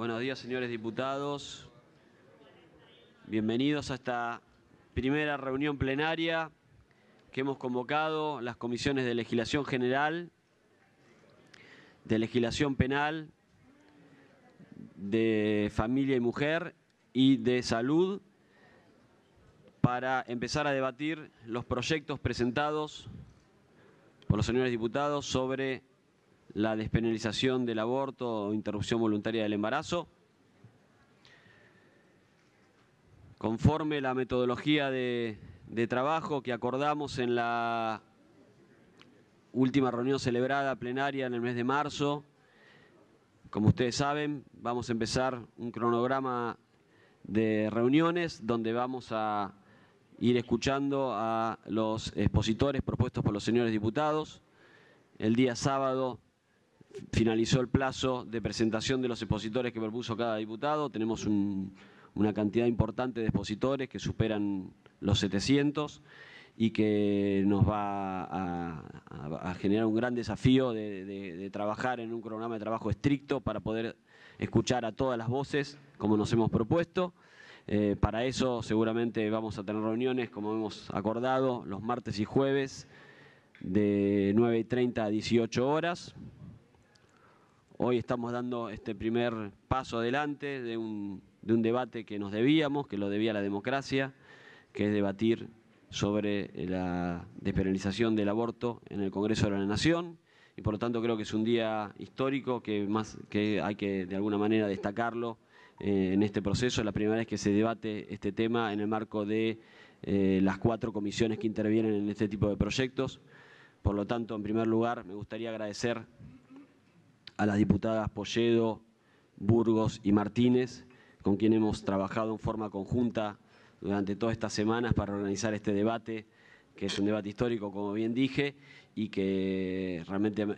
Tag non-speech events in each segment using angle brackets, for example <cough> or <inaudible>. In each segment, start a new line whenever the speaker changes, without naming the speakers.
Buenos días, señores diputados. Bienvenidos a esta primera reunión plenaria que hemos convocado las comisiones de legislación general, de legislación penal, de familia y mujer y de salud para empezar a debatir los proyectos presentados por los señores diputados sobre la despenalización del aborto o interrupción voluntaria del embarazo. Conforme la metodología de, de trabajo que acordamos en la última reunión celebrada plenaria en el mes de marzo, como ustedes saben, vamos a empezar un cronograma de reuniones donde vamos a ir escuchando a los expositores propuestos por los señores diputados. El día sábado finalizó el plazo de presentación de los expositores que propuso cada diputado. Tenemos una cantidad importante de expositores que superan los 700 y que nos va a, generar un gran desafío de, trabajar en un programa de trabajo estricto para poder escuchar a todas las voces como nos hemos propuesto. Eh, para eso seguramente vamos a tener reuniones, como hemos acordado, los martes y jueves de 9.30 a 18 horas. Hoy estamos dando este primer paso adelante de un, debate que nos debíamos, que lo debía la democracia, que es debatir sobre la despenalización del aborto en el Congreso de la Nación y por lo tanto creo que es un día histórico que más que hay que de alguna manera destacarlo eh, en este proceso. Es la primera vez que se debate este tema en el marco de eh, las cuatro comisiones que intervienen en este tipo de proyectos. Por lo tanto, en primer lugar, me gustaría agradecer a las diputadas Polledo, Burgos y Martínez, con quien hemos trabajado en forma conjunta durante todas estas semanas para organizar este debate, que es un debate histórico, como bien dije, y que realmente eh,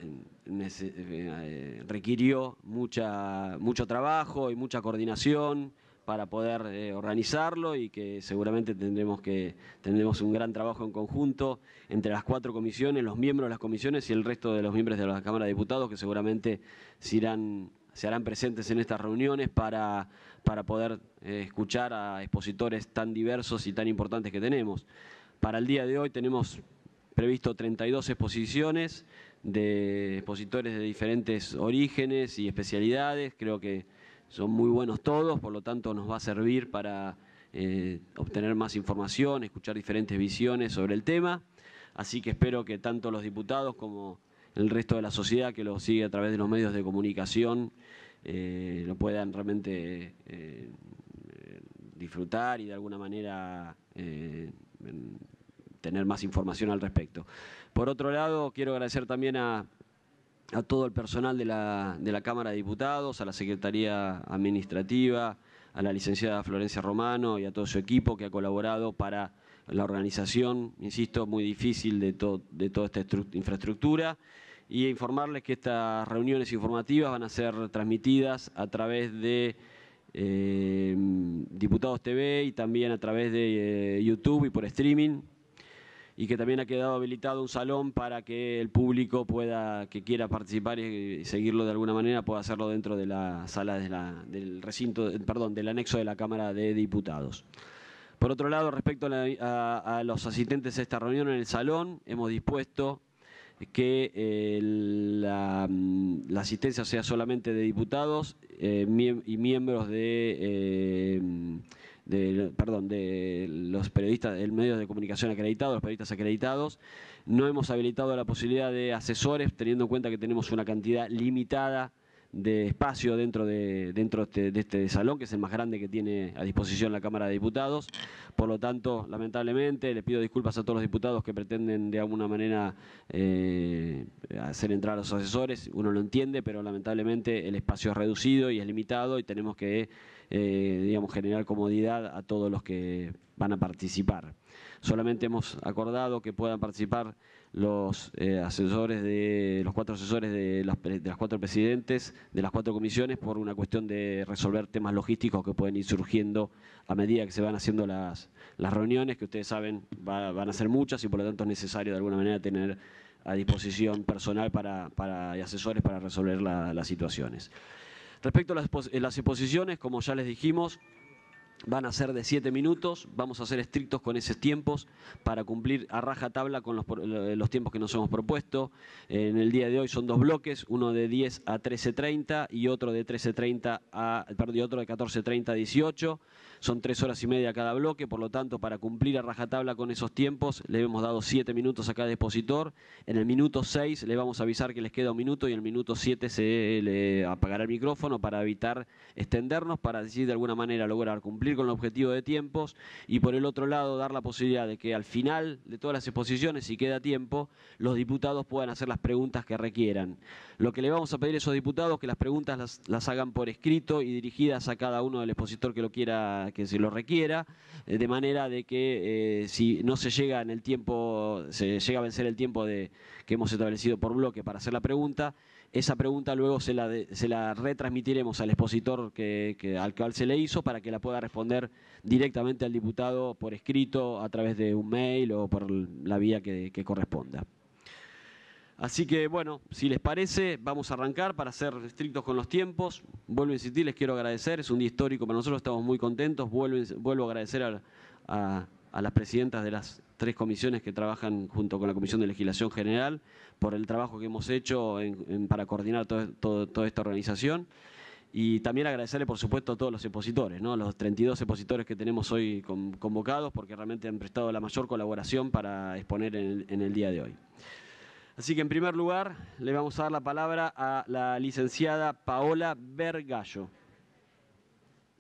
eh, requirió mucha, mucho trabajo y mucha coordinación para poder eh, organizarlo y que seguramente tendremos, que, tendremos un gran trabajo en conjunto entre las cuatro comisiones, los miembros de las comisiones y el resto de los miembros de la Cámara de Diputados que seguramente se, irán, se harán presentes en estas reuniones para, para poder eh, escuchar a expositores tan diversos y tan importantes que tenemos. Para el día de hoy tenemos previsto 32 exposiciones de expositores de diferentes orígenes y especialidades. Creo que son muy buenos todos, por lo tanto nos va a servir para eh, obtener más información, escuchar diferentes visiones sobre el tema. Así que espero que tanto los diputados como el resto de la sociedad que lo sigue a través de los medios de comunicación eh, lo puedan realmente eh, disfrutar y de alguna manera tener más información al respecto. Por otro lado, quiero agradecer también a a todo el personal de la, de la, Cámara de Diputados, a la Secretaría Administrativa, a la licenciada Florencia Romano y a todo su equipo que ha colaborado para la organización, insisto, muy difícil de, de toda esta infraestructura. Y informarles que estas reuniones informativas van a ser transmitidas a través de eh, Diputados TV y también a través de eh, YouTube y por streaming y que también ha quedado habilitado un salón para que el público pueda, que quiera participar y seguirlo de alguna manera, pueda hacerlo dentro de la sala del recinto, perdón, del anexo de la Cámara de Diputados. Por otro lado, respecto a, los asistentes a esta reunión en el salón, hemos dispuesto que eh, la, asistencia sea solamente de diputados eh, y miembros de eh, perdón, de los periodistas, del medios de comunicación acreditados, los periodistas acreditados. No hemos habilitado la posibilidad de asesores, teniendo en cuenta que tenemos una cantidad limitada de espacio dentro de, dentro este, de este, salón, que es el más grande que tiene a disposición la Cámara de Diputados. Por lo tanto, lamentablemente, le pido disculpas a todos los diputados que pretenden de alguna manera eh, hacer entrar a los asesores. Uno lo entiende, pero lamentablemente el espacio es reducido y es limitado y tenemos que eh, digamos, generar comodidad a todos los que van a participar. Solamente hemos acordado que puedan participar los eh, asesores de los cuatro asesores de, las cuatro presidentes de las cuatro comisiones por una cuestión de resolver temas logísticos que pueden ir surgiendo a medida que se van haciendo las, las reuniones, que ustedes saben van a ser muchas y por lo tanto es necesario de alguna manera tener a disposición personal para, y asesores para resolver las situaciones. Respecto a las, exposiciones, eh, como ya les dijimos, van a ser de 7 minutos, vamos a ser estrictos con esos tiempos para cumplir a raja tabla con los, eh, los, tiempos que nos hemos propuesto. En el día de hoy son dos bloques, uno de 10 a 13.30 y otro de 13.30 a, perdón, y otro de 14.30 a 18. Son tres horas y media cada bloque, por lo tanto, para cumplir a rajatabla con esos tiempos, le hemos dado siete minutos a cada expositor. En el minuto seis le vamos a avisar que les queda un minuto y en el minuto siete se apagará el micrófono para evitar extendernos, para decir de alguna manera lograr cumplir con el objetivo de tiempos y por el otro lado dar la posibilidad de que al final de todas las exposiciones, si queda tiempo, los diputados puedan hacer las preguntas que requieran. Lo que le vamos a pedir a esos diputados que las preguntas las hagan por escrito y dirigidas a cada uno del expositor que lo quiera que se lo requiera, eh, de manera de que eh, si no se llega en el tiempo, se llega a vencer el tiempo de, que hemos establecido por bloque para hacer la pregunta, esa pregunta luego se la, se la retransmitiremos al expositor que, al cual se le hizo para que la pueda responder directamente al diputado por escrito a través de un mail o por la vía que corresponda. Así que bueno, si les parece, vamos a arrancar para ser estrictos con los tiempos. Vuelvo a insistir, les quiero agradecer, es un día histórico para nosotros, estamos muy contentos. Vuelvo, a agradecer a, las presidentas de las tres comisiones que trabajan junto con la Comisión de Legislación General por el trabajo que hemos hecho para coordinar toda esta organización. Y también agradecerle, por supuesto, a todos los expositores, ¿no? los 32 expositores que tenemos hoy convocados, porque realmente han prestado la mayor colaboración para exponer en el día de hoy. Así que en primer lugar le vamos a dar la palabra a la licenciada Paola Vergallo.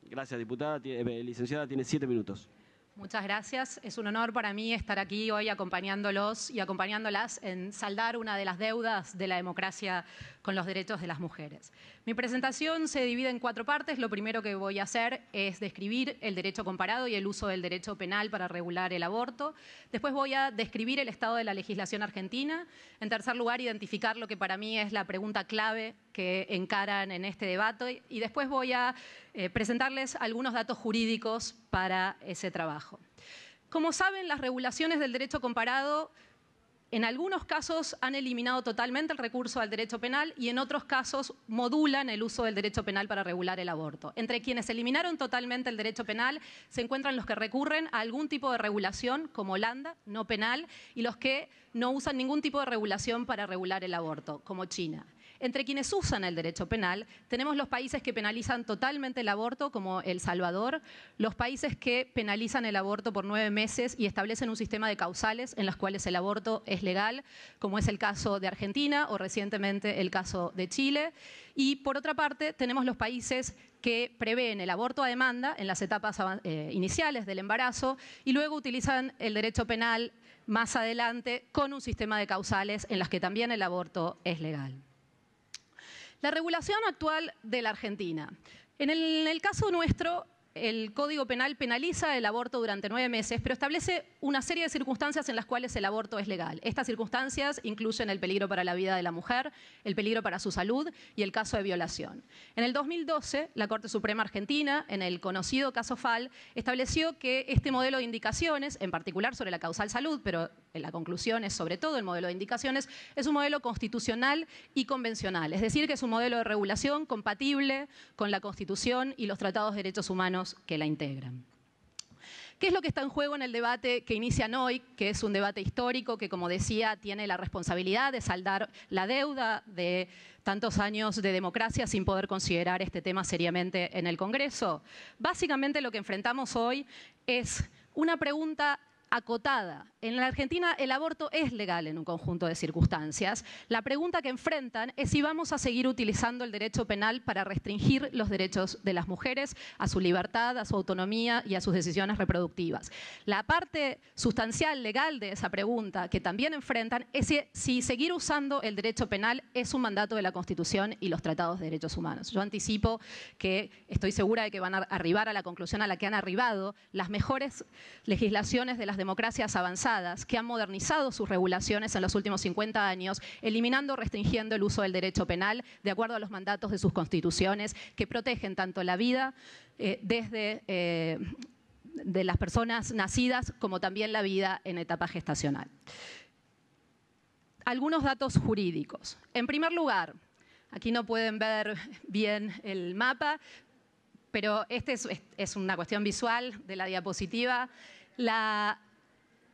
Gracias, diputada. Eh, licenciada, tiene siete minutos.
Muchas gracias. Es un honor para mí estar aquí hoy acompañándolos y acompañándolas en saldar una de las deudas de la democracia con los derechos de las mujeres. Mi presentación se divide en cuatro partes. Lo primero que voy a hacer es describir el derecho comparado y el uso del derecho penal para regular el aborto. Después voy a describir el estado de la legislación argentina. En tercer lugar, identificar lo que para mí es la pregunta clave que encaran en este debate. Y después voy a eh, presentarles algunos datos jurídicos para ese trabajo. Como saben, las regulaciones del derecho comparado en algunos casos han eliminado totalmente el recurso al derecho penal y en otros casos modulan el uso del derecho penal para regular el aborto. Entre quienes eliminaron totalmente el derecho penal se encuentran los que recurren a algún tipo de regulación, como Holanda, no penal, y los que no usan ningún tipo de regulación para regular el aborto, como China. Entre quienes usan el derecho penal tenemos los países que penalizan totalmente el aborto, como El Salvador, los países que penalizan el aborto por nueve meses y establecen un sistema de causales en las cuales el aborto es legal, como es el caso de Argentina o recientemente el caso de Chile. Y por otra parte, tenemos los países que prevén el aborto a demanda en las etapas eh, iniciales del embarazo y luego utilizan el derecho penal más adelante con un sistema de causales en las que también el aborto es legal. La regulación actual de la Argentina. En el, caso nuestro, el Código Penal penaliza el aborto durante nueve meses, pero establece una serie de circunstancias en las cuales el aborto es legal. Estas circunstancias incluyen el peligro para la vida de la mujer, el peligro para su salud y el caso de violación. En el 2012, la Corte Suprema Argentina, en el conocido caso FAL, estableció que este modelo de indicaciones, en particular sobre la causal salud, pero en la conclusión es sobre todo el modelo de indicaciones, es un modelo constitucional y convencional, es decir, que es un modelo de regulación compatible con la Constitución y los tratados de derechos humanos que la integran. ¿Qué es lo que está en juego en el debate que inician hoy, que es un debate histórico que, como decía, tiene la responsabilidad de saldar la deuda de tantos años de democracia sin poder considerar este tema seriamente en el Congreso? Básicamente lo que enfrentamos hoy es una pregunta acotada. En la Argentina el aborto es legal en un conjunto de circunstancias. La pregunta que enfrentan es si vamos a seguir utilizando el derecho penal para restringir los derechos de las mujeres a su libertad, a su autonomía y a sus decisiones reproductivas. La parte sustancial legal de esa pregunta que también enfrentan es si, seguir usando el derecho penal es un mandato de la Constitución y los tratados de derechos humanos. Yo anticipo que estoy segura de que van a arribar a la conclusión a la que han arribado las mejores legislaciones de las democracias avanzadas que han modernizado sus regulaciones en los últimos 50 años, eliminando o restringiendo el uso del derecho penal de acuerdo a los mandatos de sus constituciones que protegen tanto la vida eh, desde... Eh, de las personas nacidas como también la vida en etapa gestacional. Algunos datos jurídicos. En primer lugar, aquí no pueden ver bien el mapa, pero esta es, es, una cuestión visual de la diapositiva. La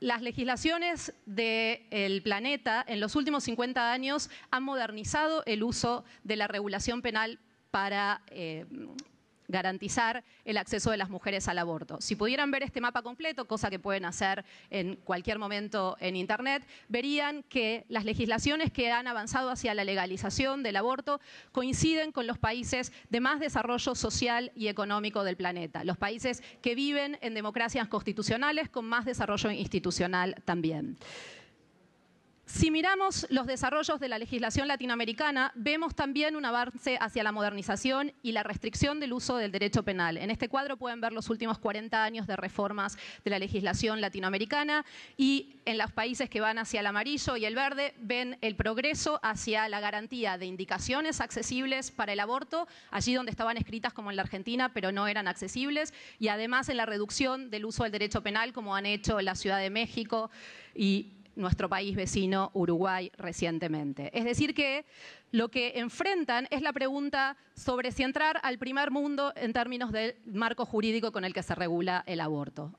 las legislaciones del planeta en los últimos 50 años han modernizado el uso de la regulación penal para, eh, garantizar el acceso de las mujeres al aborto. Si pudieran ver este mapa completo, cosa que pueden hacer en cualquier momento en Internet, verían que las legislaciones que han avanzado hacia la legalización del aborto coinciden con los países de más desarrollo social y económico del planeta, los países que viven en democracias constitucionales con más desarrollo institucional también. Si miramos los desarrollos de la legislación latinoamericana, vemos también un avance hacia la modernización y la restricción del uso del derecho penal. En este cuadro pueden ver los últimos 40 años de reformas de la legislación latinoamericana y en los países que van hacia el amarillo y el verde ven el progreso hacia la garantía de indicaciones accesibles para el aborto, allí donde estaban escritas como en la Argentina, pero no eran accesibles, y además en la reducción del uso del derecho penal, como han hecho en la Ciudad de México y nuestro país vecino, Uruguay, recientemente. Es decir, que lo que enfrentan es la pregunta sobre si entrar al primer mundo en términos del marco jurídico con el que se regula el aborto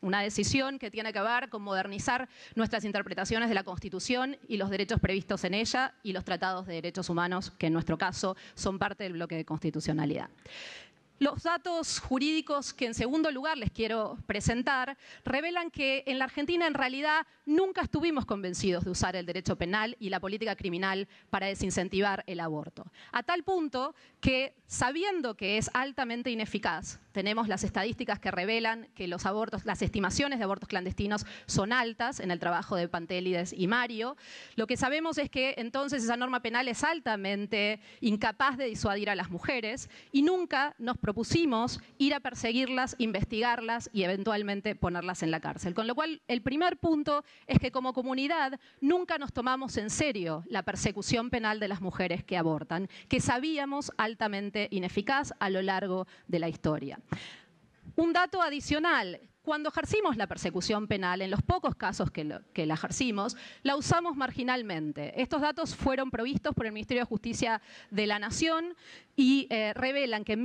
una decisión que tiene que ver con modernizar nuestras interpretaciones de la Constitución y los derechos previstos en ella y los tratados de derechos humanos, que en nuestro caso son parte del bloque de constitucionalidad. Los datos jurídicos que en segundo lugar les quiero presentar revelan que en la Argentina en realidad nunca estuvimos convencidos de usar el derecho penal y la política criminal para desincentivar el aborto. A tal punto que, sabiendo que es altamente ineficaz, tenemos las estadísticas que revelan que los abortos, las estimaciones de abortos clandestinos son altas en el trabajo de Pantélides y Mario. Lo que sabemos es que entonces esa norma penal es altamente incapaz de disuadir a las mujeres y nunca nos propusimos ir a perseguirlas, investigarlas y eventualmente ponerlas en la cárcel. Con lo cual, el primer punto es que como comunidad nunca nos tomamos en serio la persecución penal de las mujeres que abortan, que sabíamos altamente ineficaz a lo largo de la historia. Un dato adicional, cuando ejercimos la persecución penal, en los pocos casos que, la ejercimos, la usamos marginalmente. Estos datos fueron provistos por el Ministerio de Justicia de la Nación y eh, revelan que entre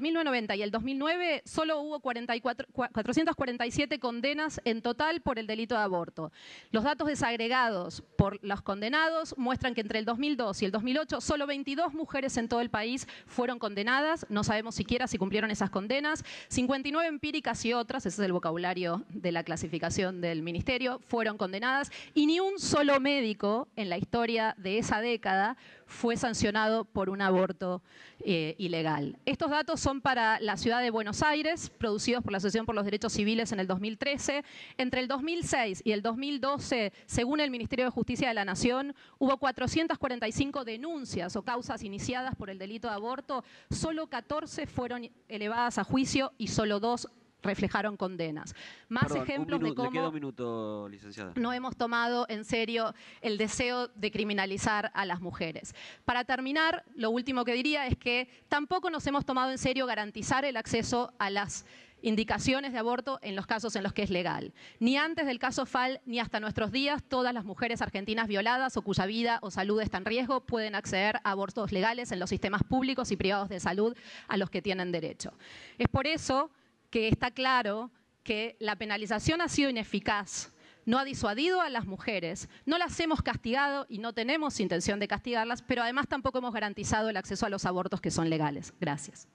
1990 y el 2009 solo hubo 447 condenas en total por el delito de aborto. Los datos desagregados por los condenados muestran que entre el 2002 y el 2008 solo 22 mujeres en todo el país fueron condenadas, no sabemos siquiera si cumplieron esas condenas, 59 empíricas y otras, ese es el vocabulario de la clasificación del ministerio, fueron condenadas y ni un solo médico en la historia de esa década fue sancionado por un aborto eh, ilegal. Estos datos son para la ciudad de Buenos Aires, producidos por la Asociación por los Derechos Civiles en el 2013. Entre el 2006 y el 2012, según el Ministerio de Justicia de la Nación, hubo 445 denuncias o causas iniciadas por el delito de aborto, solo 14 fueron elevadas a juicio y solo dos reflejaron condenas. Más ejemplos de cómo... un
minuto,
licenciada. No
hemos tomado en serio el deseo de criminalizar a las mujeres. Para terminar, lo último que diría es que tampoco nos hemos tomado en serio garantizar el acceso a las indicaciones de aborto en los casos en los que es legal. Ni antes del caso FAL ni hasta nuestros días todas las mujeres argentinas violadas o cuya vida o salud está en riesgo pueden acceder a abortos legales en los sistemas públicos y privados de salud a los que tienen derecho. Es por eso que está claro que la penalización ha sido ineficaz, no ha disuadido a las mujeres, no las hemos castigado y no tenemos intención de castigarlas, pero además tampoco hemos garantizado el acceso a los abortos que son legales. Gracias.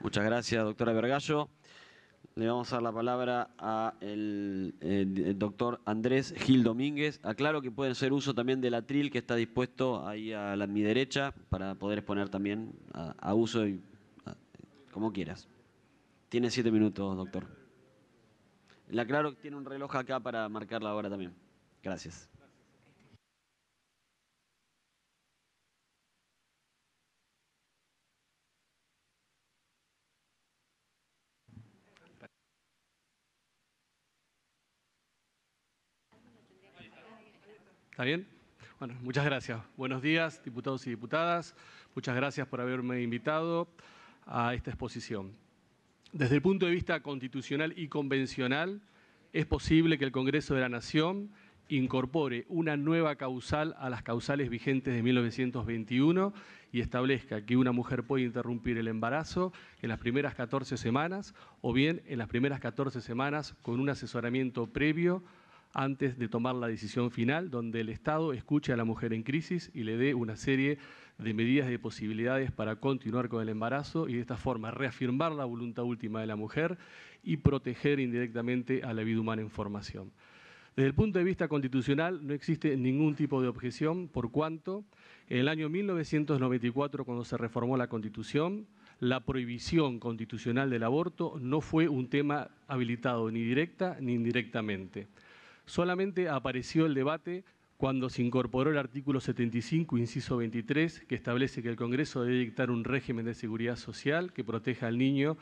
Muchas gracias, doctora Vergallo le vamos a dar la palabra al eh, doctor Andrés Gil Domínguez. Aclaro que pueden hacer uso también del atril que está dispuesto ahí a, la, mi derecha para poder exponer también a, uso y, como quieras. Tiene siete minutos, doctor. Le aclaro que tiene un reloj acá para marcar la hora también. Gracias.
¿Está bien? Bueno, muchas gracias. Buenos días, diputados y diputadas. Muchas gracias por haberme invitado a esta exposición. Desde el punto de vista constitucional y convencional, es posible que el Congreso de la Nación incorpore una nueva causal a las causales vigentes de 1921 y establezca que una mujer puede interrumpir el embarazo en las primeras 14 semanas o bien en las primeras 14 semanas con un asesoramiento previo antes de tomar la decisión final, donde el Estado escuche a la mujer en crisis y le dé una serie de medidas y posibilidades para continuar con el embarazo y de esta forma reafirmar la voluntad última de la mujer y proteger indirectamente a la vida humana en formación. Desde el punto de vista constitucional no existe ningún tipo de objeción, por cuanto en el año 1994, cuando se reformó la Constitución, la prohibición constitucional del aborto no fue un tema habilitado ni directa ni indirectamente. Solamente apareció el debate cuando se incorporó el artículo 75, inciso 23, que establece que el Congreso debe dictar un régimen de seguridad social que proteja al niño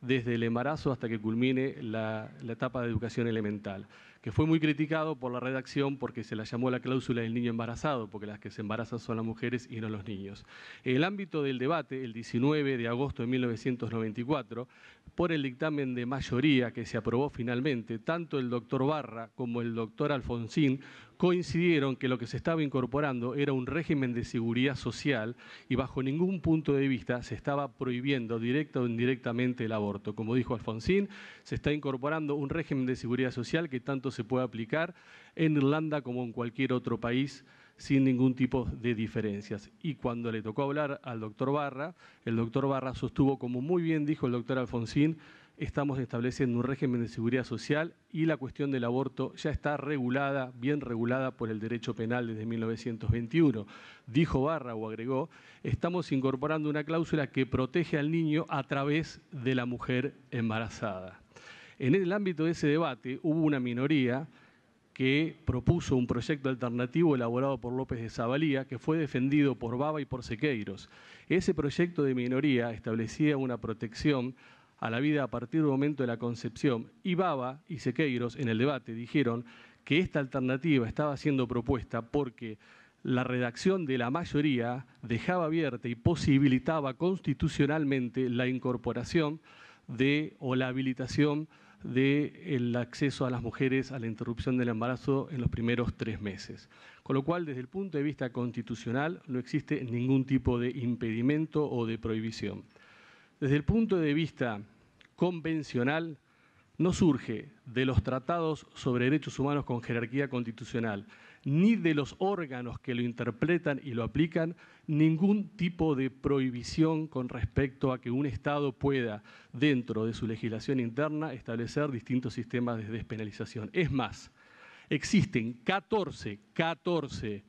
desde el embarazo hasta que culmine la, etapa de educación elemental, que fue muy criticado por la redacción porque se la llamó la cláusula del niño embarazado, porque las que se embarazan son las mujeres y no los niños. En el ámbito del debate, el 19 de agosto de 1994, por el dictamen de mayoría que se aprobó finalmente, tanto el doctor Barra como el doctor Alfonsín coincidieron que lo que se estaba incorporando era un régimen de seguridad social y bajo ningún punto de vista se estaba prohibiendo directo o indirectamente el aborto. Como dijo Alfonsín, se está incorporando un régimen de seguridad social que tanto se puede aplicar en Irlanda como en cualquier otro país sin ningún tipo de diferencias. Y cuando le tocó hablar al doctor Barra, el doctor Barra sostuvo, como muy bien dijo el doctor Alfonsín, estamos estableciendo un régimen de seguridad social y la cuestión del aborto ya está regulada, bien regulada por el derecho penal desde 1921. Dijo Barra o agregó, estamos incorporando una cláusula que protege al niño a través de la mujer embarazada. En el ámbito de ese debate hubo una minoría que propuso un proyecto alternativo elaborado por López de Zabalía, que fue defendido por Baba y por Sequeiros. Ese proyecto de minoría establecía una protección a la vida a partir del momento de la concepción, y Baba y Sequeiros en el debate dijeron que esta alternativa estaba siendo propuesta porque la redacción de la mayoría dejaba abierta y posibilitaba constitucionalmente la incorporación de o la habilitación del acceso a las mujeres a la interrupción del embarazo en los primeros tres meses. Con lo cual, desde el punto de vista constitucional, no existe ningún tipo de impedimento o de prohibición. Desde el punto de vista convencional, no surge de los tratados sobre derechos humanos con jerarquía constitucional, ni de los órganos que lo interpretan y lo aplican ningún tipo de prohibición con respecto a que un Estado pueda, dentro de su legislación interna, establecer distintos sistemas de despenalización. Es más, existen 14, 14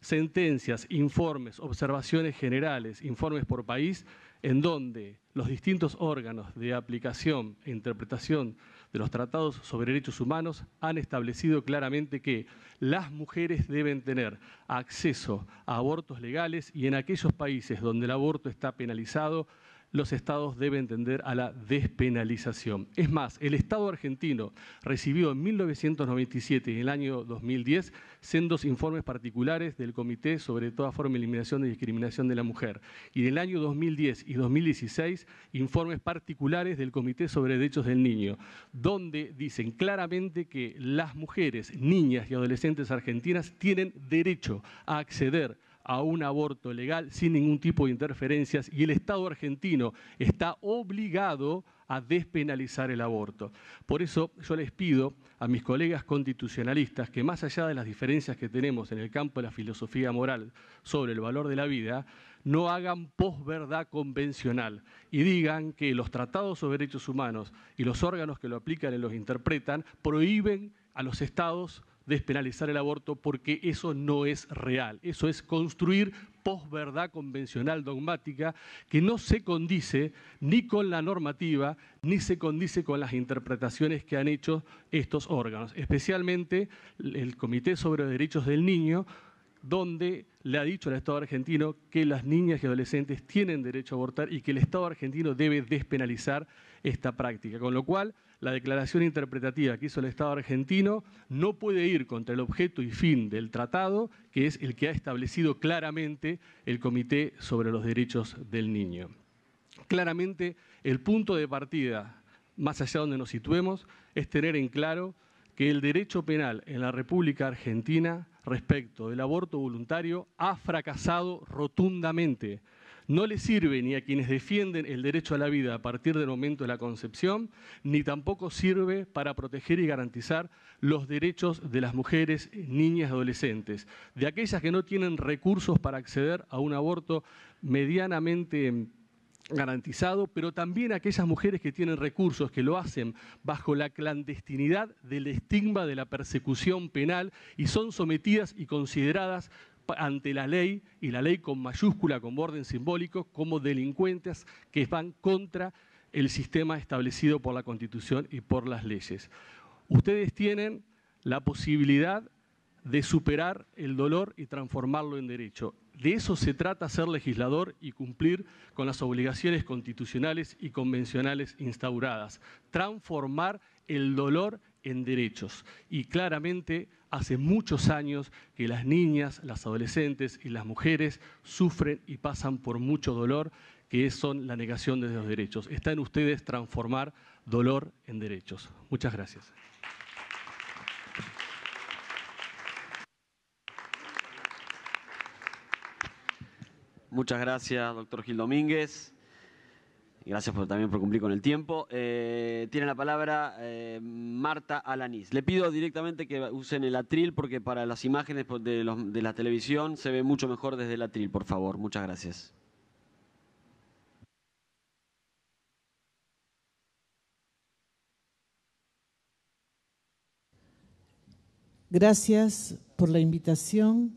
sentencias, informes, observaciones generales, informes por país, en donde los distintos órganos de aplicación e interpretación de los tratados sobre derechos humanos han establecido claramente que las mujeres deben tener acceso a abortos legales y en aquellos países donde el aborto está penalizado los estados deben tender a la despenalización. Es más, el Estado argentino recibió en 1997 y en el año 2010 sendos informes particulares del Comité sobre toda forma de eliminación y discriminación de la mujer y en el año 2010 y 2016 informes particulares del Comité sobre Derechos del Niño, donde dicen claramente que las mujeres, niñas y adolescentes argentinas tienen derecho a acceder a un aborto legal sin ningún tipo de interferencias y el Estado argentino está obligado a despenalizar el aborto. Por eso yo les pido a mis colegas constitucionalistas que más allá de las diferencias que tenemos en el campo de la filosofía moral sobre el valor de la vida, no hagan posverdad convencional y digan que los tratados sobre derechos humanos y los órganos que lo aplican y los interpretan prohíben a los estados despenalizar el aborto porque eso no es real. Eso es construir posverdad convencional dogmática que no se condice ni con la normativa ni se condice con las interpretaciones que han hecho estos órganos, especialmente el Comité sobre los Derechos del Niño, donde le ha dicho al Estado argentino que las niñas y adolescentes tienen derecho a abortar y que el Estado argentino debe despenalizar esta práctica. Con lo cual, la declaración interpretativa que hizo el Estado argentino no puede ir contra el objeto y fin del tratado, que es el que ha establecido claramente el Comité sobre los Derechos del Niño. Claramente, el punto de partida, más allá de donde nos situemos, es tener en claro que el derecho penal en la República Argentina respecto del aborto voluntario ha fracasado rotundamente no le sirve ni a quienes defienden el derecho a la vida a partir del momento de la concepción, ni tampoco sirve para proteger y garantizar los derechos de las mujeres, niñas y adolescentes, de aquellas que no tienen recursos para acceder a un aborto medianamente garantizado, pero también aquellas mujeres que tienen recursos, que lo hacen bajo la clandestinidad del estigma de la persecución penal y son sometidas y consideradas ante la ley, y la ley con mayúscula, con orden simbólico, como delincuentes que van contra el sistema establecido por la Constitución y por las leyes. Ustedes tienen la posibilidad de superar el dolor y transformarlo en derecho. De eso se trata ser legislador y cumplir con las obligaciones constitucionales y convencionales instauradas. Transformar el dolor en derechos. Y claramente hace muchos años que las niñas, las adolescentes y las mujeres sufren y pasan por mucho dolor, que son la negación de los derechos. Está en ustedes transformar dolor en derechos. Muchas gracias.
Muchas gracias, doctor Gil Domínguez gracias también por cumplir con el tiempo. Eh, tiene la palabra eh, Marta Alanís. Le pido directamente que usen el atril porque para las imágenes de la televisión se ve mucho mejor desde el atril, por favor. Muchas gracias.
Gracias por la invitación,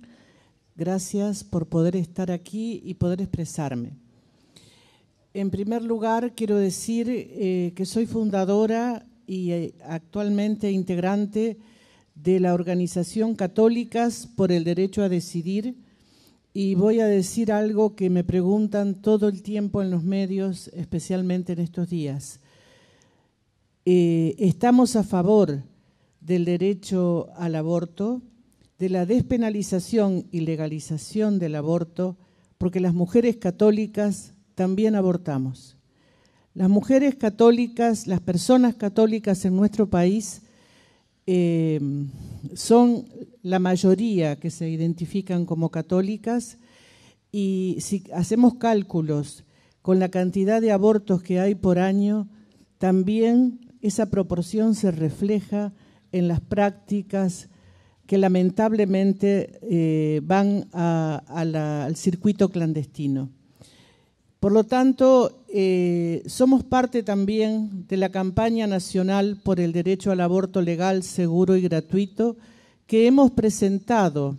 gracias por poder estar aquí y poder expresarme. En primer lugar, quiero decir eh, que soy fundadora y eh, actualmente integrante de la organización Católicas por el Derecho a Decidir y voy a decir algo que me preguntan todo el tiempo en los medios, especialmente en estos días. Eh, estamos a favor del derecho al aborto, de la despenalización y legalización del aborto, porque las mujeres católicas también abortamos. Las mujeres católicas, las personas católicas en nuestro país eh, son la mayoría que se identifican como católicas y si hacemos cálculos con la cantidad de abortos que hay por año, también esa proporción se refleja en las prácticas que lamentablemente eh, van al circuito clandestino. Por lo tanto, eh, somos parte también de la campaña nacional por el derecho al aborto legal, seguro y gratuito que hemos presentado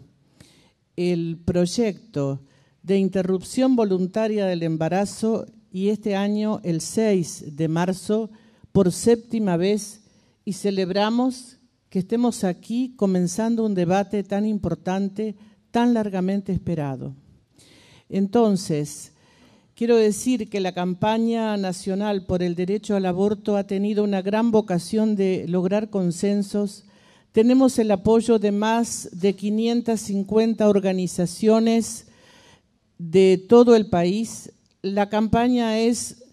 el proyecto de interrupción voluntaria del embarazo y este año, el 6 de marzo, por séptima vez, y celebramos que estemos aquí comenzando un debate tan importante, tan largamente esperado. Entonces, Quiero decir que la campaña nacional por el derecho al aborto ha tenido una gran vocación de lograr consensos. Tenemos el apoyo de más de 550 organizaciones de todo el país. La campaña es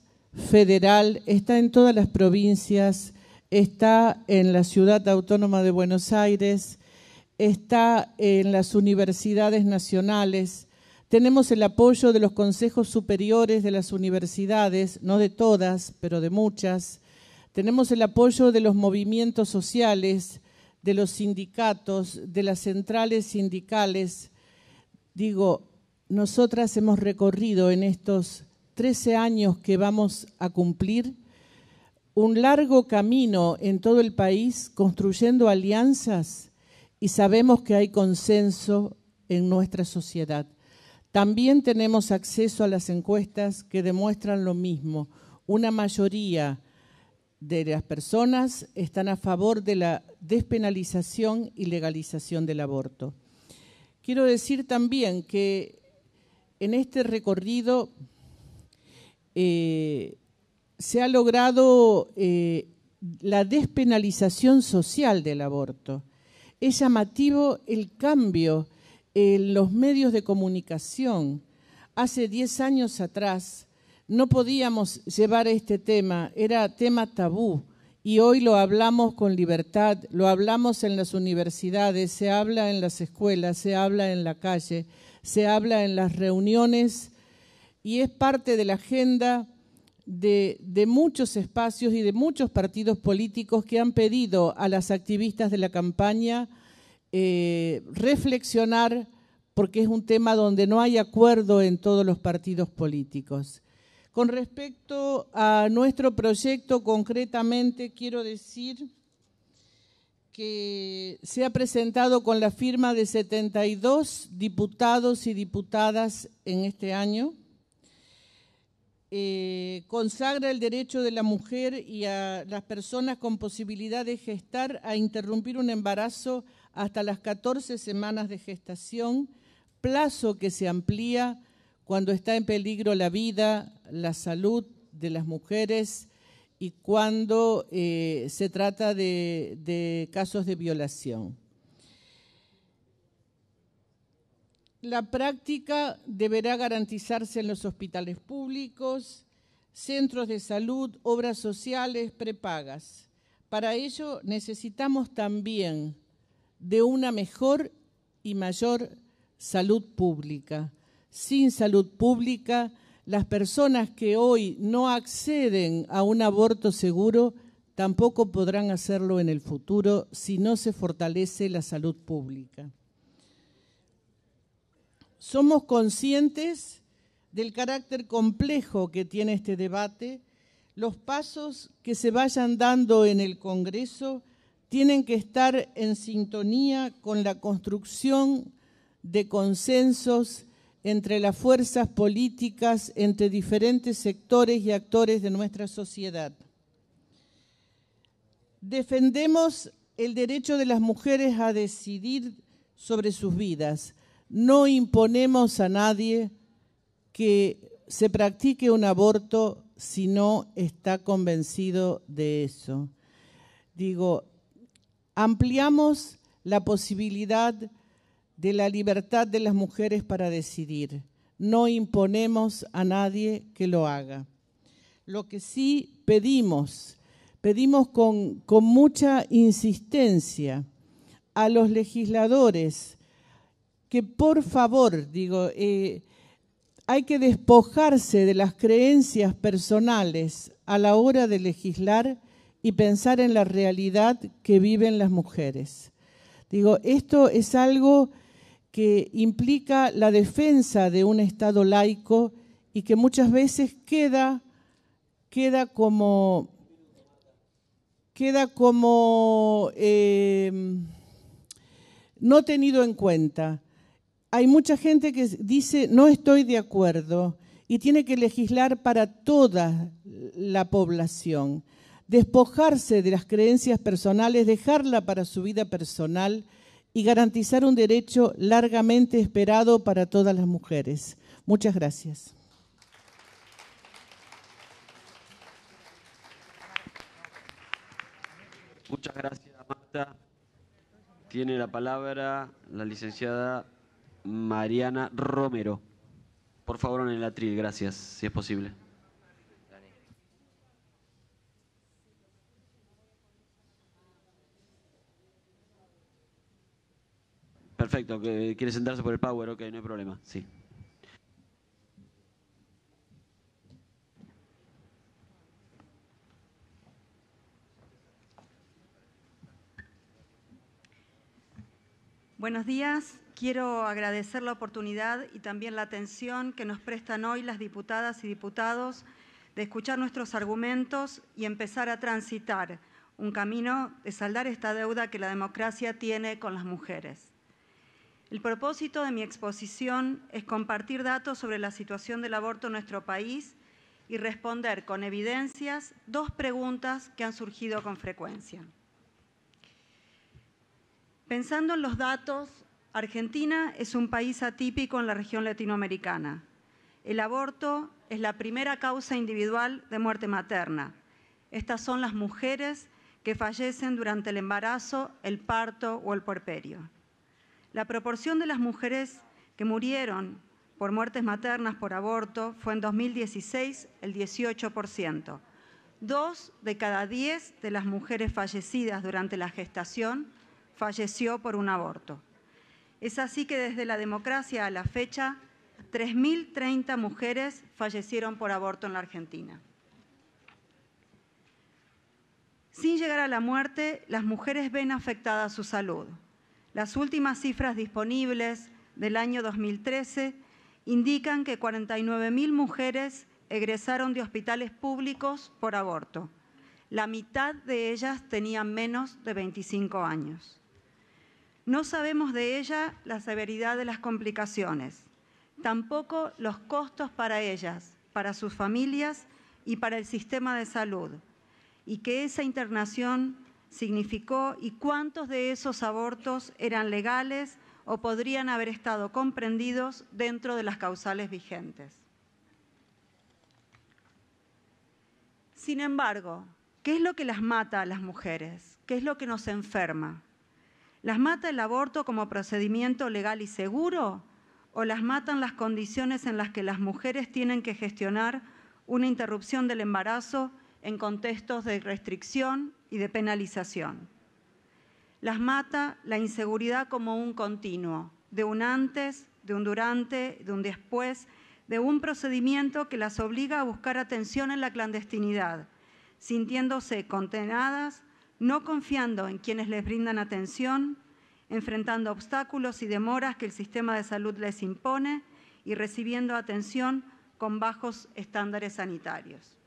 federal, está en todas las provincias, está en la Ciudad Autónoma de Buenos Aires, está en las universidades nacionales, tenemos el apoyo de los consejos superiores de las universidades, no de todas, pero de muchas. Tenemos el apoyo de los movimientos sociales, de los sindicatos, de las centrales sindicales. Digo, nosotras hemos recorrido en estos 13 años que vamos a cumplir un largo camino en todo el país construyendo alianzas y sabemos que hay consenso en nuestra sociedad. También tenemos acceso a las encuestas que demuestran lo mismo. Una mayoría de las personas están a favor de la despenalización y legalización del aborto. Quiero decir también que en este recorrido eh, se ha logrado eh, la despenalización social del aborto. Es llamativo el cambio eh, los medios de comunicación. Hace 10 años atrás no podíamos llevar este tema, era tema tabú y hoy lo hablamos con libertad, lo hablamos en las universidades, se habla en las escuelas, se habla en la calle, se habla en las reuniones y es parte de la agenda de, muchos espacios y de muchos partidos políticos que han pedido a las activistas de la campaña eh, reflexionar, porque es un tema donde no hay acuerdo en todos los partidos políticos. Con respecto a nuestro proyecto, concretamente quiero decir que se ha presentado con la firma de 72 diputados y diputadas en este año. Eh, consagra el derecho de la mujer y a las personas con posibilidad de gestar a interrumpir un embarazo hasta las 14 semanas de gestación, plazo que se amplía cuando está en peligro la vida, la salud de las mujeres y cuando eh, se trata de casos de violación. La práctica deberá garantizarse en los hospitales públicos, centros de salud, obras sociales, prepagas. Para ello necesitamos también de una mejor y mayor salud pública. Sin salud pública, las personas que hoy no acceden a un aborto seguro tampoco podrán hacerlo en el futuro si no se fortalece la salud pública. Somos conscientes del carácter complejo que tiene este debate, los pasos que se vayan dando en el Congreso tienen que estar en sintonía con la construcción de consensos entre las fuerzas políticas, entre diferentes sectores y actores de nuestra sociedad. Defendemos el derecho de las mujeres a decidir sobre sus vidas. No imponemos a nadie que se practique un aborto si no está convencido de eso. Digo, ampliamos la posibilidad de la libertad de las mujeres para decidir. No imponemos a nadie que lo haga. Lo que sí pedimos, pedimos con, mucha insistencia a los legisladores que por favor, digo, eh, hay que despojarse de las creencias personales a la hora de legislar y pensar en la realidad que viven las mujeres. Digo, esto es algo que implica la defensa de un Estado laico y que muchas veces queda, queda como, queda como em, no tenido en cuenta. Hay mucha gente que dice no estoy de acuerdo y tiene que legislar para toda la población despojarse de las creencias personales, dejarla para su vida personal y garantizar un derecho largamente esperado para todas las mujeres. Muchas gracias.
Muchas gracias, Marta. Tiene la palabra la licenciada Mariana Romero. Por favor, en el atril, gracias, si es posible. Perfecto, quiere sentarse por el Power, ok, no hay problema, sí.
Buenos días. Quiero agradecer la oportunidad y también la atención que nos prestan hoy las diputadas y diputados de escuchar nuestros argumentos y empezar a transitar un camino de saldar esta deuda que la democracia tiene con las mujeres. El propósito de mi exposición es compartir datos sobre la situación del aborto en nuestro país y responder con evidencias dos preguntas que han surgido con frecuencia. Pensando en los datos, Argentina es un país atípico en la región latinoamericana. El aborto es la primera causa individual de muerte materna. Estas son las mujeres que fallecen durante el embarazo, el parto o el puerperio. La proporción de las mujeres que murieron por muertes maternas por aborto fue en 2016 el 18%. Dos de cada diez de las mujeres fallecidas durante la gestación falleció por un aborto. Es así que desde la democracia a la fecha, 3.030 mujeres fallecieron por aborto en la Argentina. Sin llegar a la muerte, las mujeres ven afectada su salud. Las últimas cifras disponibles del año 2013 indican que 49.000 mujeres egresaron de hospitales públicos por aborto. La mitad de ellas tenían menos de 25 años. No sabemos de ella la severidad de las complicaciones, tampoco los costos para ellas, para sus familias y para el sistema de salud, y que esa internación significó y cuántos de esos abortos eran legales o podrían haber estado comprendidos dentro de las causales vigentes. Sin embargo, ¿qué es lo que las mata a las mujeres? ¿Qué es lo que nos enferma? ¿Las mata el aborto como procedimiento legal y seguro? ¿O las matan las condiciones en las que las mujeres tienen que gestionar una interrupción del embarazo en contextos de restricción y de penalización. Las mata la inseguridad como un continuo, de un antes, de un durante, de un después, de un procedimiento que las obliga a buscar atención en la clandestinidad, sintiéndose condenadas, no confiando en quienes les brindan atención, enfrentando obstáculos y demoras que el sistema de salud les impone y recibiendo atención con bajos estándares sanitarios.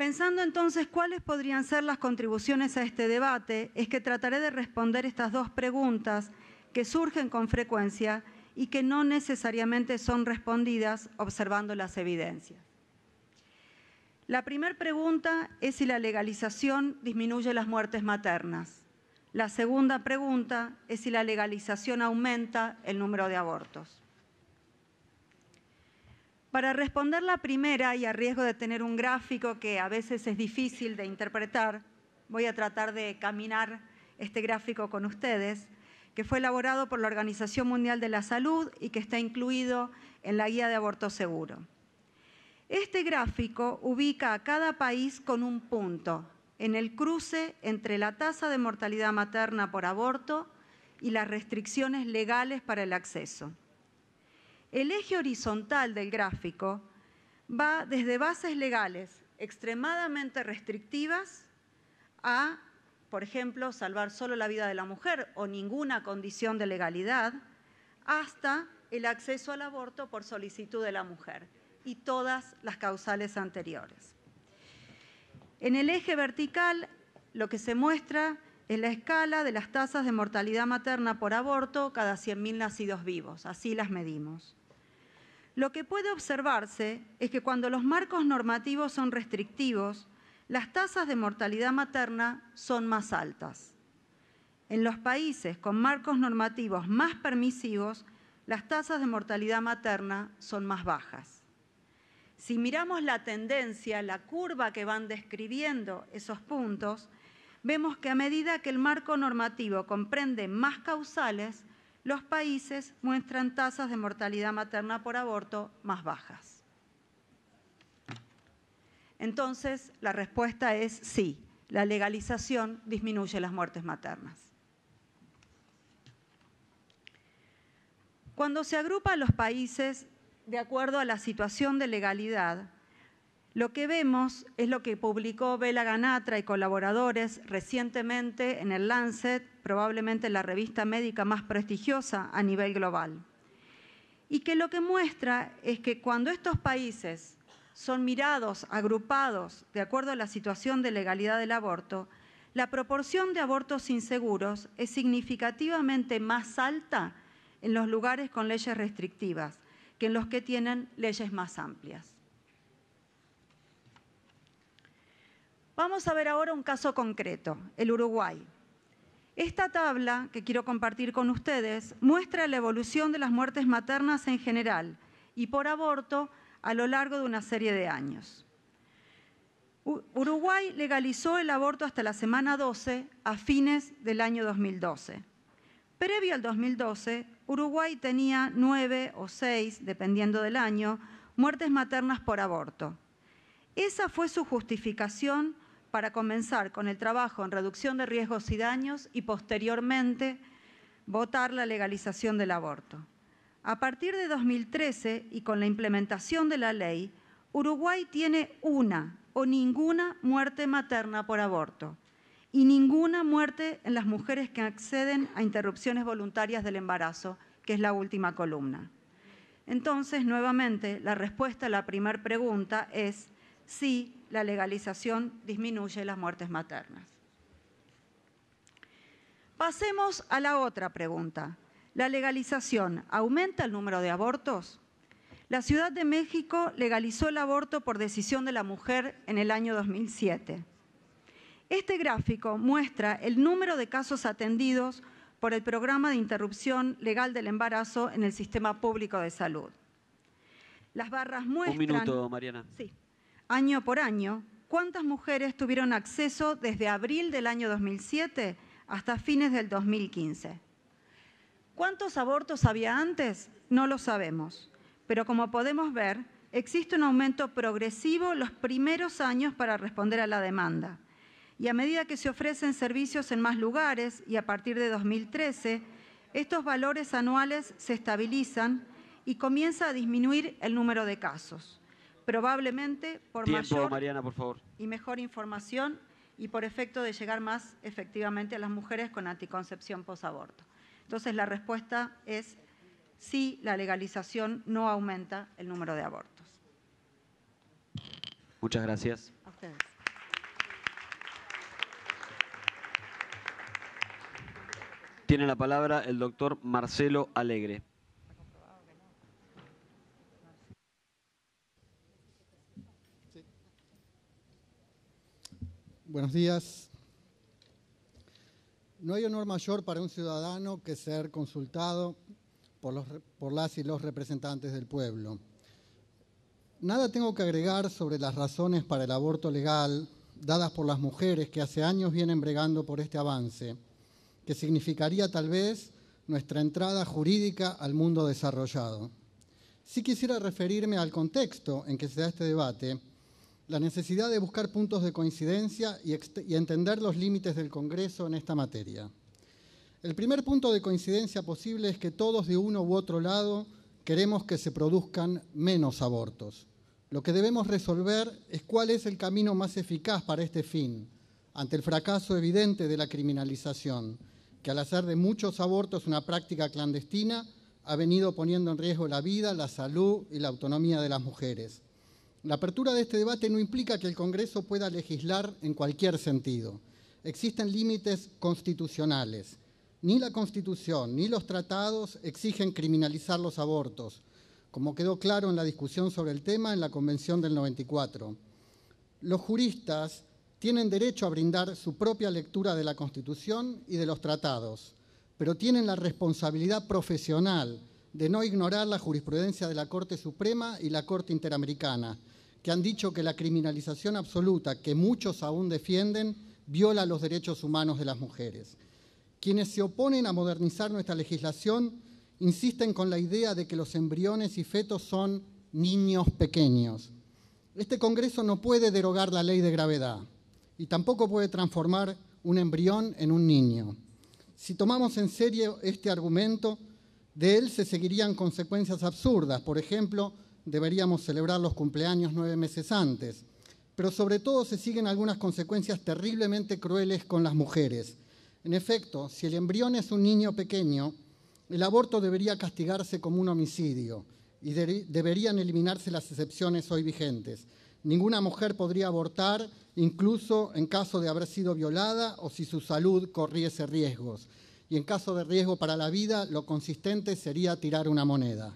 Pensando entonces cuáles podrían ser las contribuciones a este debate, es que trataré de responder estas dos preguntas que surgen con frecuencia y que no necesariamente son respondidas observando las evidencias. La primera pregunta es si la legalización disminuye las muertes maternas. La segunda pregunta es si la legalización aumenta el número de abortos. Para responder la primera, y a riesgo de tener un gráfico que a veces es difícil de interpretar, voy a tratar de caminar este gráfico con ustedes, que fue elaborado por la Organización Mundial de la Salud y que está incluido en la Guía de Aborto Seguro. Este gráfico ubica a cada país con un punto en el cruce entre la tasa de mortalidad materna por aborto y las restricciones legales para el acceso. El eje horizontal del gráfico va desde bases legales extremadamente restrictivas a, por ejemplo, salvar solo la vida de la mujer o ninguna condición de legalidad, hasta el acceso al aborto por solicitud de la mujer y todas las causales anteriores. En el eje vertical lo que se muestra es la escala de las tasas de mortalidad materna por aborto cada 100.000 nacidos vivos, así las medimos. Lo que puede observarse es que cuando los marcos normativos son restrictivos, las tasas de mortalidad materna son más altas. En los países con marcos normativos más permisivos, las tasas de mortalidad materna son más bajas. Si miramos la tendencia, la curva que van describiendo esos puntos, vemos que a medida que el marco normativo comprende más causales, los países muestran tasas de mortalidad materna por aborto más bajas. Entonces, la respuesta es sí, la legalización disminuye las muertes maternas. Cuando se agrupa a los países de acuerdo a la situación de legalidad, lo que vemos es lo que publicó Bela Ganatra y colaboradores recientemente en el Lancet, probablemente la revista médica más prestigiosa a nivel global. Y que lo que muestra es que cuando estos países son mirados, agrupados, de acuerdo a la situación de legalidad del aborto, la proporción de abortos inseguros es significativamente más alta en los lugares con leyes restrictivas que en los que tienen leyes más amplias. Vamos a ver ahora un caso concreto, el Uruguay. Esta tabla que quiero compartir con ustedes muestra la evolución de las muertes maternas en general y por aborto a lo largo de una serie de años. Uruguay legalizó el aborto hasta la semana 12 a fines del año 2012. Previo al 2012, Uruguay tenía nueve o seis, dependiendo del año, muertes maternas por aborto. Esa fue su justificación para comenzar con el trabajo en reducción de riesgos y daños y posteriormente votar la legalización del aborto. A partir de 2013 y con la implementación de la ley, Uruguay tiene una o ninguna muerte materna por aborto y ninguna muerte en las mujeres que acceden a interrupciones voluntarias del embarazo, que es la última columna. Entonces, nuevamente, la respuesta a la primera pregunta es sí, la legalización disminuye las muertes maternas. Pasemos a la otra pregunta. ¿La legalización aumenta el número de abortos? La Ciudad de México legalizó el aborto por decisión de la mujer en el año 2007. Este gráfico muestra el número de casos atendidos por el programa de interrupción legal del embarazo en el sistema público de salud. Las barras muestran... Un minuto, Mariana. Sí año por año, cuántas mujeres tuvieron acceso desde abril del año 2007 hasta fines del 2015. ¿Cuántos abortos había antes? No lo sabemos, pero como podemos ver, existe un aumento progresivo los primeros años para responder a la demanda. Y a medida que se ofrecen servicios en más lugares y a partir de 2013, estos valores anuales se estabilizan y comienza a disminuir el número de casos probablemente por mayor Mariana, y mejor información y por efecto de llegar más efectivamente a las mujeres con anticoncepción posaborto. Entonces la respuesta es sí, la legalización no aumenta el número de abortos.
Muchas gracias. Tiene la palabra el doctor Marcelo Alegre.
Buenos días. No hay honor mayor para un ciudadano que ser consultado por, las y los representantes del pueblo. Nada tengo que agregar sobre las razones para el aborto legal dadas por las mujeres que hace años vienen bregando por este avance, que significaría tal vez nuestra entrada jurídica al mundo desarrollado. Si sí quisiera referirme al contexto en que se da este debate, la necesidad de buscar puntos de coincidencia y, entender los límites del Congreso en esta materia. El primer punto de coincidencia posible es que todos de uno u otro lado queremos que se produzcan menos abortos. Lo que debemos resolver es cuál es el camino más eficaz para este fin, ante el fracaso evidente de la criminalización, que al hacer de muchos abortos una práctica clandestina ha venido poniendo en riesgo la vida, la salud y la autonomía de las mujeres. La apertura de este debate no implica que el Congreso pueda legislar en cualquier sentido. Existen límites constitucionales. Ni la Constitución ni los tratados exigen criminalizar los abortos, como quedó claro en la discusión sobre el tema en la Convención del 94. Los juristas tienen derecho a brindar su propia lectura de la Constitución y de los tratados, pero tienen la responsabilidad profesional de no ignorar la jurisprudencia de la Corte Suprema y la Corte Interamericana, que han dicho que la criminalización absoluta que muchos aún defienden viola los derechos humanos de las mujeres. Quienes se oponen a modernizar nuestra legislación insisten con la idea de que los embriones y fetos son niños pequeños. Este Congreso no puede derogar la ley de gravedad y tampoco puede transformar un embrión en un niño. Si tomamos en serio este argumento, de él se seguirían consecuencias absurdas, por ejemplo, deberíamos celebrar los cumpleaños nueve meses antes, pero sobre todo se siguen algunas consecuencias terriblemente crueles con las mujeres. En efecto, si el embrión es un niño pequeño, el aborto debería castigarse como un homicidio y deberían eliminarse las excepciones hoy vigentes. Ninguna mujer podría abortar, incluso en caso de haber sido violada o si su salud corriese riesgos y en caso de riesgo para la vida, lo consistente sería tirar una moneda.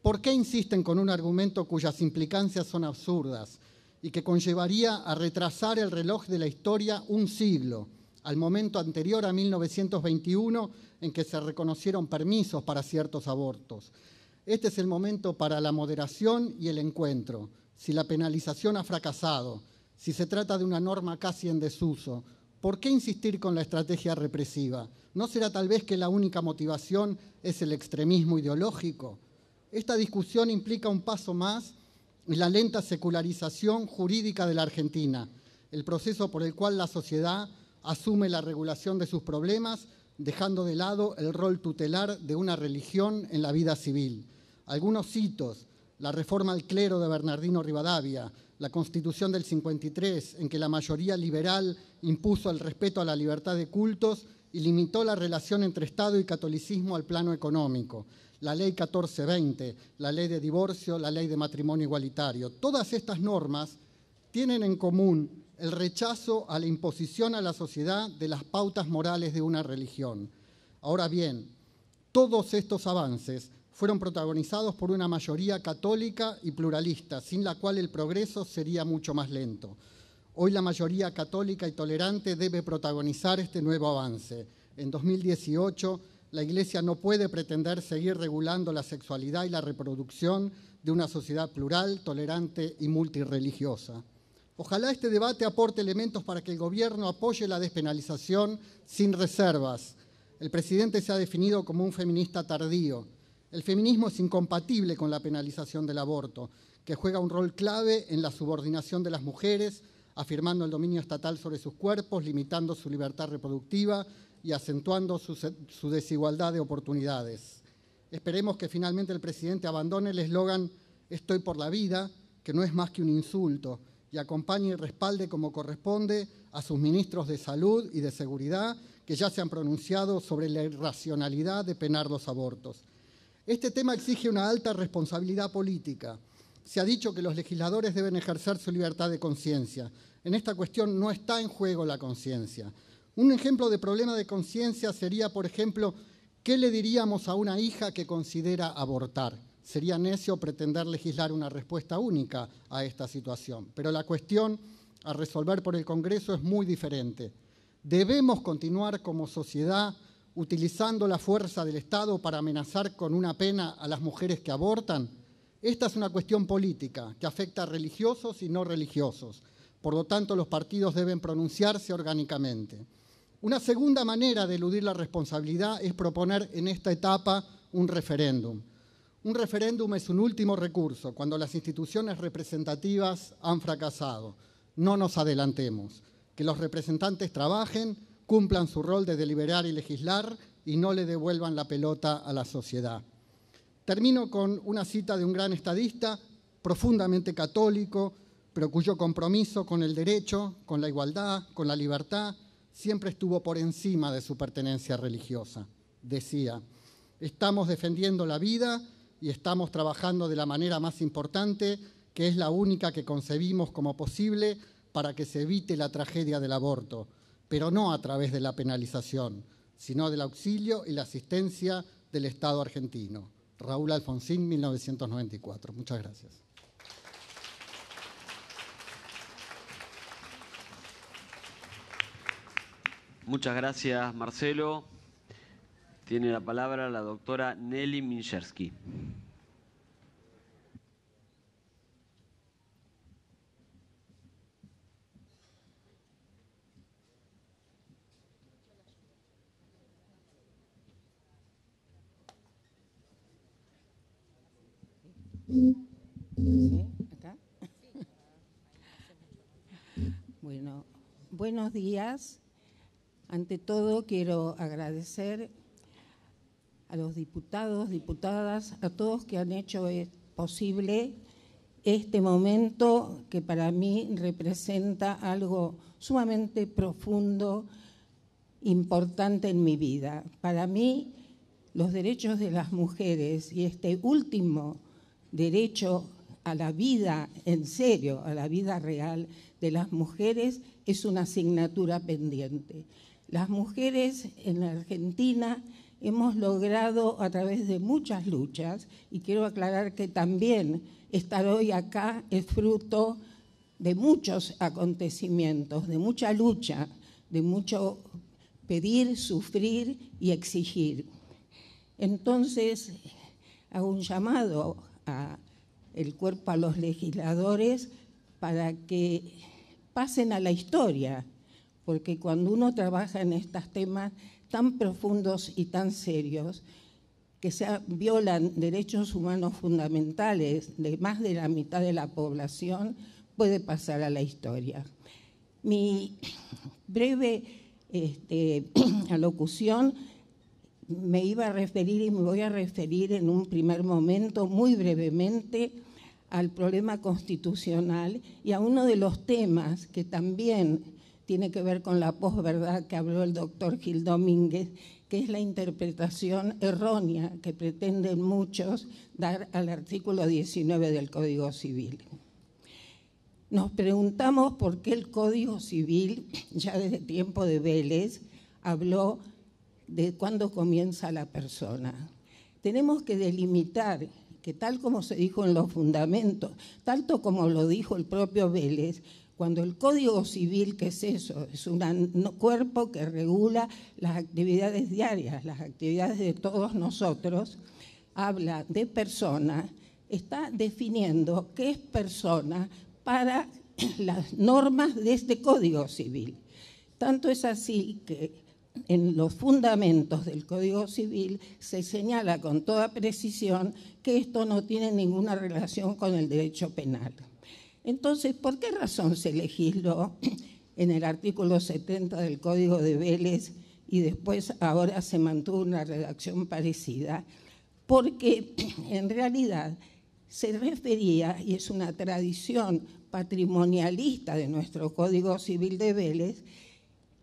¿Por qué insisten con un argumento cuyas implicancias son absurdas y que conllevaría a retrasar el reloj de la historia un siglo, al momento anterior a 1921 en que se reconocieron permisos para ciertos abortos? Este es el momento para la moderación y el encuentro. Si la penalización ha fracasado, si se trata de una norma casi en desuso, ¿Por qué insistir con la estrategia represiva? ¿No será tal vez que la única motivación es el extremismo ideológico? Esta discusión implica un paso más en la lenta secularización jurídica de la Argentina, el proceso por el cual la sociedad asume la regulación de sus problemas, dejando de lado el rol tutelar de una religión en la vida civil. Algunos hitos, la reforma al clero de Bernardino Rivadavia, la Constitución del 53, en que la mayoría liberal impuso el respeto a la libertad de cultos y limitó la relación entre Estado y catolicismo al plano económico, la ley 1420, la ley de divorcio, la ley de matrimonio igualitario. Todas estas normas tienen en común el rechazo a la imposición a la sociedad de las pautas morales de una religión. Ahora bien, todos estos avances fueron protagonizados por una mayoría católica y pluralista, sin la cual el progreso sería mucho más lento. Hoy la mayoría católica y tolerante debe protagonizar este nuevo avance. En 2018, la Iglesia no puede pretender seguir regulando la sexualidad y la reproducción de una sociedad plural, tolerante y multireligiosa. Ojalá este debate aporte elementos para que el gobierno apoye la despenalización sin reservas. El presidente se ha definido como un feminista tardío. El feminismo es incompatible con la penalización del aborto, que juega un rol clave en la subordinación de las mujeres, afirmando el dominio estatal sobre sus cuerpos, limitando su libertad reproductiva y acentuando su, desigualdad de oportunidades. Esperemos que finalmente el presidente abandone el eslogan Estoy por la vida, que no es más que un insulto, y acompañe y respalde como corresponde a sus ministros de salud y de seguridad que ya se han pronunciado sobre la irracionalidad de penar los abortos. Este tema exige una alta responsabilidad política. Se ha dicho que los legisladores deben ejercer su libertad de conciencia. En esta cuestión no está en juego la conciencia. Un ejemplo de problema de conciencia sería, por ejemplo, ¿qué le diríamos a una hija que considera abortar? Sería necio pretender legislar una respuesta única a esta situación. Pero la cuestión a resolver por el Congreso es muy diferente. Debemos continuar como sociedad utilizando la fuerza del Estado para amenazar con una pena a las mujeres que abortan? Esta es una cuestión política que afecta a religiosos y no religiosos. Por lo tanto, los partidos deben pronunciarse orgánicamente. Una segunda manera de eludir la responsabilidad es proponer en esta etapa un referéndum. Un referéndum es un último recurso cuando las instituciones representativas han fracasado. No nos adelantemos. Que los representantes trabajen, cumplan su rol de deliberar y legislar y no le devuelvan la pelota a la sociedad. Termino con una cita de un gran estadista, profundamente católico, pero cuyo compromiso con el derecho, con la igualdad, con la libertad, siempre estuvo por encima de su pertenencia religiosa. Decía, estamos defendiendo la vida y estamos trabajando de la manera más importante, que es la única que concebimos como posible para que se evite la tragedia del aborto pero no a través de la penalización, sino del auxilio y la asistencia del Estado argentino. Raúl Alfonsín, 1994. Muchas gracias.
Muchas gracias, Marcelo. Tiene la palabra la doctora Nelly Minchersky.
Bueno, buenos días. Ante todo, quiero agradecer a los diputados, diputadas, a todos que han hecho eh, posible este momento que para mí representa algo sumamente profundo, importante en mi vida. Para mí, los derechos de las mujeres y este último derecho a la vida en serio, a la vida real de las mujeres, es una asignatura pendiente. Las mujeres en la Argentina hemos logrado a través de muchas luchas, y quiero aclarar que también estar hoy acá es fruto de muchos acontecimientos, de mucha lucha, de mucho pedir, sufrir y exigir. Entonces, hago un llamado a el cuerpo a los legisladores para que pasen a la historia, porque cuando uno trabaja en estos temas tan profundos y tan serios, que se violan derechos humanos fundamentales de más de la mitad de la población, puede pasar a la historia. Mi breve este, <clears throat> alocución me iba a referir y me voy a referir en un primer momento, muy brevemente, al problema constitucional y a uno de los temas que también tiene que ver con la posverdad que habló el doctor Gil Domínguez, que es la interpretación errónea que pretenden muchos dar al artículo 19 del Código Civil. Nos preguntamos por qué el Código Civil, ya desde tiempo de Vélez, habló de cuándo comienza la persona. Tenemos que delimitar que tal como se dijo en los fundamentos, tanto como lo dijo el propio Vélez, cuando el Código Civil, que es eso, es un cuerpo que regula las actividades diarias, las actividades de todos nosotros, habla de persona, está definiendo qué es persona para <clears throat> las normas de este Código Civil. Tanto es así que en los fundamentos del Código Civil se señala con toda precisión que esto no tiene ninguna relación con el derecho penal. Entonces, ¿por qué razón se legisló en el artículo 70 del Código de Vélez y después ahora se mantuvo una redacción parecida? Porque <clears throat> en realidad se refería, y es una tradición patrimonialista de nuestro Código Civil de Vélez,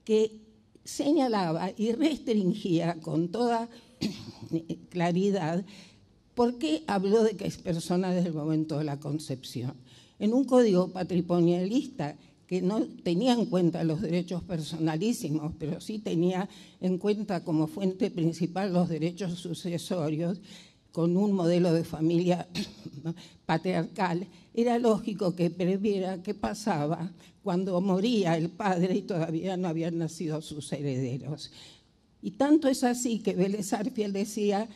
que señalaba y restringía con toda <clears throat> claridad por qué habló de que es persona desde el momento de la concepción. En un código patrimonialista que no tenía en cuenta los derechos personalísimos, pero sí tenía en cuenta como fuente principal los derechos sucesorios, con un modelo de familia <clears throat> patriarcal, era lógico que previera qué pasaba cuando moría el padre y todavía no habían nacido sus herederos. Y tanto es así que Vélez decía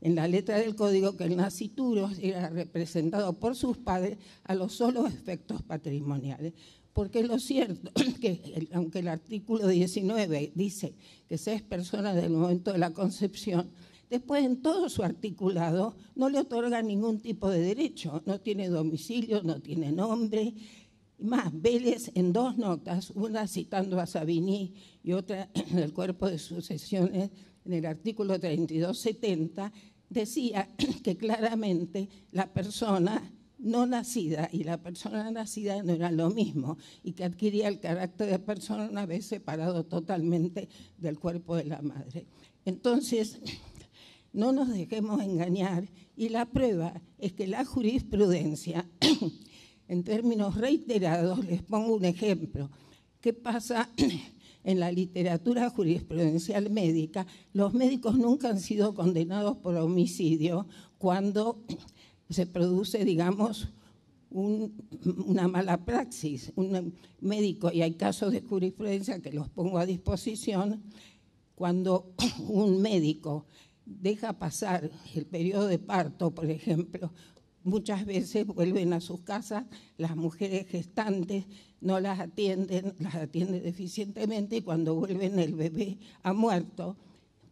en la letra del código que el nacituro era representado por sus padres a los solos efectos patrimoniales. Porque lo cierto que, aunque el artículo 19 dice que seis personas del momento de la concepción, después en todo su articulado no le otorga ningún tipo de derecho, no tiene domicilio, no tiene nombre. Y más, Vélez en dos notas, una citando a Sabini y otra en el cuerpo de sucesiones, en el artículo 3270, decía <clears throat> que claramente la persona no nacida y la persona nacida no era lo mismo y que adquiría el carácter de persona una vez separado totalmente del cuerpo de la madre. Entonces, <clears throat> no nos dejemos engañar y la prueba es que la jurisprudencia, <coughs> en términos reiterados, les pongo un ejemplo, ¿qué pasa <coughs> en la literatura jurisprudencial médica? Los médicos nunca han sido condenados por homicidio cuando <coughs> se produce, digamos, una mala praxis, un médico, y hay casos de jurisprudencia que los pongo a disposición, cuando un médico deja pasar el periodo de parto, por ejemplo, muchas veces vuelven a sus casas las mujeres gestantes, no las atienden, las atienden deficientemente y cuando vuelven el bebé ha muerto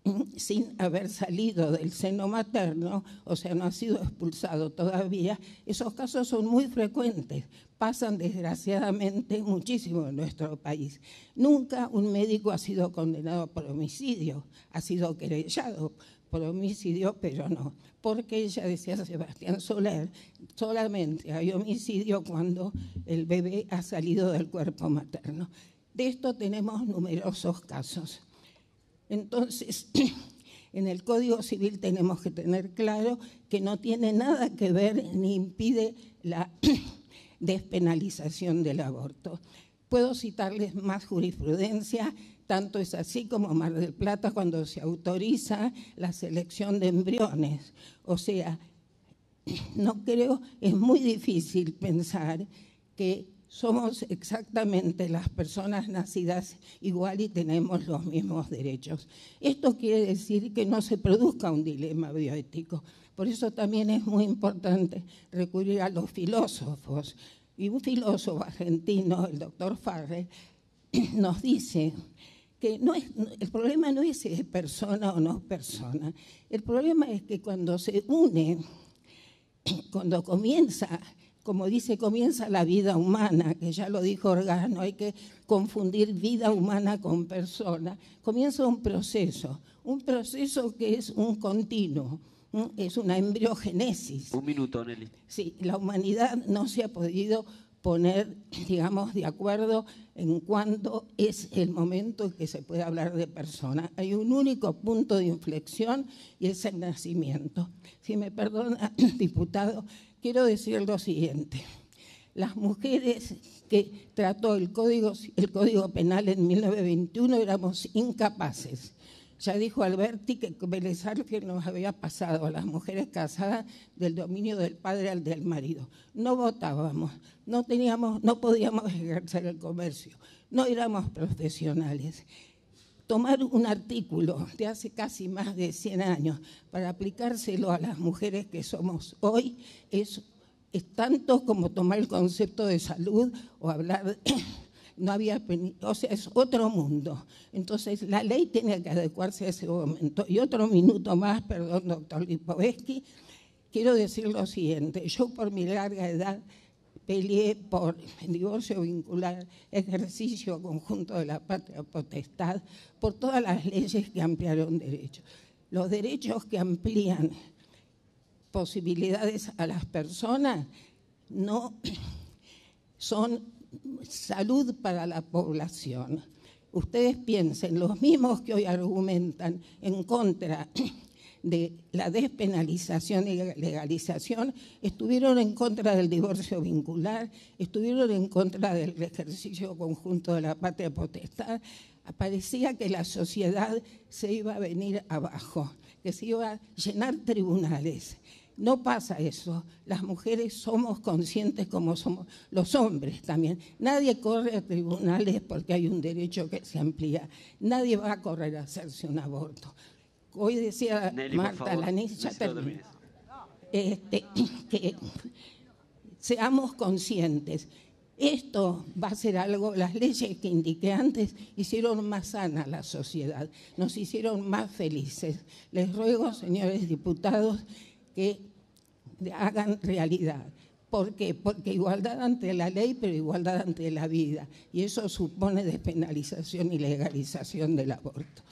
<clears throat> sin haber salido del seno materno, o sea, no ha sido expulsado todavía. Esos casos son muy frecuentes, pasan desgraciadamente muchísimo en nuestro país. Nunca un médico ha sido condenado por homicidio, ha sido querellado por homicidio, pero no, porque ella decía Sebastián Soler, solamente hay homicidio cuando el bebé ha salido del cuerpo materno. De esto tenemos numerosos casos. Entonces, <clears throat> en el Código Civil tenemos que tener claro que no tiene nada que ver ni impide la <clears throat> despenalización del aborto. Puedo citarles más jurisprudencia tanto es así como Mar del Plata cuando se autoriza la selección de embriones. O sea, <clears throat> no creo, es muy difícil pensar que somos exactamente las personas nacidas igual y tenemos los mismos derechos. Esto quiere decir que no se produzca un dilema bioético. Por eso también es muy importante recurrir a los filósofos. Y un filósofo argentino, el doctor Farre, <clears throat> nos dice que no es, el problema no es si es persona o no persona, el problema es que cuando se une, <clears throat> cuando comienza, como dice, comienza la vida humana, que ya lo dijo Organo, hay que confundir vida humana con persona, comienza un proceso, un proceso que es un continuo, es una embriogénesis.
Un minuto, Nelly.
Sí, la humanidad no se ha podido poner, <clears throat> digamos, de acuerdo en cuándo es el momento en que se puede hablar de persona. Hay un único punto de inflexión y es el nacimiento. Si me perdona, <clears throat> diputado, quiero decir lo siguiente. Las mujeres que trató el Código, el código Penal en 1921 éramos incapaces ya dijo Alberti que que nos había pasado a las mujeres casadas del dominio del padre al del marido. No votábamos, no, teníamos, no podíamos ejercer el comercio, no éramos profesionales. Tomar un artículo de hace casi más de 100 años para aplicárselo a las mujeres que somos hoy es, es tanto como tomar el concepto de salud o hablar no había, o sea, es otro mundo. Entonces, la ley tenía que adecuarse a ese momento. Y otro minuto más, perdón, doctor Lipovetsky, quiero decir lo siguiente, yo por mi larga edad peleé por divorcio vincular, ejercicio conjunto de la patria potestad, por todas las leyes que ampliaron derechos. Los derechos que amplían posibilidades a las personas no <clears throat> son salud para la población. Ustedes piensen, los mismos que hoy argumentan en contra de la despenalización y legalización, estuvieron en contra del divorcio vincular, estuvieron en contra del ejercicio conjunto de la patria potestad. Parecía que la sociedad se iba a venir abajo, que se iba a llenar tribunales. No pasa eso. Las mujeres somos conscientes como somos los hombres también. Nadie corre a tribunales porque hay un derecho que se amplía. Nadie va a correr a hacerse un aborto. Hoy decía Marta Lanis, este, <clears throat> que seamos conscientes. Esto va a ser algo, las leyes que indiqué antes hicieron más sana la sociedad, nos hicieron más felices. Les ruego, señores diputados, que hagan realidad. ¿Por qué? Porque igualdad ante la ley, pero igualdad ante la vida. Y eso supone despenalización y legalización del aborto.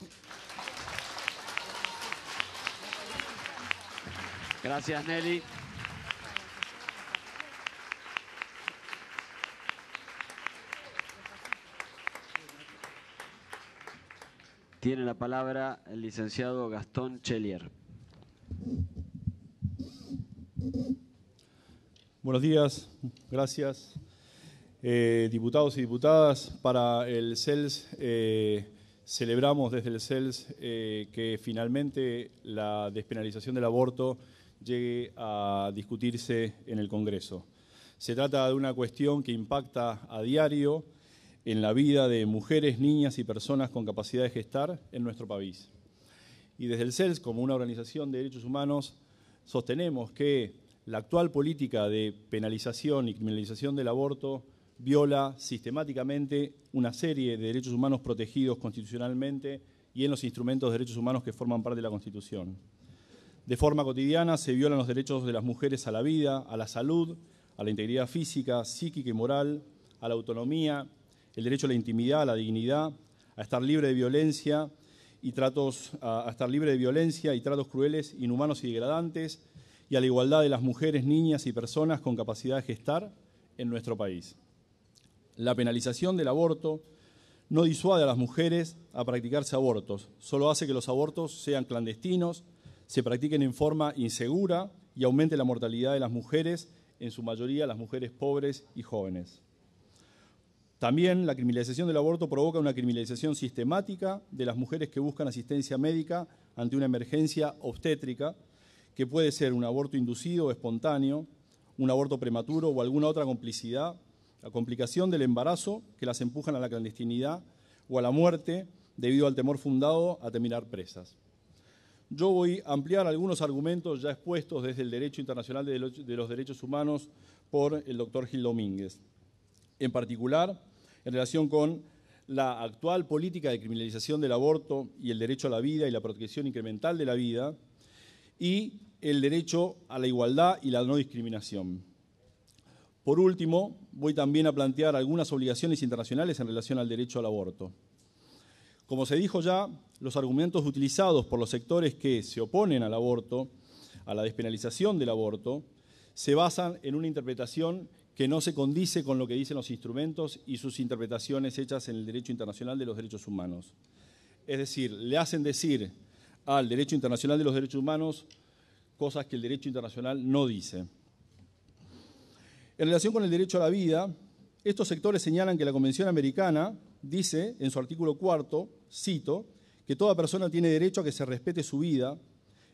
Gracias, Nelly. Tiene la palabra el licenciado Gastón Chelier.
Buenos días, gracias. Eh, diputados y diputadas, para el CELS eh, celebramos desde el CELS eh, que finalmente la despenalización del aborto llegue a discutirse en el Congreso. Se trata de una cuestión que impacta a diario en la vida de mujeres, niñas y personas con capacidad de gestar en nuestro país. Y desde el CELS, como una organización de derechos humanos, sostenemos que la actual política de penalización y criminalización del aborto viola sistemáticamente una serie de derechos humanos protegidos constitucionalmente y en los instrumentos de derechos humanos que forman parte de la Constitución. De forma cotidiana se violan los derechos de las mujeres a la vida, a la salud, a la integridad física, psíquica y moral, a la autonomía, el derecho a la intimidad, a la dignidad, a estar libre de violencia y tratos a, estar libre de violencia y tratos crueles, inhumanos y degradantes, y a la igualdad de las mujeres, niñas y personas con capacidad de gestar en nuestro país. La penalización del aborto no disuade a las mujeres a practicarse abortos, solo hace que los abortos sean clandestinos, se practiquen en forma insegura y aumente la mortalidad de las mujeres, en su mayoría las mujeres pobres y jóvenes. También la criminalización del aborto provoca una criminalización sistemática de las mujeres que buscan asistencia médica ante una emergencia obstétrica, que puede ser un aborto inducido o espontáneo, un aborto prematuro o alguna otra complicidad, la complicación del embarazo que las empujan a la clandestinidad o a la muerte debido al temor fundado a terminar presas. Yo voy a ampliar algunos argumentos ya expuestos desde el Derecho Internacional de los Derechos Humanos por el doctor Gil Domínguez en particular en relación con la actual política de criminalización del aborto y el derecho a la vida y la protección incremental de la vida y el derecho a la igualdad y la no discriminación. Por último, voy también a plantear algunas obligaciones internacionales en relación al derecho al aborto. Como se dijo ya, los argumentos utilizados por los sectores que se oponen al aborto, a la despenalización del aborto, se basan en una interpretación que no se condice con lo que dicen los instrumentos y sus interpretaciones hechas en el derecho internacional de los derechos humanos. Es decir, le hacen decir al derecho internacional de los derechos humanos cosas que el derecho internacional no dice. En relación con el derecho a la vida, estos sectores señalan que la Convención Americana dice, en su artículo cuarto, cito, que toda persona tiene derecho a que se respete su vida.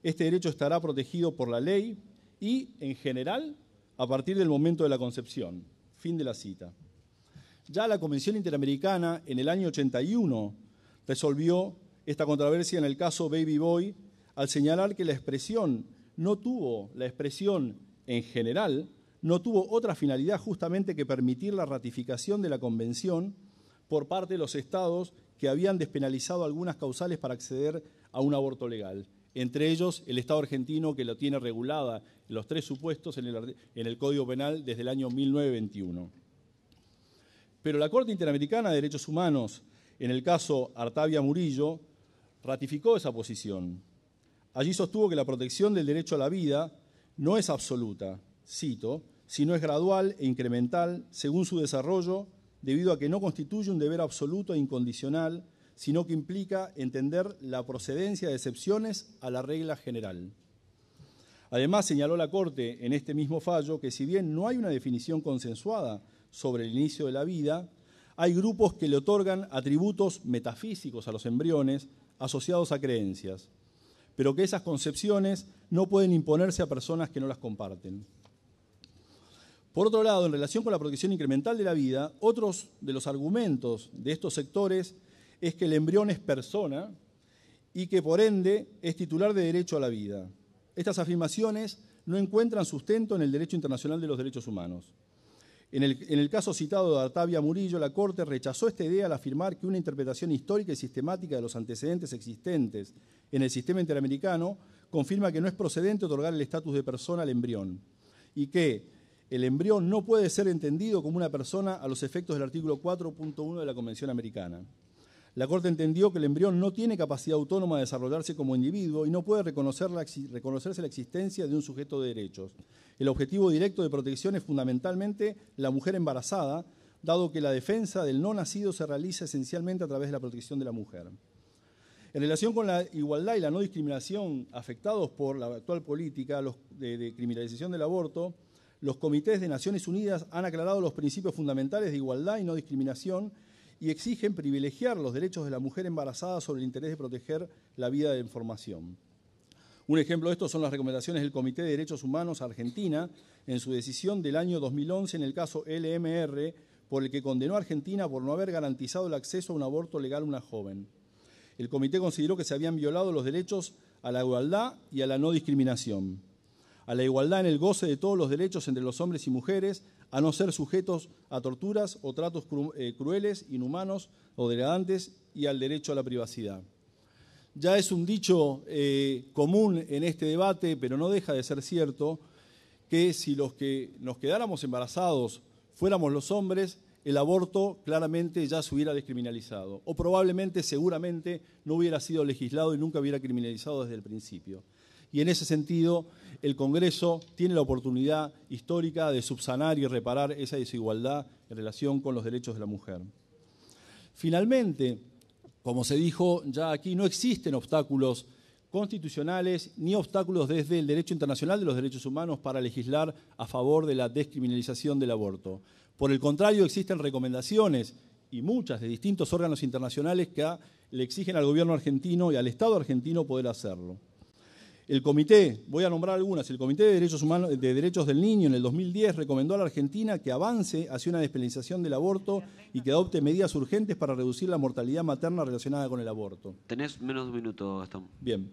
Este derecho estará protegido por la ley y, en general, a partir del momento de la concepción. Fin de la cita. Ya la Convención Interamericana en el año 81 resolvió esta controversia en el caso Baby Boy al señalar que la expresión no tuvo, la expresión en general, no tuvo otra finalidad justamente que permitir la ratificación de la Convención por parte de los estados que habían despenalizado algunas causales para acceder a un aborto legal entre ellos el Estado argentino que lo tiene regulada en los tres supuestos en el, Código Penal desde el año 1921. Pero la Corte Interamericana de Derechos Humanos, en el caso Artavia Murillo, ratificó esa posición. Allí sostuvo que la protección del derecho a la vida no es absoluta, cito, sino es gradual e incremental según su desarrollo, debido a que no constituye un deber absoluto e incondicional sino que implica entender la procedencia de excepciones a la regla general. Además, señaló la Corte en este mismo fallo que si bien no hay una definición consensuada sobre el inicio de la vida, hay grupos que le otorgan atributos metafísicos a los embriones asociados a creencias, pero que esas concepciones no pueden imponerse a personas que no las comparten. Por otro lado, en relación con la protección incremental de la vida, otros de los argumentos de estos sectores es que el embrión es persona y que por ende es titular de derecho a la vida. Estas afirmaciones no encuentran sustento en el derecho internacional de los derechos humanos. En el, caso citado de Artavia Murillo, la Corte rechazó esta idea al afirmar que una interpretación histórica y sistemática de los antecedentes existentes en el sistema interamericano confirma que no es procedente otorgar el estatus de persona al embrión y que el embrión no puede ser entendido como una persona a los efectos del artículo 4.1 de la Convención Americana. La Corte entendió que el embrión no tiene capacidad autónoma de desarrollarse como individuo y no puede reconocerse la existencia de un sujeto de derechos. El objetivo directo de protección es fundamentalmente la mujer embarazada, dado que la defensa del no nacido se realiza esencialmente a través de la protección de la mujer. En relación con la igualdad y la no discriminación afectados por la actual política de criminalización del aborto, los comités de Naciones Unidas han aclarado los principios fundamentales de igualdad y no discriminación y exigen privilegiar los derechos de la mujer embarazada sobre el interés de proteger la vida de información. Un ejemplo de esto son las recomendaciones del Comité de Derechos Humanos Argentina en su decisión del año 2011 en el caso LMR, por el que condenó a Argentina por no haber garantizado el acceso a un aborto legal a una joven. El comité consideró que se habían violado los derechos a la igualdad y a la no discriminación, a la igualdad en el goce de todos los derechos entre los hombres y mujeres, a no ser sujetos a torturas o tratos eh, crueles, inhumanos o degradantes y al derecho a la privacidad. Ya es un dicho eh, común en este debate, pero no deja de ser cierto, que si los que nos quedáramos embarazados fuéramos los hombres, el aborto claramente ya se hubiera descriminalizado, o probablemente, seguramente, no hubiera sido legislado y nunca hubiera criminalizado desde el principio y en ese sentido el Congreso tiene la oportunidad histórica de subsanar y reparar esa desigualdad en relación con los derechos de la mujer. Finalmente, como se dijo ya aquí, no existen obstáculos constitucionales ni obstáculos desde el derecho internacional de los derechos humanos para legislar a favor de la descriminalización del aborto. Por el contrario, existen recomendaciones y muchas de distintos órganos internacionales que le exigen al gobierno argentino y al Estado argentino poder hacerlo. El comité, voy a nombrar algunas, el Comité de Derechos, Humanos, de Derechos del Niño en el 2010 recomendó a la Argentina que avance hacia una despenalización del aborto y que adopte medidas urgentes para reducir la mortalidad materna relacionada con el aborto.
Tenés menos de un minuto, Gastón.
Bien.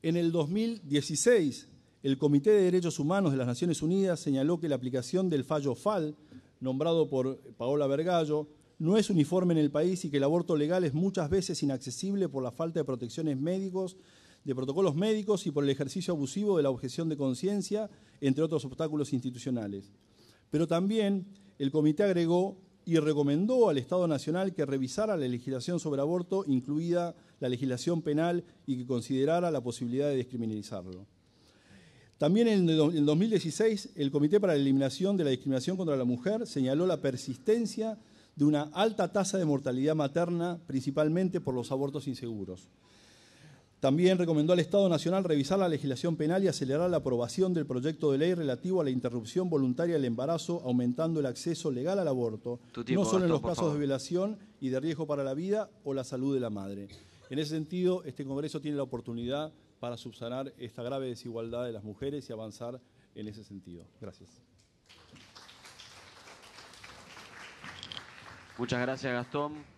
En el 2016, el Comité de Derechos Humanos de las Naciones Unidas señaló que la aplicación del fallo FAL, nombrado por Paola Vergallo, no es uniforme en el país y que el aborto legal es muchas veces inaccesible por la falta de protecciones médicos de protocolos médicos y por el ejercicio abusivo de la objeción de conciencia, entre otros obstáculos institucionales. Pero también el comité agregó y recomendó al Estado Nacional que revisara la legislación sobre aborto, incluida la legislación penal, y que considerara la posibilidad de descriminalizarlo. También en el 2016, el Comité para la Eliminación de la Discriminación contra la Mujer señaló la persistencia de una alta tasa de mortalidad materna, principalmente por los abortos inseguros. También recomendó al Estado Nacional revisar la legislación penal y acelerar la aprobación del proyecto de ley relativo a la interrupción voluntaria del embarazo, aumentando el acceso legal al aborto, no solo en los casos de violación y de riesgo para la vida o la salud de la madre. En ese sentido, este Congreso tiene la oportunidad para subsanar esta grave desigualdad de las mujeres y avanzar en ese sentido. Gracias.
Muchas gracias, Gastón.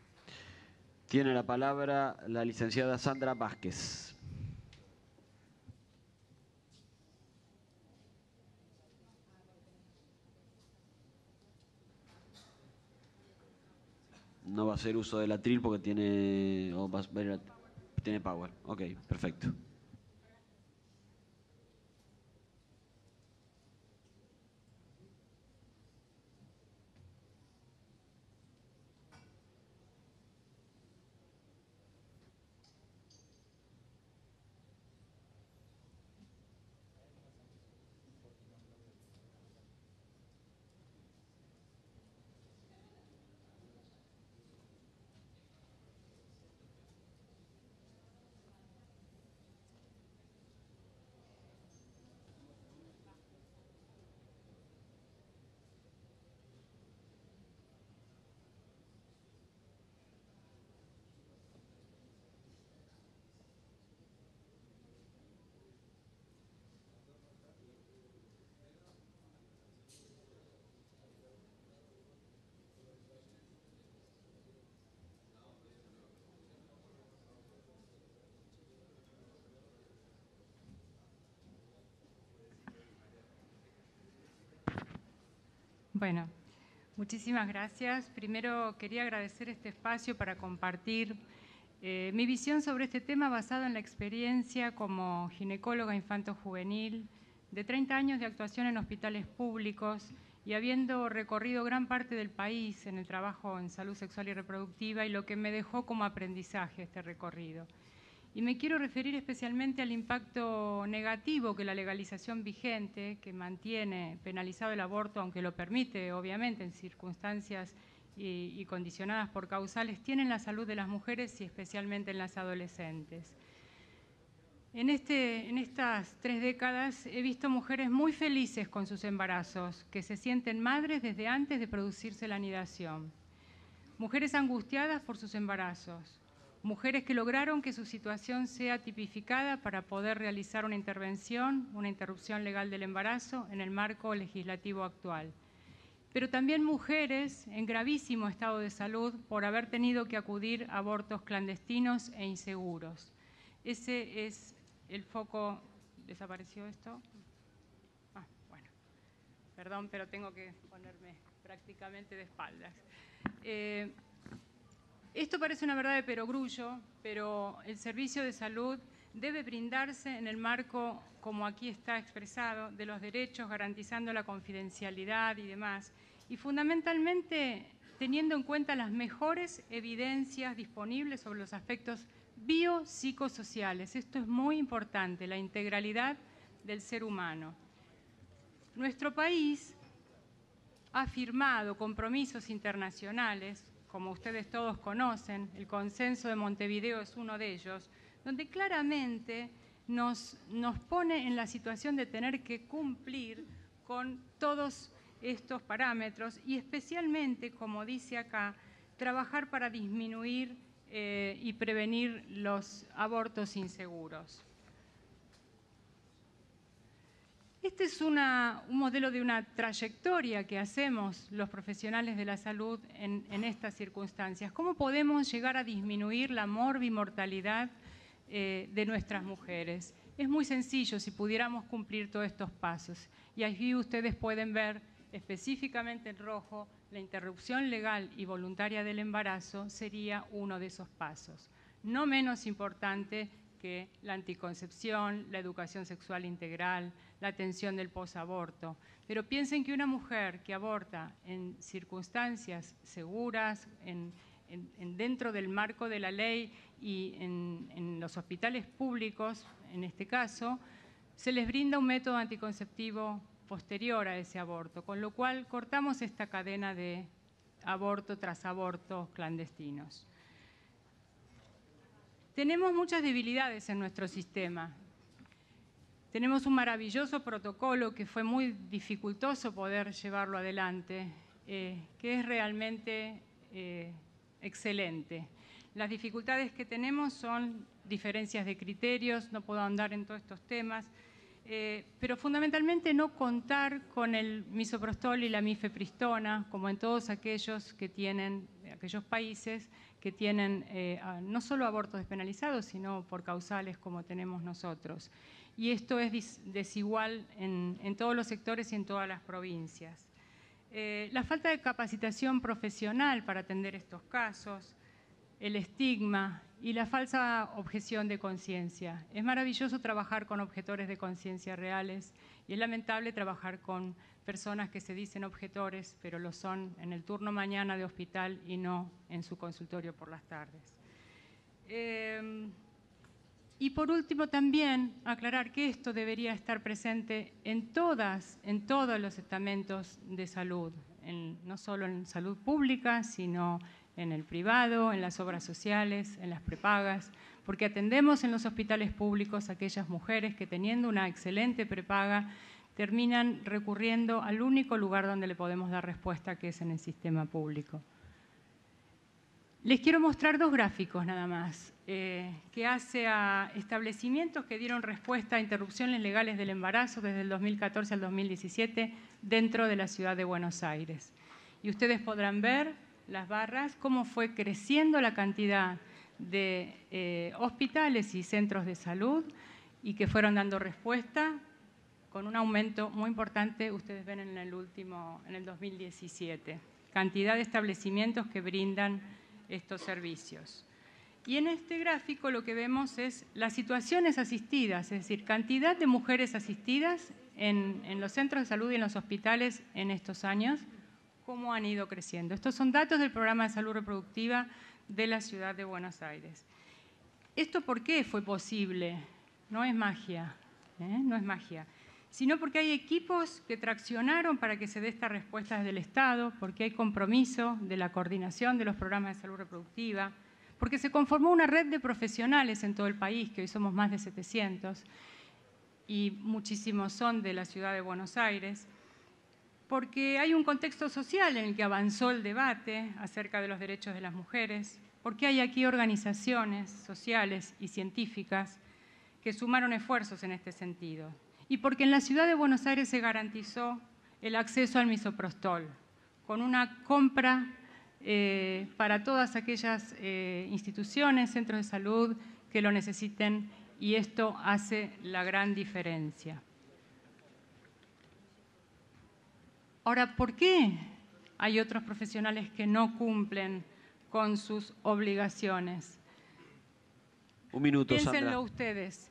Tiene la palabra la licenciada Sandra Vázquez. No va a hacer uso del atril porque tiene, tiene power. Ok, perfecto.
Bueno, muchísimas gracias. Primero quería agradecer este espacio para compartir eh, mi visión sobre este tema basado en la experiencia como ginecóloga infanto-juvenil de 30 años de actuación en hospitales públicos y habiendo recorrido gran parte del país en el trabajo en salud sexual y reproductiva y lo que me dejó como aprendizaje este recorrido. Y me quiero referir especialmente al impacto negativo que la legalización vigente, que mantiene penalizado el aborto, aunque lo permite, obviamente, en circunstancias y, condicionadas por causales, tiene en la salud de las mujeres y especialmente en las adolescentes. En, este, en, estas tres décadas he visto mujeres muy felices con sus embarazos, que se sienten madres desde antes de producirse la anidación. Mujeres angustiadas por sus embarazos, mujeres que lograron que su situación sea tipificada para poder realizar una intervención, una interrupción legal del embarazo en el marco legislativo actual. Pero también mujeres en gravísimo estado de salud por haber tenido que acudir a abortos clandestinos e inseguros. Ese es el foco. ¿Desapareció esto? Ah, bueno. Perdón, pero tengo que ponerme prácticamente de espaldas. Eh, esto parece una verdad de perogrullo, pero el servicio de salud debe brindarse en el marco, como aquí está expresado, de los derechos, garantizando la confidencialidad y demás, y fundamentalmente teniendo en cuenta las mejores evidencias disponibles sobre los aspectos biopsicosociales. Esto es muy importante, la integralidad del ser humano. Nuestro país ha firmado compromisos internacionales como ustedes todos conocen, el consenso de Montevideo es uno de ellos, donde claramente nos, pone en la situación de tener que cumplir con todos estos parámetros y especialmente, como dice acá, trabajar para disminuir eh, y prevenir los abortos inseguros. Este es un modelo de una trayectoria que hacemos los profesionales de la salud en, estas circunstancias. ¿Cómo podemos llegar a disminuir la morbimortalidad eh, de nuestras mujeres? Es muy sencillo si pudiéramos cumplir todos estos pasos. Y aquí ustedes pueden ver específicamente en rojo la interrupción legal y voluntaria del embarazo sería uno de esos pasos. No menos importante que la anticoncepción, la educación sexual integral, la atención del posaborto. Pero piensen que una mujer que aborta en circunstancias seguras, en, dentro del marco de la ley y en, en los hospitales públicos, en este caso, se les brinda un método anticonceptivo posterior a ese aborto, con lo cual cortamos esta cadena de aborto tras aborto clandestinos. Tenemos muchas debilidades en nuestro sistema tenemos un maravilloso protocolo que fue muy dificultoso poder llevarlo adelante, eh, que es realmente eh, excelente. Las dificultades que tenemos son diferencias de criterios, no puedo andar en todos estos temas, eh, pero fundamentalmente no contar con el misoprostol y la mifepristona, como en todos aquellos que tienen, aquellos países que tienen no solo abortos despenalizados, sino por causales como tenemos nosotros y esto es desigual en, todos los sectores y en todas las provincias. Eh, la falta de capacitación profesional para atender estos casos, el estigma y la falsa objeción de conciencia. Es maravilloso trabajar con objetores de conciencia reales y es lamentable trabajar con personas que se dicen objetores, pero lo son en el turno mañana de hospital y no en su consultorio por las tardes. Eh, y por último también aclarar que esto debería estar presente en todas, en todos los estamentos de salud, no solo en salud pública, sino en el privado, en las obras sociales, en las prepagas, porque atendemos en los hospitales públicos a aquellas mujeres que teniendo una excelente prepaga terminan recurriendo al único lugar donde le podemos dar respuesta, que es en el sistema público. Les quiero mostrar dos gráficos nada más, eh, que hace a establecimientos que dieron respuesta a interrupciones legales del embarazo desde el 2014 al 2017 dentro de la ciudad de Buenos Aires. Y ustedes podrán ver las barras, cómo fue creciendo la cantidad de eh, hospitales y centros de salud y que fueron dando respuesta con un aumento muy importante, ustedes ven en el último, en el 2017, cantidad de establecimientos que brindan estos servicios. Y en este gráfico lo que vemos es las situaciones asistidas, es decir, cantidad de mujeres asistidas en, los centros de salud y en los hospitales en estos años, cómo han ido creciendo. Estos son datos del programa de salud reproductiva de la ciudad de Buenos Aires. ¿Esto por qué fue posible? No es magia, ¿eh? no es magia sino porque hay equipos que traccionaron para que se dé esta respuesta desde el Estado, porque hay compromiso de la coordinación de los programas de salud reproductiva, porque se conformó una red de profesionales en todo el país, que hoy somos más de 700, y muchísimos son de la ciudad de Buenos Aires, porque hay un contexto social en el que avanzó el debate acerca de los derechos de las mujeres, porque hay aquí organizaciones sociales y científicas que sumaron esfuerzos en este sentido y porque en la ciudad de Buenos Aires se garantizó el acceso al misoprostol, con una compra eh, para todas aquellas eh, instituciones, centros de salud que lo necesiten y esto hace la gran diferencia. Ahora, ¿por qué hay otros profesionales que no cumplen con sus obligaciones?
Un minuto, Piénsenlo
ustedes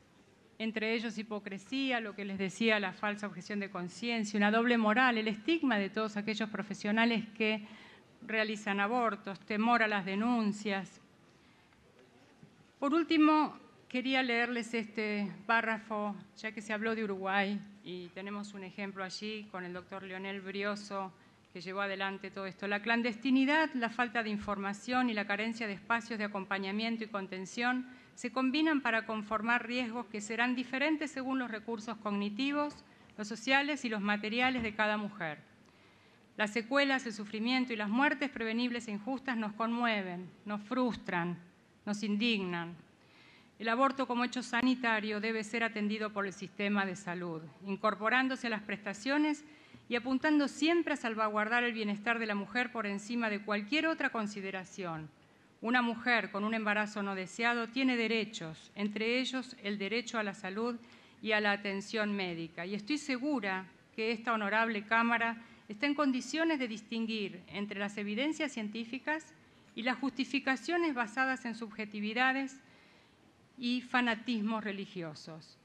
entre ellos hipocresía, lo que les decía la falsa objeción de conciencia, una doble moral, el estigma de todos aquellos profesionales que realizan abortos, temor a las denuncias. Por último, quería leerles este párrafo, ya que se habló de Uruguay y tenemos un ejemplo allí con el doctor Leonel Brioso, que llevó adelante todo esto. La clandestinidad, la falta de información y la carencia de espacios de acompañamiento y contención se combinan para conformar riesgos que serán diferentes según los recursos cognitivos, los sociales y los materiales de cada mujer. Las secuelas, el sufrimiento y las muertes prevenibles e injustas nos conmueven, nos frustran, nos indignan. El aborto como hecho sanitario debe ser atendido por el sistema de salud, incorporándose a las prestaciones y apuntando siempre a salvaguardar el bienestar de la mujer por encima de cualquier otra consideración una mujer con un embarazo no deseado tiene derechos, entre ellos el derecho a la salud y a la atención médica. Y estoy segura que esta honorable Cámara está en condiciones de distinguir entre las evidencias científicas y las justificaciones basadas en subjetividades y fanatismos religiosos.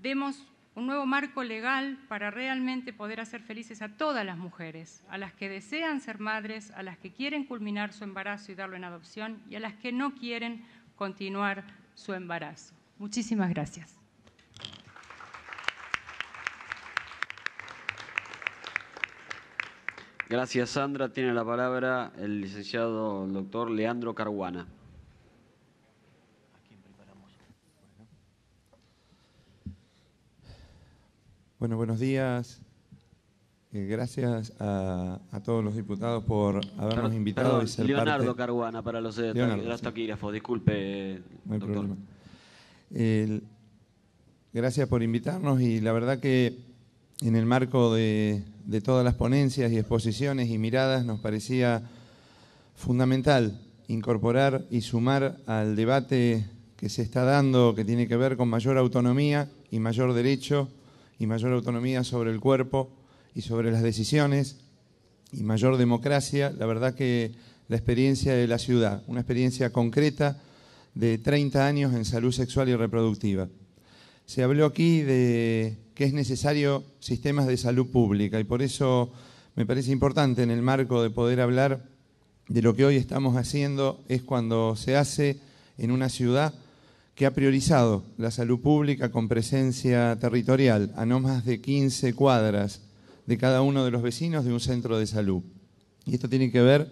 Demos un nuevo marco legal para realmente poder hacer felices a todas las mujeres, a las que desean ser madres, a las que quieren culminar su embarazo y darlo en adopción y a las que no quieren continuar su embarazo. Muchísimas gracias.
Gracias, Sandra. Tiene la palabra el licenciado doctor Leandro Caruana.
Bueno, buenos días. Eh, gracias a, todos los diputados por habernos invitado. Leonardo Caruana para los
taquígrafos. Disculpe,
no doctor. Problema. gracias por invitarnos y la verdad que en el marco de, de todas las ponencias y exposiciones y miradas nos parecía fundamental incorporar y sumar al debate que se está dando, que tiene que ver con mayor autonomía y mayor derecho y mayor autonomía sobre el cuerpo y sobre las decisiones y mayor democracia. La verdad que la experiencia de la ciudad, una experiencia concreta de 30 años en salud sexual y reproductiva. Se habló aquí de que es necesario sistemas de salud pública y por eso me parece importante en el marco de poder hablar de lo que hoy estamos haciendo es cuando se hace en una ciudad que ha priorizado la salud pública con presencia territorial a no más de 15 cuadras de cada uno de los vecinos de un centro de salud. Y esto tiene que ver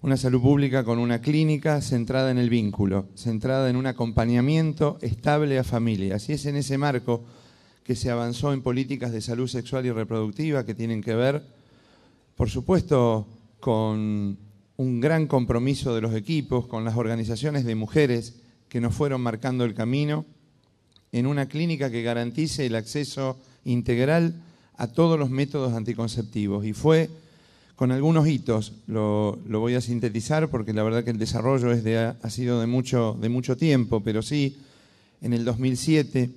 una salud pública con una clínica centrada en el vínculo, centrada en un acompañamiento estable a familias. Y es en ese marco que se avanzó en políticas de salud sexual y reproductiva que tienen que ver, por supuesto, con un gran compromiso de los equipos, con las organizaciones de mujeres que nos fueron marcando el camino en una clínica que garantice el acceso integral a todos los métodos anticonceptivos. Y fue con algunos hitos, lo, voy a sintetizar porque la verdad que el desarrollo es ha sido de mucho, de mucho tiempo, pero sí, en el 2007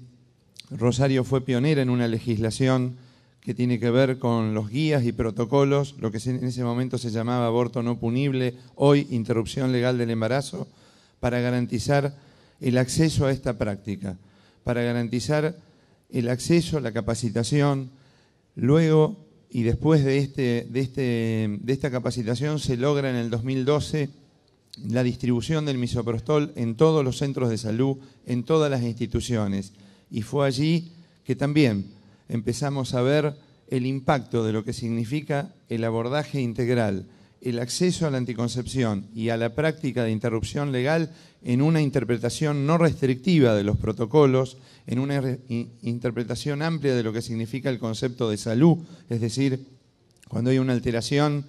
Rosario fue pionera en una legislación que tiene que ver con los guías y protocolos, lo que en ese momento se llamaba aborto no punible, hoy interrupción legal del embarazo, para garantizar el acceso a esta práctica, para garantizar el acceso, a la capacitación, luego y después de, este, de, este, de esta capacitación se logra en el 2012 la distribución del misoprostol en todos los centros de salud, en todas las instituciones. Y fue allí que también empezamos a ver el impacto de lo que significa el abordaje integral, el acceso a la anticoncepción y a la práctica de interrupción legal en una interpretación no restrictiva de los protocolos, en una interpretación amplia de lo que significa el concepto de salud, es decir, cuando hay una alteración,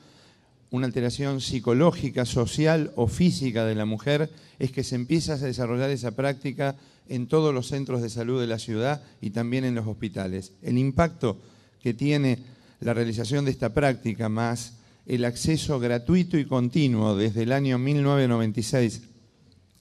una alteración psicológica, social o física de la mujer, es que se empieza a desarrollar esa práctica en todos los centros de salud de la ciudad y también en los hospitales. El impacto que tiene la realización de esta práctica, más el acceso gratuito y continuo desde el año 1996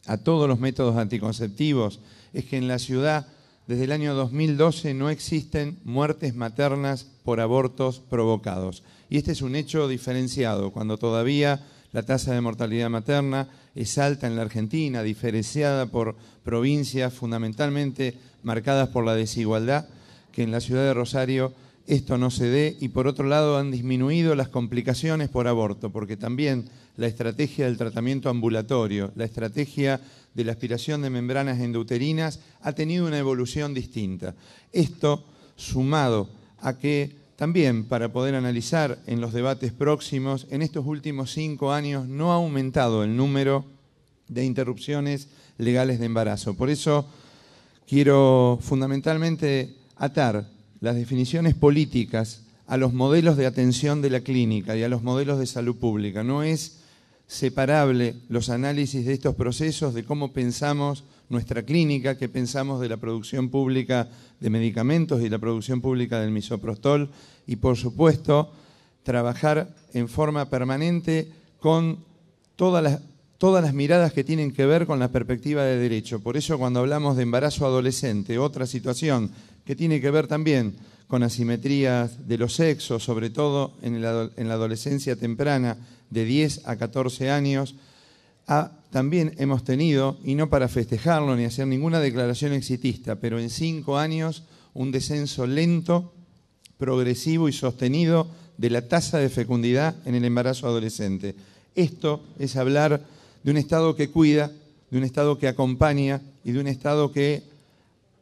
a todos los métodos anticonceptivos, es que en la ciudad desde el año 2012 no existen muertes maternas por abortos provocados. Y este es un hecho diferenciado, cuando todavía la tasa de mortalidad materna es alta en la Argentina, diferenciada por provincias fundamentalmente marcadas por la desigualdad, que en la ciudad de Rosario esto no se dé y por otro lado han disminuido las complicaciones por aborto, porque también la estrategia del tratamiento ambulatorio, la estrategia de la aspiración de membranas endouterinas ha tenido una evolución distinta. Esto sumado a que también para poder analizar en los debates próximos, en estos últimos cinco años no ha aumentado el número de interrupciones legales de embarazo. Por eso quiero fundamentalmente atar las definiciones políticas a los modelos de atención de la clínica y a los modelos de salud pública. No es separable los análisis de estos procesos, de cómo pensamos nuestra clínica, qué pensamos de la producción pública de medicamentos y la producción pública del misoprostol y, por supuesto, trabajar en forma permanente con todas las, todas las miradas que tienen que ver con la perspectiva de derecho. Por eso, cuando hablamos de embarazo adolescente, otra situación que tiene que ver también con asimetrías de los sexos, sobre todo en la, adolescencia temprana, de 10 a 14 años, ah, también hemos tenido, y no para festejarlo ni hacer ninguna declaración exitista, pero en cinco años un descenso lento, progresivo y sostenido de la tasa de fecundidad en el embarazo adolescente. Esto es hablar de un Estado que cuida, de un Estado que acompaña y de un Estado que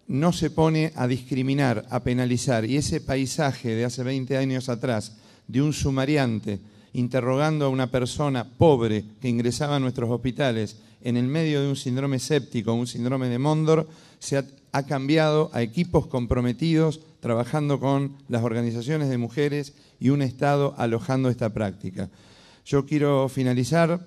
no se pone a discriminar, a penalizar, y ese paisaje de hace 20 años atrás, de un sumariante interrogando a una persona pobre que ingresaba a nuestros hospitales en el medio de un síndrome séptico, un síndrome de Mondor, se ha, cambiado a equipos comprometidos trabajando con las organizaciones de mujeres y un Estado alojando esta práctica. Yo quiero finalizar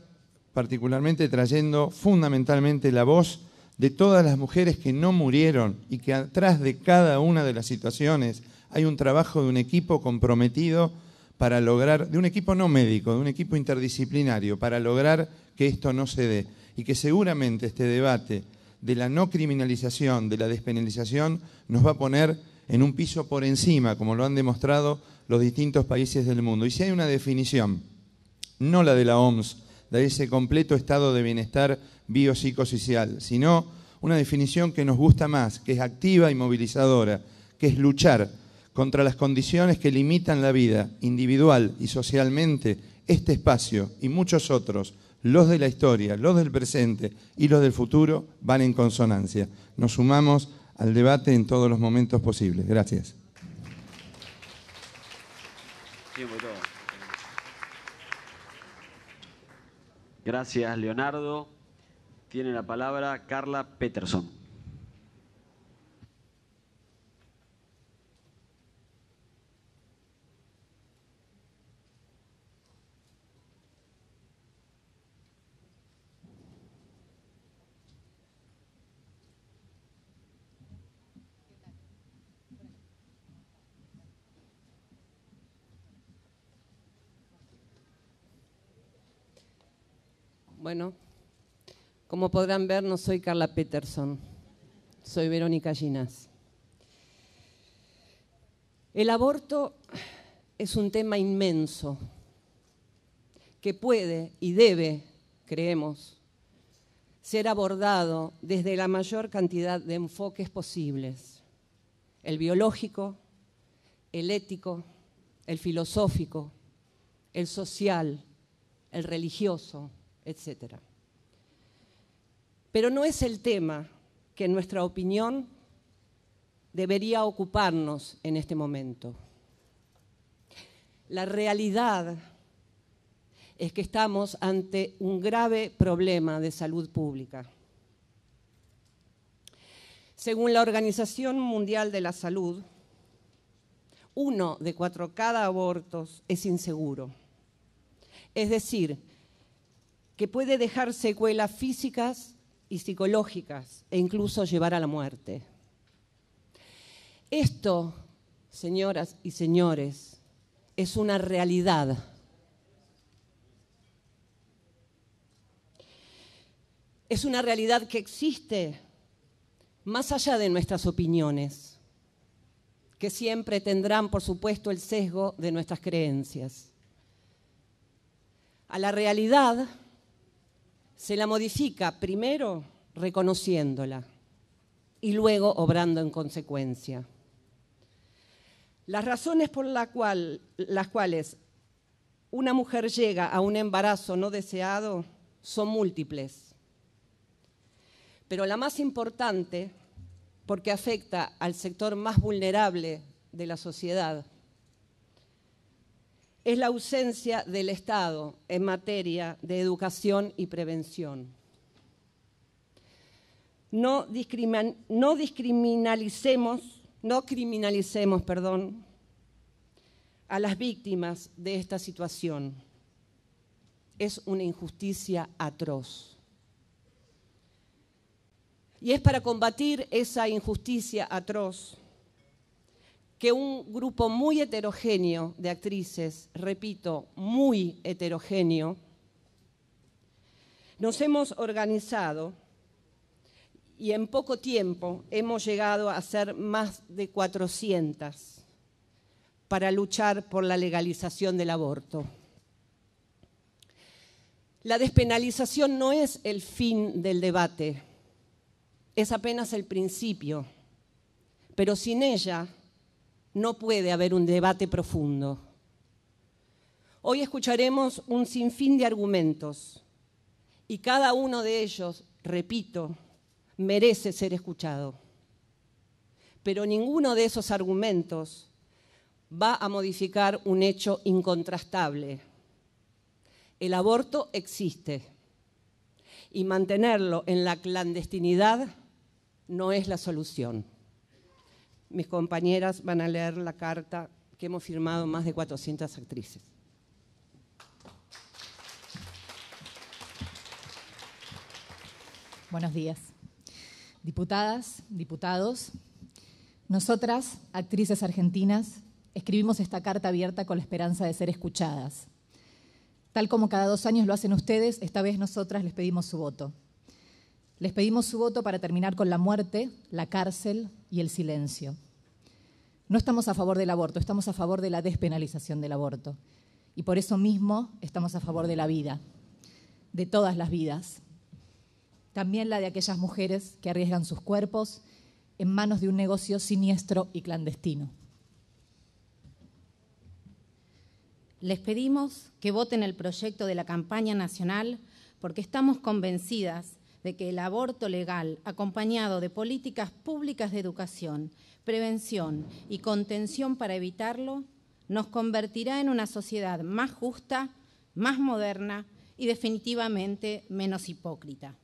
particularmente trayendo fundamentalmente la voz de todas las mujeres que no murieron y que atrás de cada una de las situaciones hay un trabajo de un equipo comprometido para lograr, de un equipo no médico, de un equipo interdisciplinario, para lograr que esto no se dé y que seguramente este debate de la no criminalización, de la despenalización, nos va a poner en un piso por encima, como lo han demostrado los distintos países del mundo. Y si hay una definición, no la de la OMS, de ese completo estado de bienestar biopsicosocial, sino una definición que nos gusta más, que es activa y movilizadora, que es luchar contra las condiciones que limitan la vida individual y socialmente, este espacio y muchos otros, los de la historia, los del presente y los del futuro, van en consonancia. Nos sumamos al debate en todos los momentos posibles. Gracias.
Gracias, Leonardo. Tiene la palabra Carla Peterson.
Bueno, como podrán ver, no soy Carla Peterson, soy Verónica Ginás. El aborto es un tema inmenso que puede y debe, creemos, ser abordado desde la mayor cantidad de enfoques posibles, el biológico, el ético, el filosófico, el social, el religioso, etcétera. Pero no es el tema que, en nuestra opinión, debería ocuparnos en este momento. La realidad es que estamos ante un grave problema de salud pública. Según la Organización Mundial de la Salud, uno de cuatro cada abortos es inseguro. Es decir, que puede dejar secuelas físicas y psicológicas e incluso llevar a la muerte. Esto, señoras y señores, es una realidad. Es una realidad que existe más allá de nuestras opiniones, que siempre tendrán, por supuesto, el sesgo de nuestras creencias. A la realidad se la modifica primero reconociéndola y luego obrando en consecuencia. Las razones por las cuales una mujer llega a un embarazo no deseado son múltiples, pero la más importante, porque afecta al sector más vulnerable de la sociedad, es la ausencia del Estado en materia de educación y prevención. No, no criminalicemos, perdón, a las víctimas de esta situación. Es una injusticia atroz. Y es para combatir esa injusticia atroz que un grupo muy heterogéneo de actrices, repito, muy heterogéneo, nos hemos organizado y en poco tiempo hemos llegado a ser más de 400 para luchar por la legalización del aborto. La despenalización no es el fin del debate, es apenas el principio, pero sin ella no puede haber un debate profundo. Hoy escucharemos un sinfín de argumentos y cada uno de ellos, repito, merece ser escuchado. Pero ninguno de esos argumentos va a modificar un hecho incontrastable. El aborto existe y mantenerlo en la clandestinidad no es la solución mis compañeras van a leer la carta que hemos firmado más de 400 actrices.
Buenos días.
Diputadas, diputados, nosotras, actrices argentinas, escribimos esta carta abierta con la esperanza de ser escuchadas. Tal como cada dos años lo hacen ustedes, esta vez nosotras les pedimos su voto. Les pedimos su voto para terminar con la muerte, la cárcel y el silencio. No estamos a favor del aborto, estamos a favor de la despenalización del aborto. Y por eso mismo estamos a favor de la vida, de todas las vidas. También la de aquellas mujeres que arriesgan sus cuerpos en manos de un negocio siniestro y clandestino. Les pedimos que voten el proyecto de la campaña nacional porque estamos convencidas de que el aborto legal, acompañado de políticas públicas de educación, prevención y contención para evitarlo, nos convertirá en una sociedad más justa, más moderna y definitivamente menos hipócrita.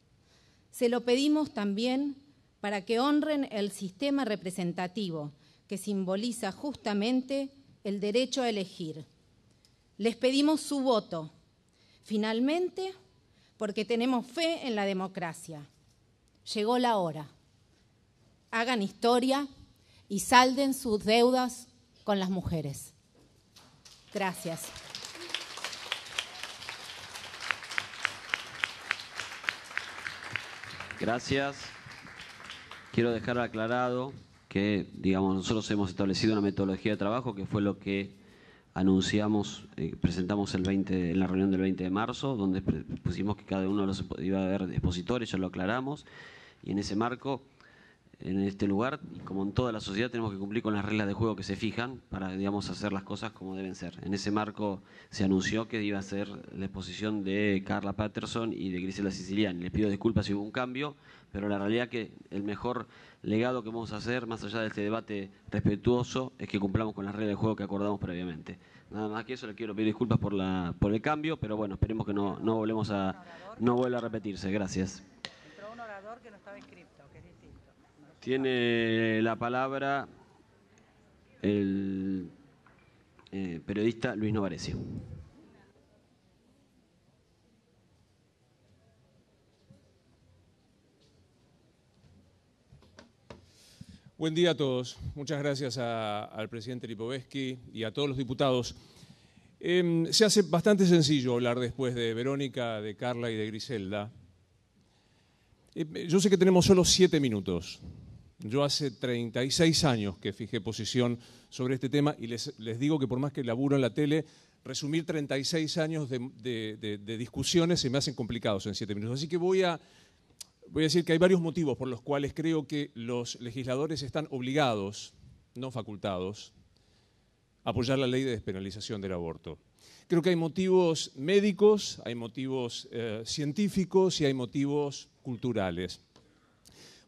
Se lo pedimos también para que honren el sistema representativo que simboliza justamente el derecho a elegir. Les pedimos su voto. Finalmente, porque tenemos fe en la democracia. Llegó la hora. Hagan historia y salden sus deudas con las mujeres. Gracias.
Gracias. Quiero dejar aclarado que, digamos, nosotros hemos establecido una metodología de trabajo que fue lo que anunciamos, eh, presentamos el 20, en la reunión del 20 de marzo, donde pusimos que cada uno iba a haber expositores, ya lo aclaramos, y en ese marco, en este lugar, como en toda la sociedad, tenemos que cumplir con las reglas de juego que se fijan para, digamos, hacer las cosas como deben ser. En ese marco se anunció que iba a ser la exposición de Carla Patterson y de Grisela Siciliani. Les pido disculpas si hubo un cambio, pero la realidad es que el mejor legado que vamos a hacer, más allá de este debate respetuoso, es que cumplamos con las reglas de juego que acordamos previamente. Nada más que eso, le quiero pedir disculpas por, la, por el cambio, pero bueno, esperemos que no, volvemos a, no vuelva a repetirse. Gracias. Tiene la palabra el eh, periodista Luis Novaresio.
Buen día a todos. Muchas gracias al presidente Lipovetsky y a todos los diputados. Em, se hace bastante sencillo hablar después de Verónica, de Carla y de Griselda. Em, yo sé que tenemos solo siete minutos. Yo hace 36 años que fijé posición sobre este tema y les, digo que por más que laburo en la tele, resumir 36 años de discusiones se me hacen complicados en siete minutos. Así que voy a voy a decir que hay varios motivos por los cuales creo que los legisladores están obligados, no facultados, a apoyar la ley de despenalización del aborto. Creo que hay motivos médicos, hay motivos eh, científicos y hay motivos culturales.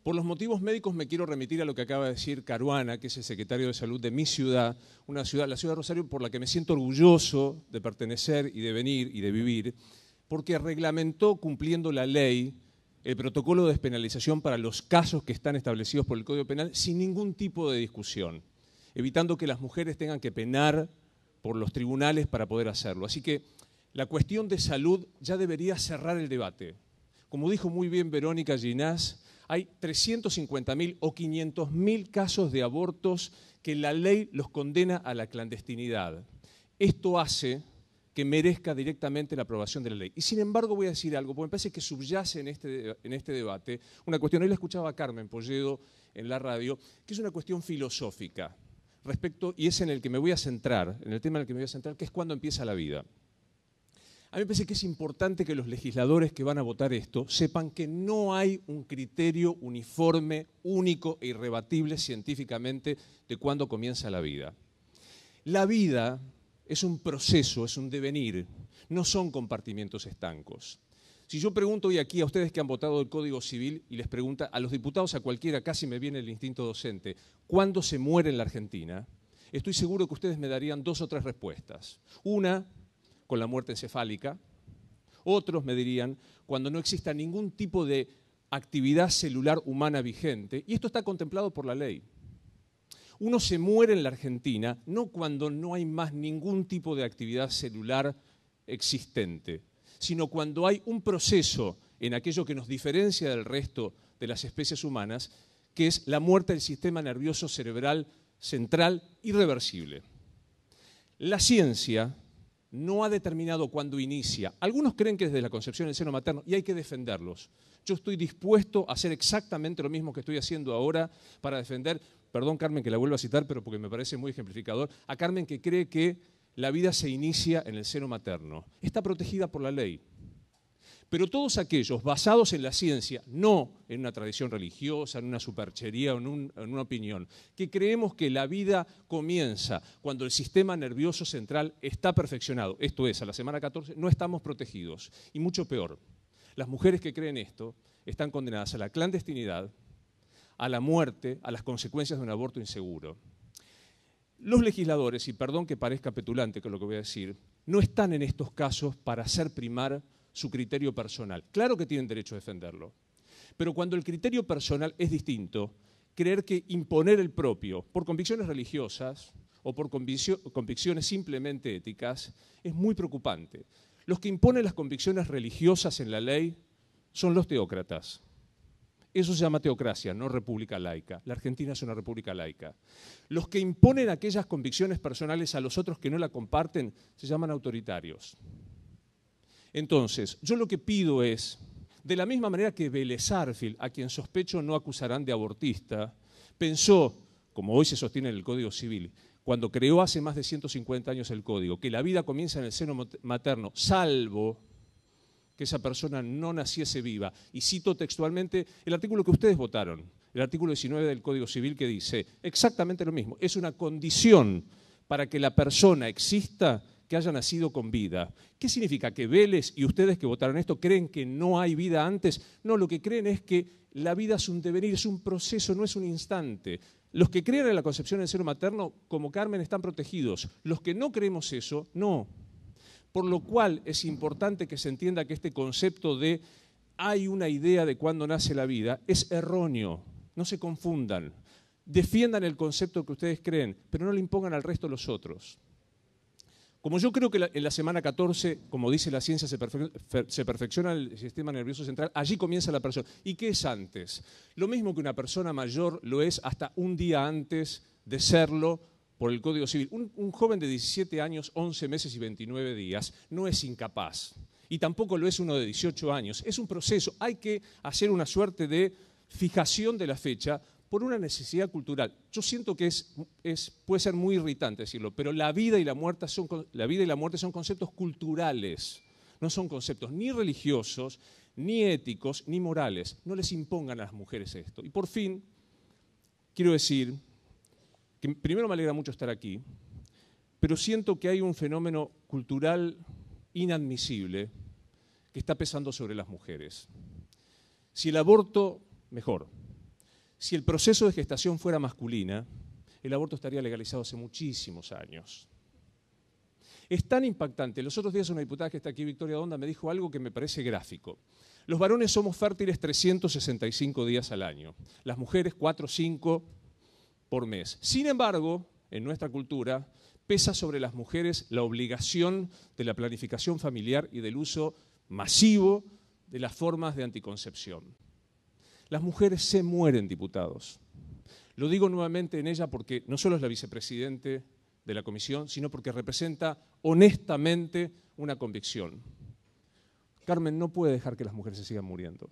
Por los motivos médicos me quiero remitir a lo que acaba de decir Caruana, que es el secretario de Salud de mi ciudad, una ciudad, la ciudad de Rosario, por la que me siento orgulloso de pertenecer y de venir y de vivir, porque reglamentó cumpliendo la ley el protocolo de despenalización para los casos que están establecidos por el Código Penal sin ningún tipo de discusión, evitando que las mujeres tengan que penar por los tribunales para poder hacerlo. Así que la cuestión de salud ya debería cerrar el debate. Como dijo muy bien Verónica Ginás, hay 350.000 o 500.000 casos de abortos que la ley los condena a la clandestinidad. Esto hace que merezca directamente la aprobación de la ley. Y sin embargo voy a decir algo, porque me parece que subyace este, en este, debate una cuestión, hoy la escuchaba Carmen Polledo en la radio, que es una cuestión filosófica respecto, y es en el que me voy a centrar, en el tema en el que me voy a centrar, que es cuándo empieza la vida. A mí me parece que es importante que los legisladores que van a votar esto sepan que no hay un criterio uniforme, único e irrebatible científicamente de cuándo comienza la vida. La vida es un proceso, es un devenir, no son compartimientos estancos. Si yo pregunto hoy aquí a ustedes que han votado el Código Civil y les pregunta a los diputados, a cualquiera, casi me viene el instinto docente, ¿cuándo se muere en la Argentina? Estoy seguro que ustedes me darían dos o tres respuestas. Una, con la muerte encefálica. Otros me dirían, cuando no exista ningún tipo de actividad celular humana vigente. Y esto está contemplado por la ley. Uno se muere en la Argentina no cuando no hay más ningún tipo de actividad celular existente, sino cuando hay un proceso en aquello que nos diferencia del resto de las especies humanas, que es la muerte del sistema nervioso cerebral central irreversible. La ciencia no ha determinado cuándo inicia. Algunos creen que desde la concepción del seno materno, y hay que defenderlos. Yo estoy dispuesto a hacer exactamente lo mismo que estoy haciendo ahora para defender perdón Carmen que la vuelvo a citar, pero porque me parece muy ejemplificador, a Carmen que cree que la vida se inicia en el seno materno. Está protegida por la ley. Pero todos aquellos basados en la ciencia, no en una tradición religiosa, en una superchería o en, en, una opinión, que creemos que la vida comienza cuando el sistema nervioso central está perfeccionado, esto es, a la semana 14, no estamos protegidos. Y mucho peor, las mujeres que creen esto están condenadas a la clandestinidad, a la muerte, a las consecuencias de un aborto inseguro. Los legisladores, y perdón que parezca petulante con lo que voy a decir, no están en estos casos para hacer primar su criterio personal. Claro que tienen derecho a defenderlo, pero cuando el criterio personal es distinto, creer que imponer el propio por convicciones religiosas o por convicciones simplemente éticas es muy preocupante. Los que imponen las convicciones religiosas en la ley son los teócratas. Eso se llama teocracia, no república laica. La Argentina es una república laica. Los que imponen aquellas convicciones personales a los otros que no la comparten se llaman autoritarios. Entonces, yo lo que pido es, de la misma manera que Vélez a quien sospecho no acusarán de abortista, pensó, como hoy se sostiene en el Código Civil, cuando creó hace más de 150 años el Código, que la vida comienza en el seno materno, salvo que esa persona no naciese viva. Y cito textualmente el artículo que ustedes votaron, el artículo 19 del Código Civil que dice exactamente lo mismo. Es una condición para que la persona exista que haya nacido con vida. ¿Qué significa? ¿Que Vélez y ustedes que votaron esto creen que no hay vida antes? No, lo que creen es que la vida es un devenir, es un proceso, no es un instante. Los que creen en la concepción del ser materno, como Carmen, están protegidos. Los que no creemos eso, no. Por lo cual es importante que se entienda que este concepto de hay una idea de cuándo nace la vida es erróneo. No se confundan. Defiendan el concepto que ustedes creen, pero no le impongan al resto los otros. Como yo creo que en la semana 14, como dice la ciencia, se, se, perfecciona el sistema nervioso central, allí comienza la persona. ¿Y qué es antes? Lo mismo que una persona mayor lo es hasta un día antes de serlo por el Código Civil. Un, joven de 17 años, 11 meses y 29 días no es incapaz. Y tampoco lo es uno de 18 años. Es un proceso. Hay que hacer una suerte de fijación de la fecha por una necesidad cultural. Yo siento que puede ser muy irritante decirlo, pero la vida, y la, la vida y la muerte son conceptos culturales. No son conceptos ni religiosos, ni éticos, ni morales. No les impongan a las mujeres esto. Y por fin, quiero decir primero me alegra mucho estar aquí, pero siento que hay un fenómeno cultural inadmisible que está pesando sobre las mujeres. Si el aborto, mejor, si el proceso de gestación fuera masculina, el aborto estaría legalizado hace muchísimos años. Es tan impactante. Los otros días una diputada que está aquí, Victoria Donda, me dijo algo que me parece gráfico. Los varones somos fértiles 365 días al año, las mujeres 4, 5, sin embargo, en nuestra cultura pesa sobre las mujeres la obligación de la planificación familiar y del uso masivo de las formas de anticoncepción. Las mujeres se mueren, diputados. Lo digo nuevamente en ella porque no solo es la vicepresidente de la comisión, sino porque representa honestamente una convicción. Carmen no puede dejar que las mujeres se sigan muriendo.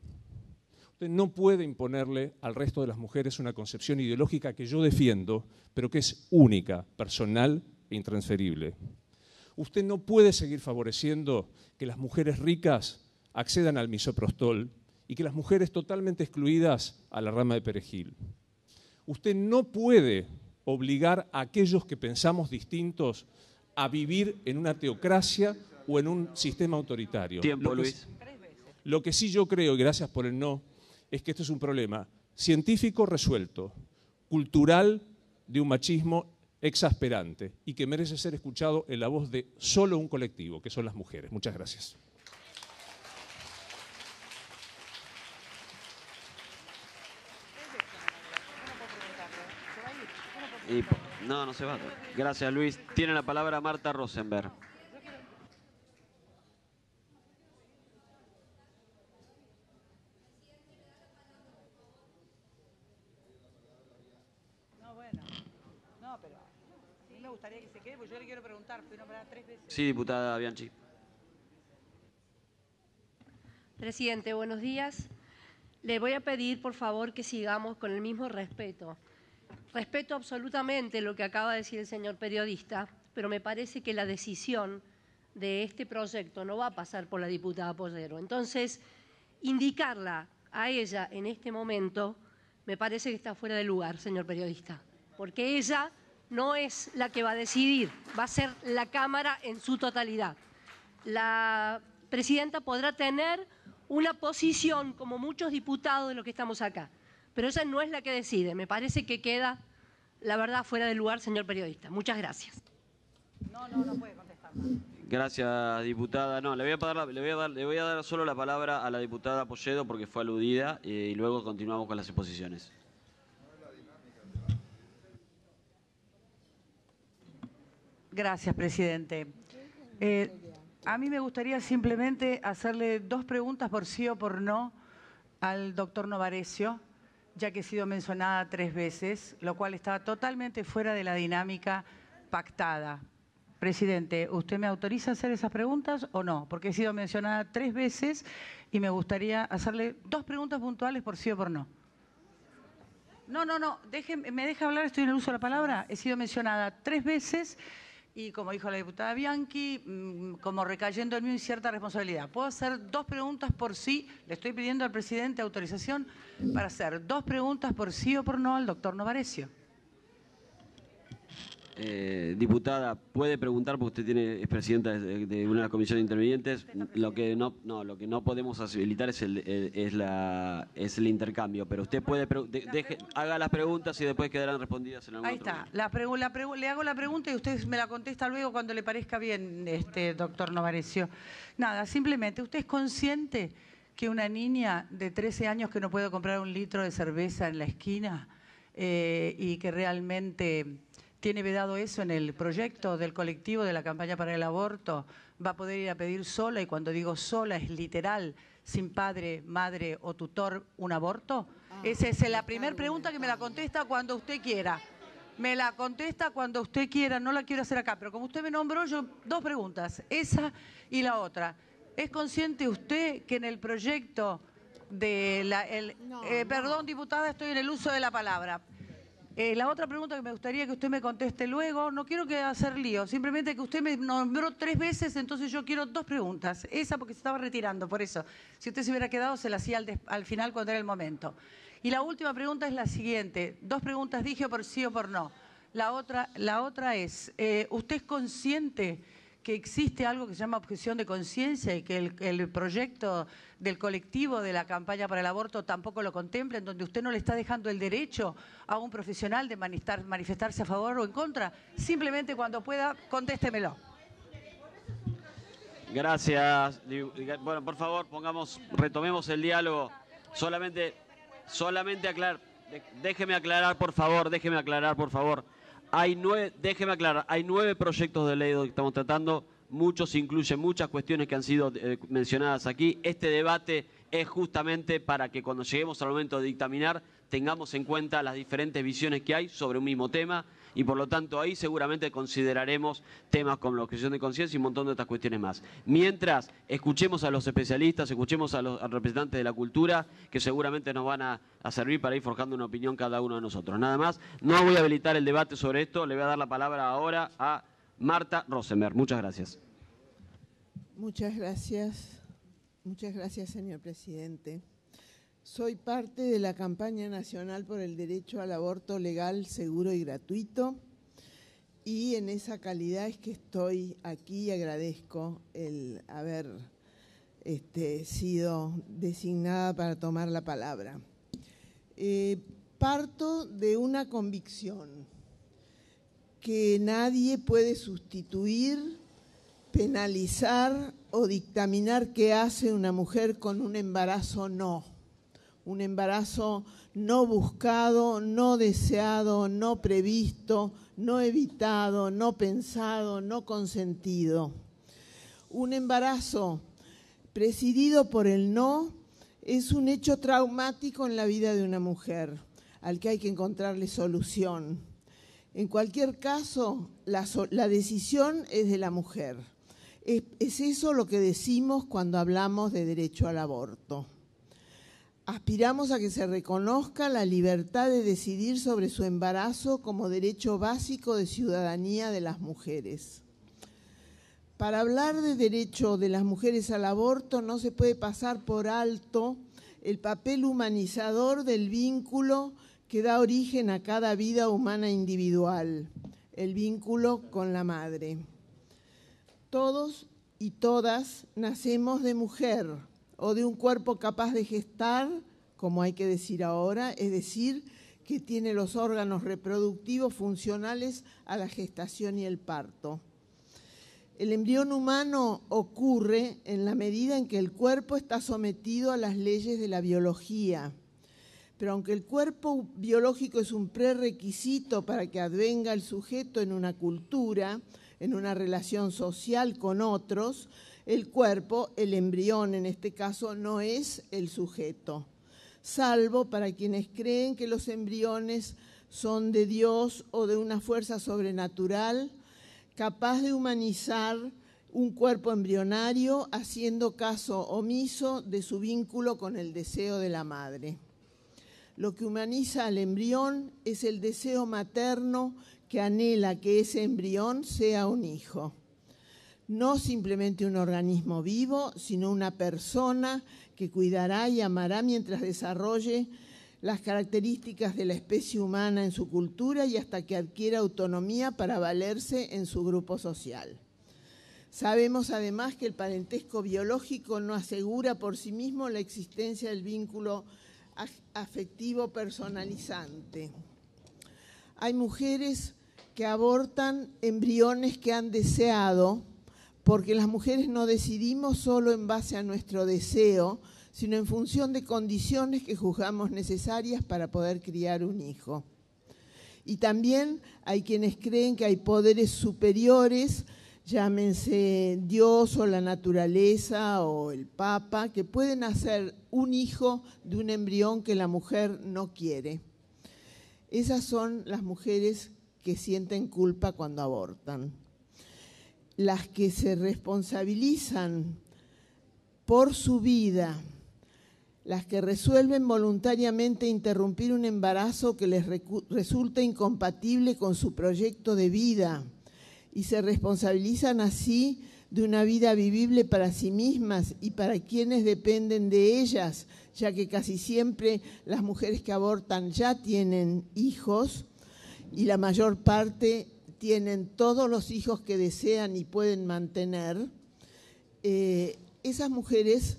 Este, no puede imponerle al resto de las mujeres una concepción ideológica que yo defiendo, pero que es única, personal e intransferible. Usted no puede seguir favoreciendo que las mujeres ricas accedan al misoprostol y que las mujeres totalmente excluidas a la rama de perejil. Usted no puede obligar a aquellos que pensamos distintos a vivir en una teocracia o en un sistema autoritario. Lo que sí yo creo, y gracias por el no, es que este es un problema científico resuelto, cultural de un machismo exasperante y que merece ser escuchado en la voz de solo un colectivo, que son las mujeres. Muchas gracias.
no, no se va. Gracias, Luis. Tiene la palabra Marta Rosenberg. Sí, diputada Bianchi.
Presidente, buenos días. Le voy a pedir, por favor, que sigamos con el mismo respeto. Respeto absolutamente lo que acaba de decir el señor periodista, pero me parece que la decisión de este proyecto no va a pasar por la diputada Pollero. Entonces, indicarla a ella en este momento me parece que está fuera de lugar, señor periodista, porque ella no es la que va a decidir, va a ser la Cámara en su totalidad. La presidenta podrá tener una posición, como muchos diputados de los que estamos acá, pero esa no es la que decide. Me parece que queda, la verdad, fuera de lugar, señor periodista. Muchas gracias. No, no,
no puede contestar. Gracias, diputada. No, le voy, a dar, solo la palabra a la diputada Polledo porque fue aludida eh, y luego continuamos con las exposiciones.
Gracias, presidente. Eh, a mí me gustaría simplemente hacerle dos preguntas por sí o por no al doctor Novarecio, ya que he sido mencionada tres veces, lo cual está totalmente fuera de la dinámica pactada. Presidente, ¿usted me autoriza a hacer esas preguntas o no? Porque he sido mencionada tres veces y me gustaría hacerle dos preguntas puntuales por sí o por no. No, no, no, me deja hablar, estoy en el uso de la palabra. He sido mencionada tres veces y como dijo la diputada Bianchi, mm, como recayendo en mí cierta responsabilidad. Puedo hacer dos preguntas por sí, le estoy pidiendo al presidente autorización para hacer dos preguntas por sí o por no al doctor Novarecio.
Eh, diputada, puede preguntar, porque usted tiene, es presidenta de, una de las comisiones intervinientes, lo que no, lo que no podemos habilitar es el, intercambio, pero usted puede, haga las preguntas y después quedarán respondidas en algún Ahí está,
le hago la pregunta y usted me la contesta luego cuando le parezca bien, este doctor Novarecio. Nada, simplemente, ¿usted es consciente que una niña de 13 años que no puede comprar un litro de cerveza en la esquina eh, y que realmente ¿Tiene vedado eso en el proyecto del colectivo de la campaña para el aborto? ¿Va a poder ir a pedir sola, y cuando digo sola es literal, sin padre, madre o tutor, un aborto? Ah, esa es la primera pregunta que me la contesta cuando usted quiera. Me la contesta cuando usted quiera, no la quiero hacer acá, pero como usted me nombró, yo dos preguntas, esa y la otra. ¿Es consciente usted que en el proyecto de la... Eh, perdón, diputada, estoy en el uso de la palabra eh, la otra pregunta que me gustaría que usted me conteste luego, no quiero que hacer lío, simplemente que usted me nombró tres veces, entonces yo quiero dos preguntas. Esa porque se estaba retirando, por eso. Si usted se hubiera quedado, se la hacía al, final cuando era el momento. Y la última pregunta es la siguiente. Dos preguntas dije por sí o por no. La otra, la otra es, eh, ¿usted es consciente que existe algo que se llama objeción de conciencia y que el, proyecto del colectivo de la campaña para el aborto tampoco lo contempla, en donde usted no le está dejando el derecho a un profesional de manifestarse a favor o en contra. Simplemente cuando pueda, contéstemelo.
Gracias. Bueno, por favor, pongamos, retomemos el diálogo. Solamente, solamente aclarar, déjeme aclarar, por favor, déjeme aclarar, por favor. Hay nueve, déjeme aclarar, hay nueve proyectos de ley que estamos tratando, muchos incluyen muchas cuestiones que han sido eh, mencionadas aquí. Este debate es justamente para que cuando lleguemos al momento de dictaminar tengamos en cuenta las diferentes visiones que hay sobre un mismo tema y por lo tanto ahí seguramente consideraremos temas como la objeción de conciencia y un montón de otras cuestiones más. Mientras, escuchemos a los especialistas, escuchemos a los representantes de la cultura, que seguramente nos van a, servir para ir forjando una opinión cada uno de nosotros. Nada más, no voy a habilitar el debate sobre esto, le voy a dar la palabra ahora a Marta Rosemer. Muchas gracias.
Muchas gracias. Muchas gracias, señor presidente. Soy parte de la campaña nacional por el derecho al aborto legal, seguro y gratuito. Y en esa calidad es que estoy aquí y agradezco el haber este, sido designada para tomar la palabra. Eh, parto de una convicción que nadie puede sustituir, penalizar o dictaminar qué hace una mujer con un embarazo no un embarazo no buscado, no deseado, no previsto, no evitado, no pensado, no consentido. Un embarazo presidido por el no es un hecho traumático en la vida de una mujer, al que hay que encontrarle solución. En cualquier caso, la, decisión es de la mujer. es eso lo que decimos cuando hablamos de derecho al aborto. Aspiramos a que se reconozca la libertad de decidir sobre su embarazo como derecho básico de ciudadanía de las mujeres. Para hablar de derecho de las mujeres al aborto no se puede pasar por alto el papel humanizador del vínculo que da origen a cada vida humana individual, el vínculo con la madre. Todos y todas nacemos de mujer o de un cuerpo capaz de gestar, como hay que decir ahora, es decir, que tiene los órganos reproductivos funcionales a la gestación y el parto. El embrión humano ocurre en la medida en que el cuerpo está sometido a las leyes de la biología. Pero aunque el cuerpo biológico es un prerequisito para que advenga el sujeto en una cultura, en una relación social con otros, el cuerpo, el embrión en este caso, no es el sujeto, salvo para quienes creen que los embriones son de Dios o de una fuerza sobrenatural capaz de humanizar un cuerpo embrionario haciendo caso omiso de su vínculo con el deseo de la madre. Lo que humaniza al embrión es el deseo materno que anhela que ese embrión sea un hijo no simplemente un organismo vivo, sino una persona que cuidará y amará mientras desarrolle las características de la especie humana en su cultura y hasta que adquiera autonomía para valerse en su grupo social. Sabemos además que el parentesco biológico no asegura por sí mismo la existencia del vínculo afectivo personalizante. Hay mujeres que abortan embriones que han deseado porque las mujeres no decidimos solo en base a nuestro deseo, sino en función de condiciones que juzgamos necesarias para poder criar un hijo. Y también hay quienes creen que hay poderes superiores, llámense Dios o la naturaleza o el Papa, que pueden hacer un hijo de un embrión que la mujer no quiere. Esas son las mujeres que sienten culpa cuando abortan las que se responsabilizan por su vida, las que resuelven voluntariamente interrumpir un embarazo que les resulta incompatible con su proyecto de vida y se responsabilizan así de una vida vivible para sí mismas y para quienes dependen de ellas, ya que casi siempre las mujeres que abortan ya tienen hijos y la mayor parte tienen todos los hijos que desean y pueden mantener, eh, esas mujeres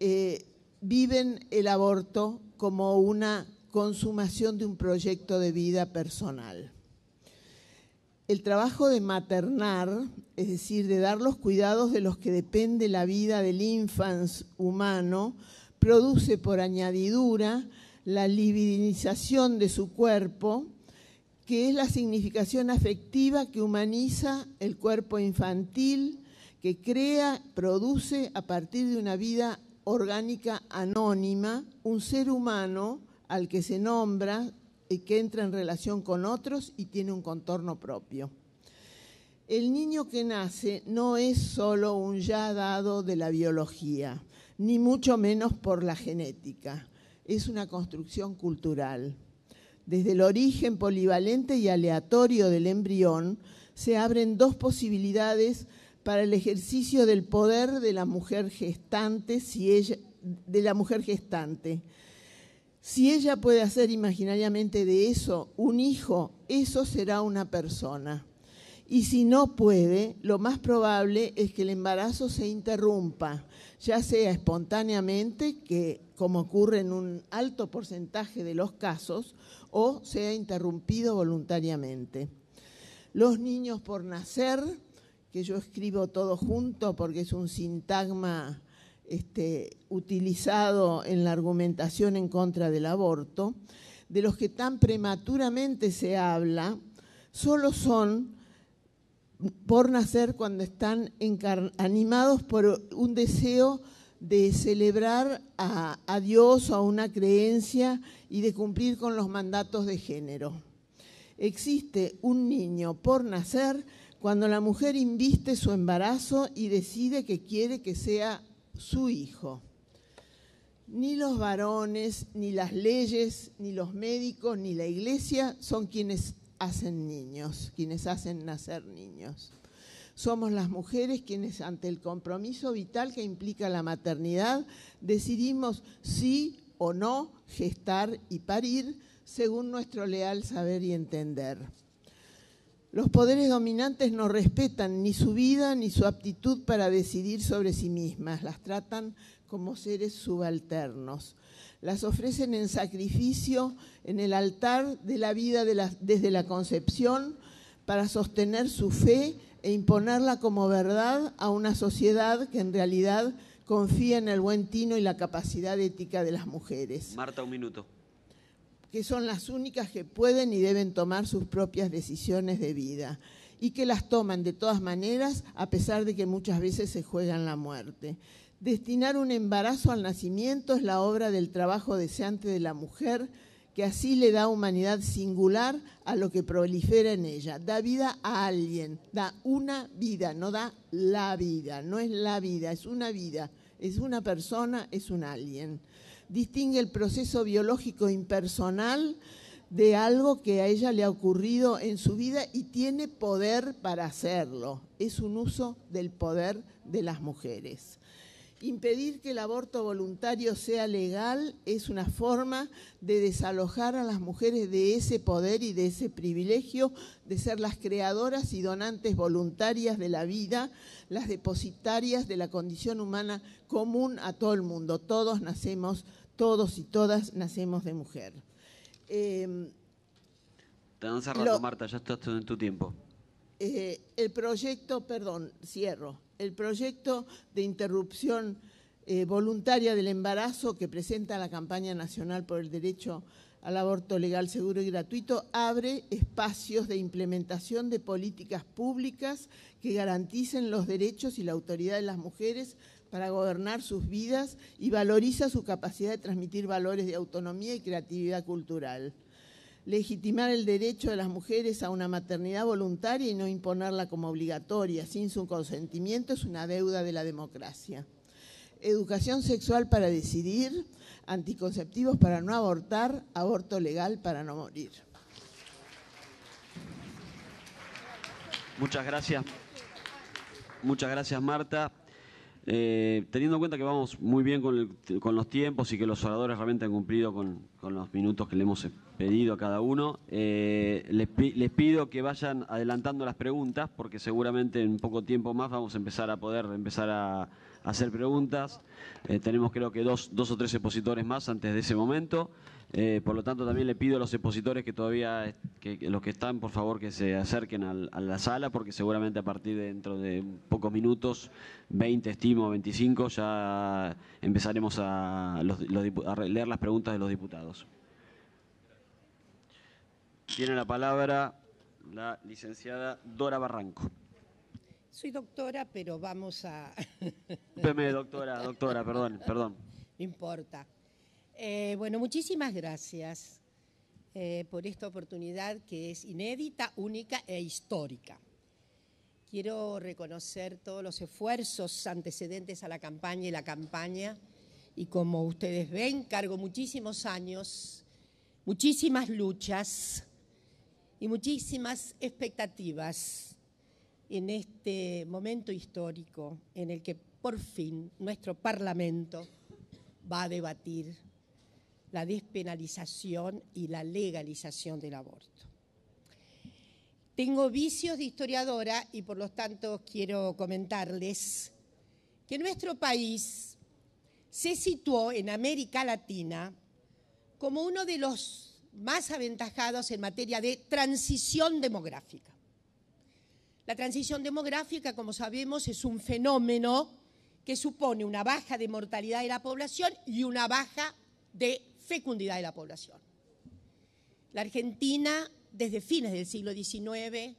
eh, viven el aborto como una consumación de un proyecto de vida personal. El trabajo de maternar, es decir, de dar los cuidados de los que depende la vida del infans humano, produce por añadidura la libidinización de su cuerpo, que es la significación afectiva que humaniza el cuerpo infantil, que crea, produce a partir de una vida orgánica anónima, un ser humano al que se nombra y que entra en relación con otros y tiene un contorno propio. El niño que nace no es solo un ya dado de la biología, ni mucho menos por la genética, es una construcción cultural. Desde el origen polivalente y aleatorio del embrión se abren dos posibilidades para el ejercicio del poder de la mujer gestante si ella, de la mujer gestante. Si ella puede hacer imaginariamente de eso un hijo, eso será una persona. Y si no puede, lo más probable es que el embarazo se interrumpa, ya sea espontáneamente, que como ocurre en un alto porcentaje de los casos, o sea interrumpido voluntariamente. Los niños por nacer, que yo escribo todo junto porque es un sintagma este, utilizado en la argumentación en contra del aborto, de los que tan prematuramente se habla, solo son por nacer cuando están animados por un deseo de celebrar a, Dios o a una creencia y de cumplir con los mandatos de género. Existe un niño por nacer cuando la mujer inviste su embarazo y decide que quiere que sea su hijo. Ni los varones, ni las leyes, ni los médicos, ni la iglesia son quienes hacen niños, quienes hacen nacer niños. Somos las mujeres quienes ante el compromiso vital que implica la maternidad decidimos sí o no gestar y parir según nuestro leal saber y entender. Los poderes dominantes no respetan ni su vida ni su aptitud para decidir sobre sí mismas, las tratan como seres subalternos. Las ofrecen en sacrificio en el altar de la vida desde la concepción para sostener su fe e imponerla como verdad a una sociedad que en realidad confía en el buen tino y la capacidad ética de las mujeres.
Marta, un minuto.
Que son las únicas que pueden y deben tomar sus propias decisiones de vida y que las toman de todas maneras a pesar de que muchas veces se juegan la muerte. Destinar un embarazo al nacimiento es la obra del trabajo deseante de la mujer así le da humanidad singular a lo que prolifera en ella. Da vida a alguien, da una vida, no da la vida, no es la vida, es una vida, es una persona, es un alguien. Distingue el proceso biológico impersonal de algo que a ella le ha ocurrido en su vida y tiene poder para hacerlo. Es un uso del poder de las mujeres. Impedir que el aborto voluntario sea legal es una forma de desalojar a las mujeres de ese poder y de ese privilegio de ser las creadoras y donantes voluntarias de la vida, las depositarias de la condición humana común a todo el mundo. Todos nacemos, todos y todas nacemos de mujer. Te
vamos a Marta, ya estás en tu tiempo.
Eh, el proyecto, perdón, cierro, el proyecto de interrupción eh, voluntaria del embarazo que presenta la campaña nacional por el derecho al aborto legal, seguro y gratuito, abre espacios de implementación de políticas públicas que garanticen los derechos y la autoridad de las mujeres para gobernar sus vidas y valoriza su capacidad de transmitir valores de autonomía y creatividad cultural legitimar el derecho de las mujeres a una maternidad voluntaria y no imponerla como obligatoria sin su consentimiento es una deuda de la democracia. Educación sexual para decidir, anticonceptivos para no abortar, aborto legal para no morir.
Muchas gracias. Muchas gracias, Marta. Eh, teniendo en cuenta que vamos muy bien con, los tiempos y que los oradores realmente han cumplido con, con los minutos que le hemos pedido a cada uno. Eh, les, pido que vayan adelantando las preguntas, porque seguramente en poco tiempo más vamos a empezar a poder empezar a, hacer preguntas. Eh, tenemos creo que dos, o tres expositores más antes de ese momento. Eh, por lo tanto, también le pido a los expositores que todavía, los que están, por favor, que se acerquen a la sala, porque seguramente a partir de dentro de pocos minutos, 20 estimo, 25, ya empezaremos a leer las preguntas de los diputados. Tiene la palabra la licenciada Dora Barranco.
Soy doctora, pero vamos a... Disculpeme,
<laughs> doctora, doctora, perdón, perdón.
No importa. Eh, bueno, muchísimas gracias eh, por esta oportunidad que es inédita, única e histórica. Quiero reconocer todos los esfuerzos antecedentes a la campaña y la campaña. Y como ustedes ven, cargo muchísimos años, muchísimas luchas, y muchísimas expectativas en este momento histórico en el que por fin nuestro Parlamento va a debatir la despenalización y la legalización del aborto. Tengo vicios de historiadora y por lo tanto quiero comentarles que nuestro país se situó en América Latina como uno de los más aventajados en materia de transición demográfica. La transición demográfica, como sabemos, es un fenómeno que supone una baja de mortalidad de la población y una baja de fecundidad de la población. La Argentina, desde fines del siglo XIX,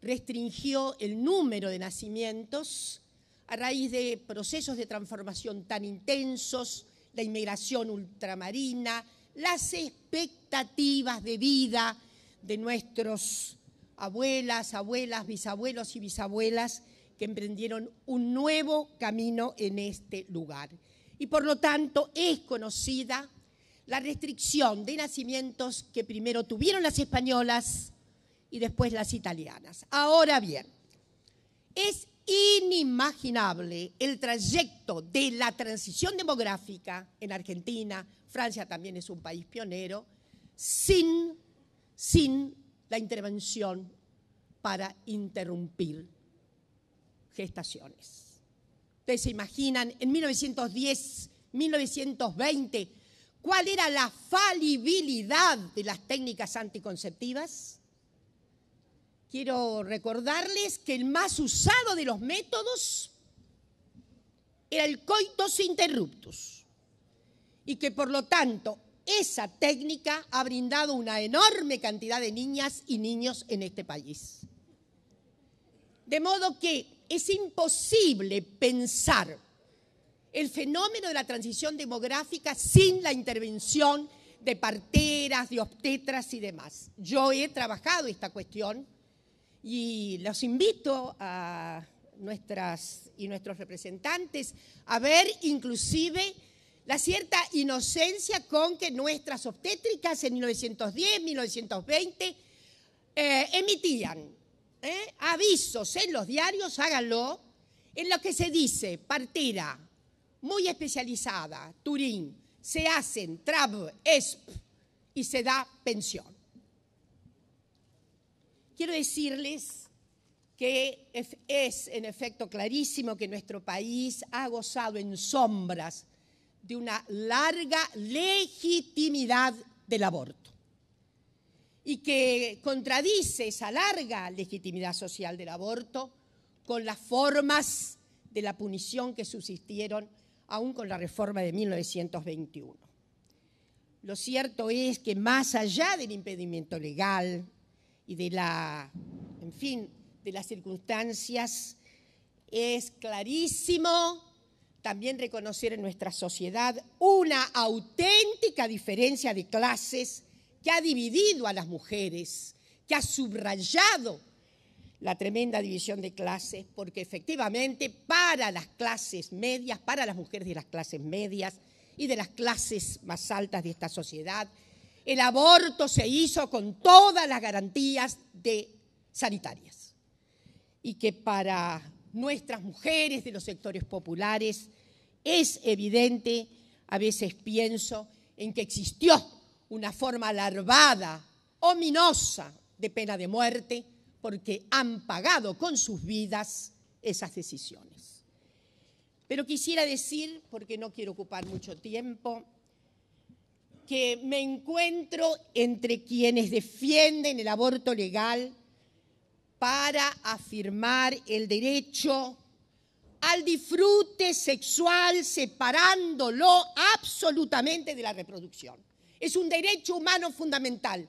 restringió el número de nacimientos a raíz de procesos de transformación tan intensos, la inmigración ultramarina, las expectativas de vida de nuestros abuelas, abuelas, bisabuelos y bisabuelas que emprendieron un nuevo camino en este lugar. Y por lo tanto es conocida la restricción de nacimientos que primero tuvieron las españolas y después las italianas. Ahora bien, es inimaginable el trayecto de la transición demográfica en Argentina, Francia también es un país pionero, sin, sin la intervención para interrumpir gestaciones. Ustedes se imaginan, en 1910, 1920, ¿cuál era la falibilidad de las técnicas anticonceptivas? Quiero recordarles que el más usado de los métodos era el coitus interruptus y que por lo tanto esa técnica ha brindado una enorme cantidad de niñas y niños en este país. De modo que es imposible pensar el fenómeno de la transición demográfica sin la intervención de parteras, de obstetras y demás. Yo he trabajado esta cuestión y los invito a nuestras y nuestros representantes a ver inclusive la cierta inocencia con que nuestras obstétricas en 1910, 1920 eh, emitían ¿eh? avisos en los diarios, háganlo, en lo que se dice partera muy especializada, Turín, se hacen TRAB, ESP y se da pensión. Quiero decirles que es en efecto clarísimo que nuestro país ha gozado en sombras de una larga legitimidad del aborto y que contradice esa larga legitimidad social del aborto con las formas de la punición que subsistieron aún con la reforma de 1921. Lo cierto es que más allá del impedimento legal y de la, en fin, de las circunstancias, es clarísimo también reconocer en nuestra sociedad una auténtica diferencia de clases que ha dividido a las mujeres, que ha subrayado la tremenda división de clases, porque efectivamente para las clases medias, para las mujeres de las clases medias y de las clases más altas de esta sociedad, el aborto se hizo con todas las garantías sanitarias. Y que para nuestras mujeres, de los sectores populares. Es evidente, a veces pienso, en que existió una forma larvada, ominosa, de pena de muerte, porque han pagado con sus vidas esas decisiones. Pero quisiera decir, porque no quiero ocupar mucho tiempo, que me encuentro entre quienes defienden el aborto legal para afirmar el derecho al disfrute sexual separándolo absolutamente de la reproducción. Es un derecho humano fundamental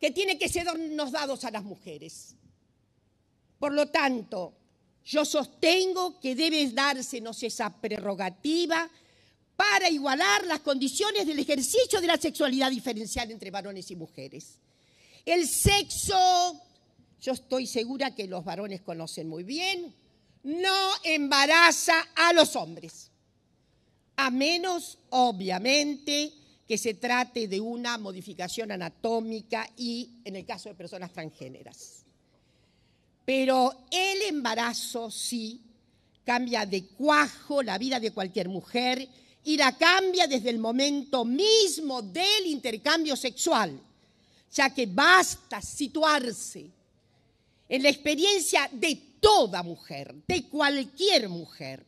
que tiene que ser nos dados a las mujeres. Por lo tanto, yo sostengo que debe dársenos esa prerrogativa para igualar las condiciones del ejercicio de la sexualidad diferencial entre varones y mujeres. El sexo yo estoy segura que los varones conocen muy bien, no embaraza a los hombres, a menos, obviamente, que se trate de una modificación anatómica y en el caso de personas transgéneras. Pero el embarazo sí cambia de cuajo la vida de cualquier mujer y la cambia desde el momento mismo del intercambio sexual, ya que basta situarse en la experiencia de toda mujer, de cualquier mujer,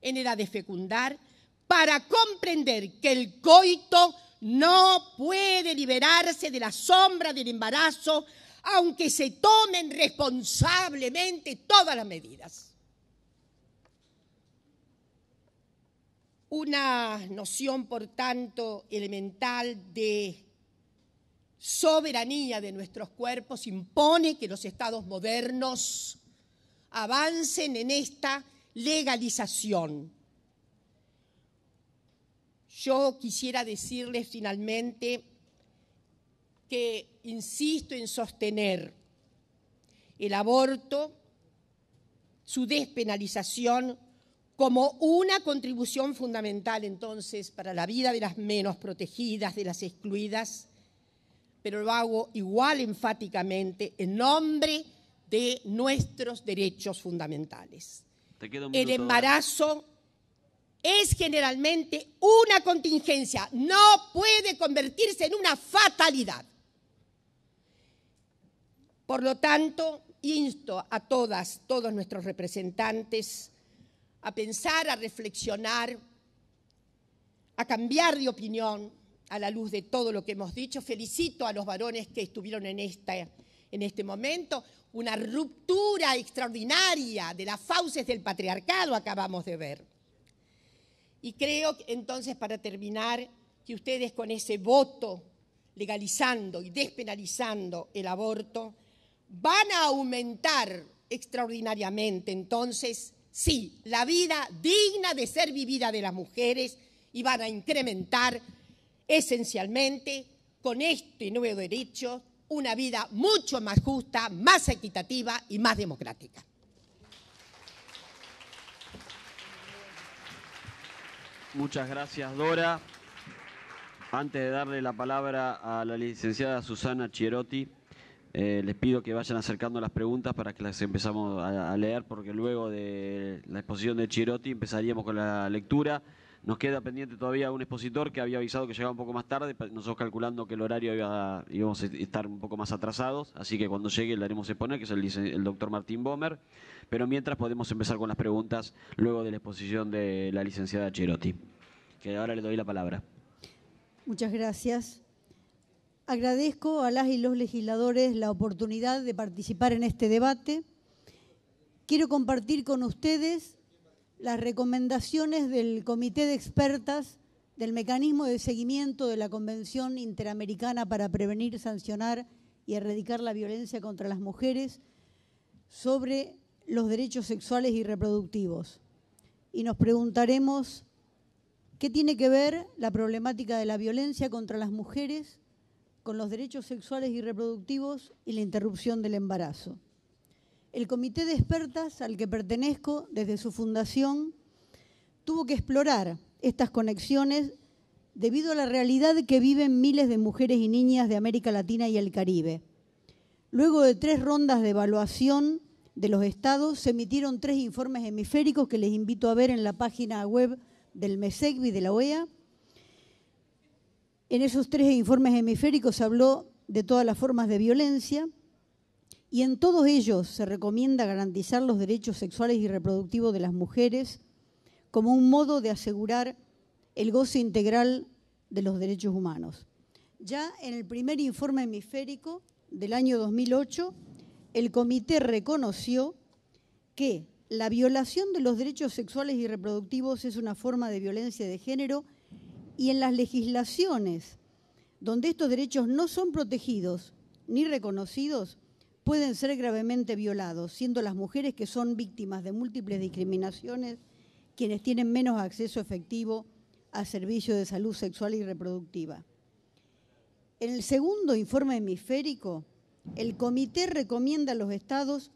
en edad de fecundar, para comprender que el coito no puede liberarse de la sombra del embarazo, aunque se tomen responsablemente todas las medidas. Una noción, por tanto, elemental de soberanía de nuestros cuerpos impone que los estados modernos avancen en esta legalización. Yo quisiera decirles finalmente que insisto en sostener el aborto, su despenalización, como una contribución fundamental entonces para la vida de las menos protegidas, de las excluidas, pero lo hago igual enfáticamente en nombre de nuestros derechos fundamentales.
El embarazo
es generalmente una contingencia, no puede convertirse en una fatalidad. Por lo tanto, insto a todas, todos nuestros representantes a pensar, a reflexionar, a cambiar de opinión, a la luz de todo lo que hemos dicho. Felicito a los varones que estuvieron en, esta, en este momento. Una ruptura extraordinaria de las fauces del patriarcado acabamos de ver. Y creo, entonces, para terminar, que ustedes con ese voto legalizando y despenalizando el aborto, van a aumentar extraordinariamente, entonces, sí, la vida digna de ser vivida de las mujeres y van a incrementar esencialmente, con este nuevo derecho, una vida mucho más justa, más equitativa y más democrática.
Muchas gracias, Dora. Antes de darle la palabra a la licenciada Susana Chierotti, eh, les pido que vayan acercando las preguntas para que las empezamos a, leer, porque luego de la exposición de Chierotti empezaríamos con la lectura. Nos queda pendiente todavía un expositor que había avisado que llegaba un poco más tarde, nosotros calculando que el horario iba a, íbamos a estar un poco más atrasados, así que cuando llegue le haremos exponer, que es el, el doctor Martín Bomer, pero mientras podemos empezar con las preguntas luego de la exposición de la licenciada Cherotti, que ahora le doy la palabra.
Muchas gracias. Agradezco a las y los legisladores la oportunidad de participar en este debate. Quiero compartir con ustedes las recomendaciones del Comité de Expertas del Mecanismo de Seguimiento de la Convención Interamericana para Prevenir, Sancionar y Erradicar la Violencia contra las Mujeres sobre los derechos sexuales y reproductivos. Y nos preguntaremos qué tiene que ver la problemática de la violencia contra las mujeres con los derechos sexuales y reproductivos y la interrupción del embarazo el comité de expertas al que pertenezco desde su fundación tuvo que explorar estas conexiones debido a la realidad que viven miles de mujeres y niñas de América Latina y el Caribe. Luego de tres rondas de evaluación de los estados, se emitieron tres informes hemisféricos que les invito a ver en la página web del MESECBI de la OEA. En esos tres informes hemisféricos se habló de todas las formas de violencia, y en todos ellos se recomienda garantizar los derechos sexuales y reproductivos de las mujeres como un modo de asegurar el goce integral de los derechos humanos. Ya en el primer informe hemisférico del año 2008, el comité reconoció que la violación de los derechos sexuales y reproductivos es una forma de violencia de género y en las legislaciones donde estos derechos no son protegidos ni reconocidos, pueden ser gravemente violados, siendo las mujeres que son víctimas de múltiples discriminaciones quienes tienen menos acceso efectivo a servicios de salud sexual y reproductiva. En el segundo informe hemisférico, el comité recomienda a los estados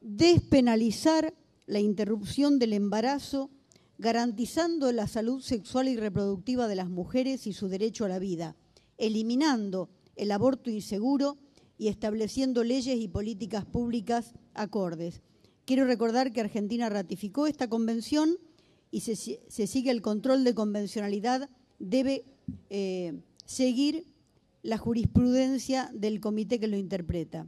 despenalizar la interrupción del embarazo, garantizando la salud sexual y reproductiva de las mujeres y su derecho a la vida, eliminando el aborto inseguro y estableciendo leyes y políticas públicas acordes. Quiero recordar que Argentina ratificó esta convención y se, sigue el control de convencionalidad, debe eh, seguir la jurisprudencia del comité que lo interpreta.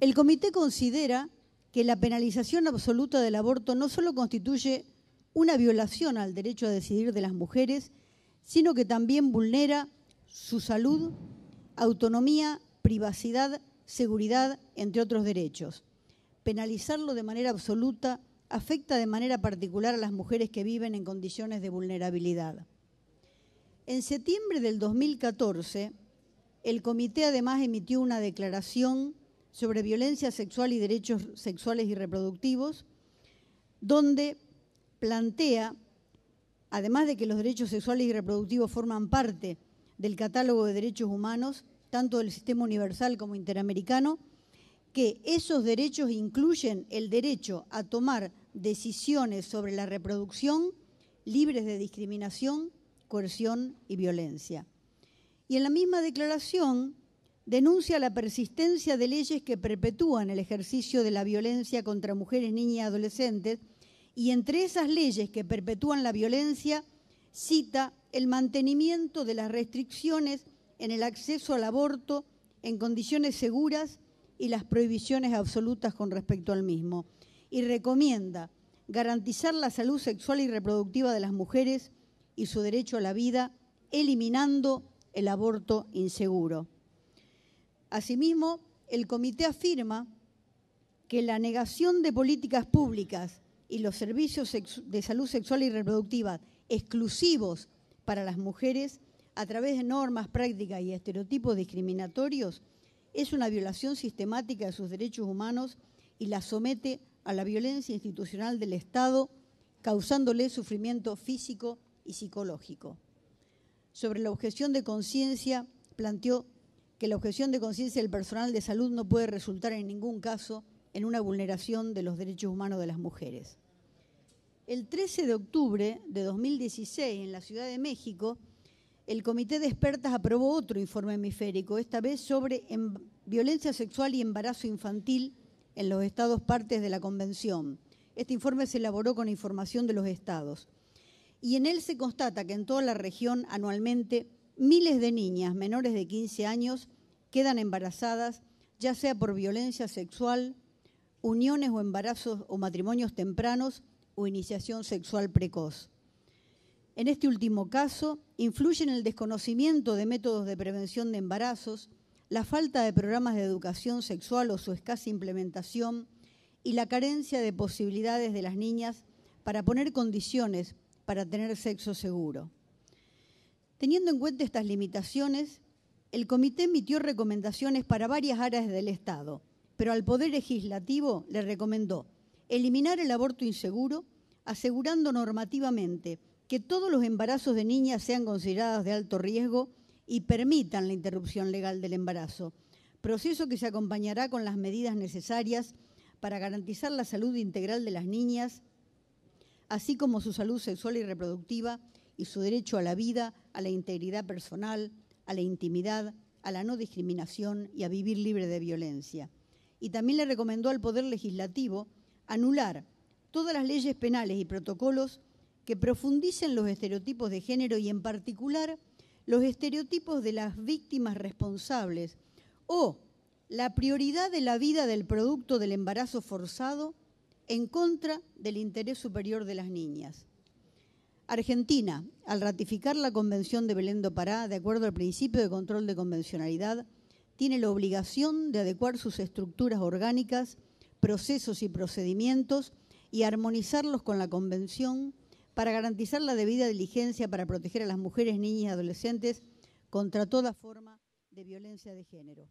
El comité considera que la penalización absoluta del aborto no solo constituye una violación al derecho a decidir de las mujeres, sino que también vulnera su salud, autonomía privacidad, seguridad, entre otros derechos. Penalizarlo de manera absoluta afecta de manera particular a las mujeres que viven en condiciones de vulnerabilidad. En septiembre del 2014, el comité además emitió una declaración sobre violencia sexual y derechos sexuales y reproductivos, donde plantea, además de que los derechos sexuales y reproductivos forman parte del catálogo de derechos humanos, tanto del sistema universal como interamericano, que esos derechos incluyen el derecho a tomar decisiones sobre la reproducción libres de discriminación, coerción y violencia. Y en la misma declaración denuncia la persistencia de leyes que perpetúan el ejercicio de la violencia contra mujeres, niñas y adolescentes, y entre esas leyes que perpetúan la violencia cita el mantenimiento de las restricciones en el acceso al aborto en condiciones seguras y las prohibiciones absolutas con respecto al mismo. Y recomienda garantizar la salud sexual y reproductiva de las mujeres y su derecho a la vida, eliminando el aborto inseguro. Asimismo, el comité afirma que la negación de políticas públicas y los servicios de salud sexual y reproductiva exclusivos para las mujeres a través de normas, prácticas y estereotipos discriminatorios es una violación sistemática de sus derechos humanos y la somete a la violencia institucional del Estado, causándole sufrimiento físico y psicológico. Sobre la objeción de conciencia, planteó que la objeción de conciencia del personal de salud no puede resultar en ningún caso en una vulneración de los derechos humanos de las mujeres. El 13 de octubre de 2016, en la Ciudad de México, el Comité de Expertas aprobó otro informe hemisférico, esta vez sobre em, violencia sexual y embarazo infantil en los estados partes de la Convención. Este informe se elaboró con información de los estados. Y en él se constata que en toda la región anualmente miles de niñas menores de 15 años quedan embarazadas, ya sea por violencia sexual, uniones o embarazos o matrimonios tempranos o iniciación sexual precoz. En este último caso, influyen el desconocimiento de métodos de prevención de embarazos, la falta de programas de educación sexual o su escasa implementación y la carencia de posibilidades de las niñas para poner condiciones para tener sexo seguro. Teniendo en cuenta estas limitaciones, el comité emitió recomendaciones para varias áreas del Estado, pero al Poder Legislativo le recomendó eliminar el aborto inseguro, asegurando normativamente que todos los embarazos de niñas sean consideradas de alto riesgo y permitan la interrupción legal del embarazo, proceso que se acompañará con las medidas necesarias para garantizar la salud integral de las niñas, así como su salud sexual y reproductiva y su derecho a la vida, a la integridad personal, a la intimidad, a la no discriminación y a vivir libre de violencia. Y también le recomendó al Poder Legislativo anular todas las leyes penales y protocolos que profundicen los estereotipos de género y en particular los estereotipos de las víctimas responsables o la prioridad de la vida del producto del embarazo forzado en contra del interés superior de las niñas. Argentina, al ratificar la Convención de Belén do Pará, de acuerdo al principio de control de convencionalidad, tiene la obligación de adecuar sus estructuras orgánicas, procesos y procedimientos y armonizarlos con la Convención para garantizar la debida diligencia para proteger a las mujeres, niñas y adolescentes contra toda forma de violencia de género.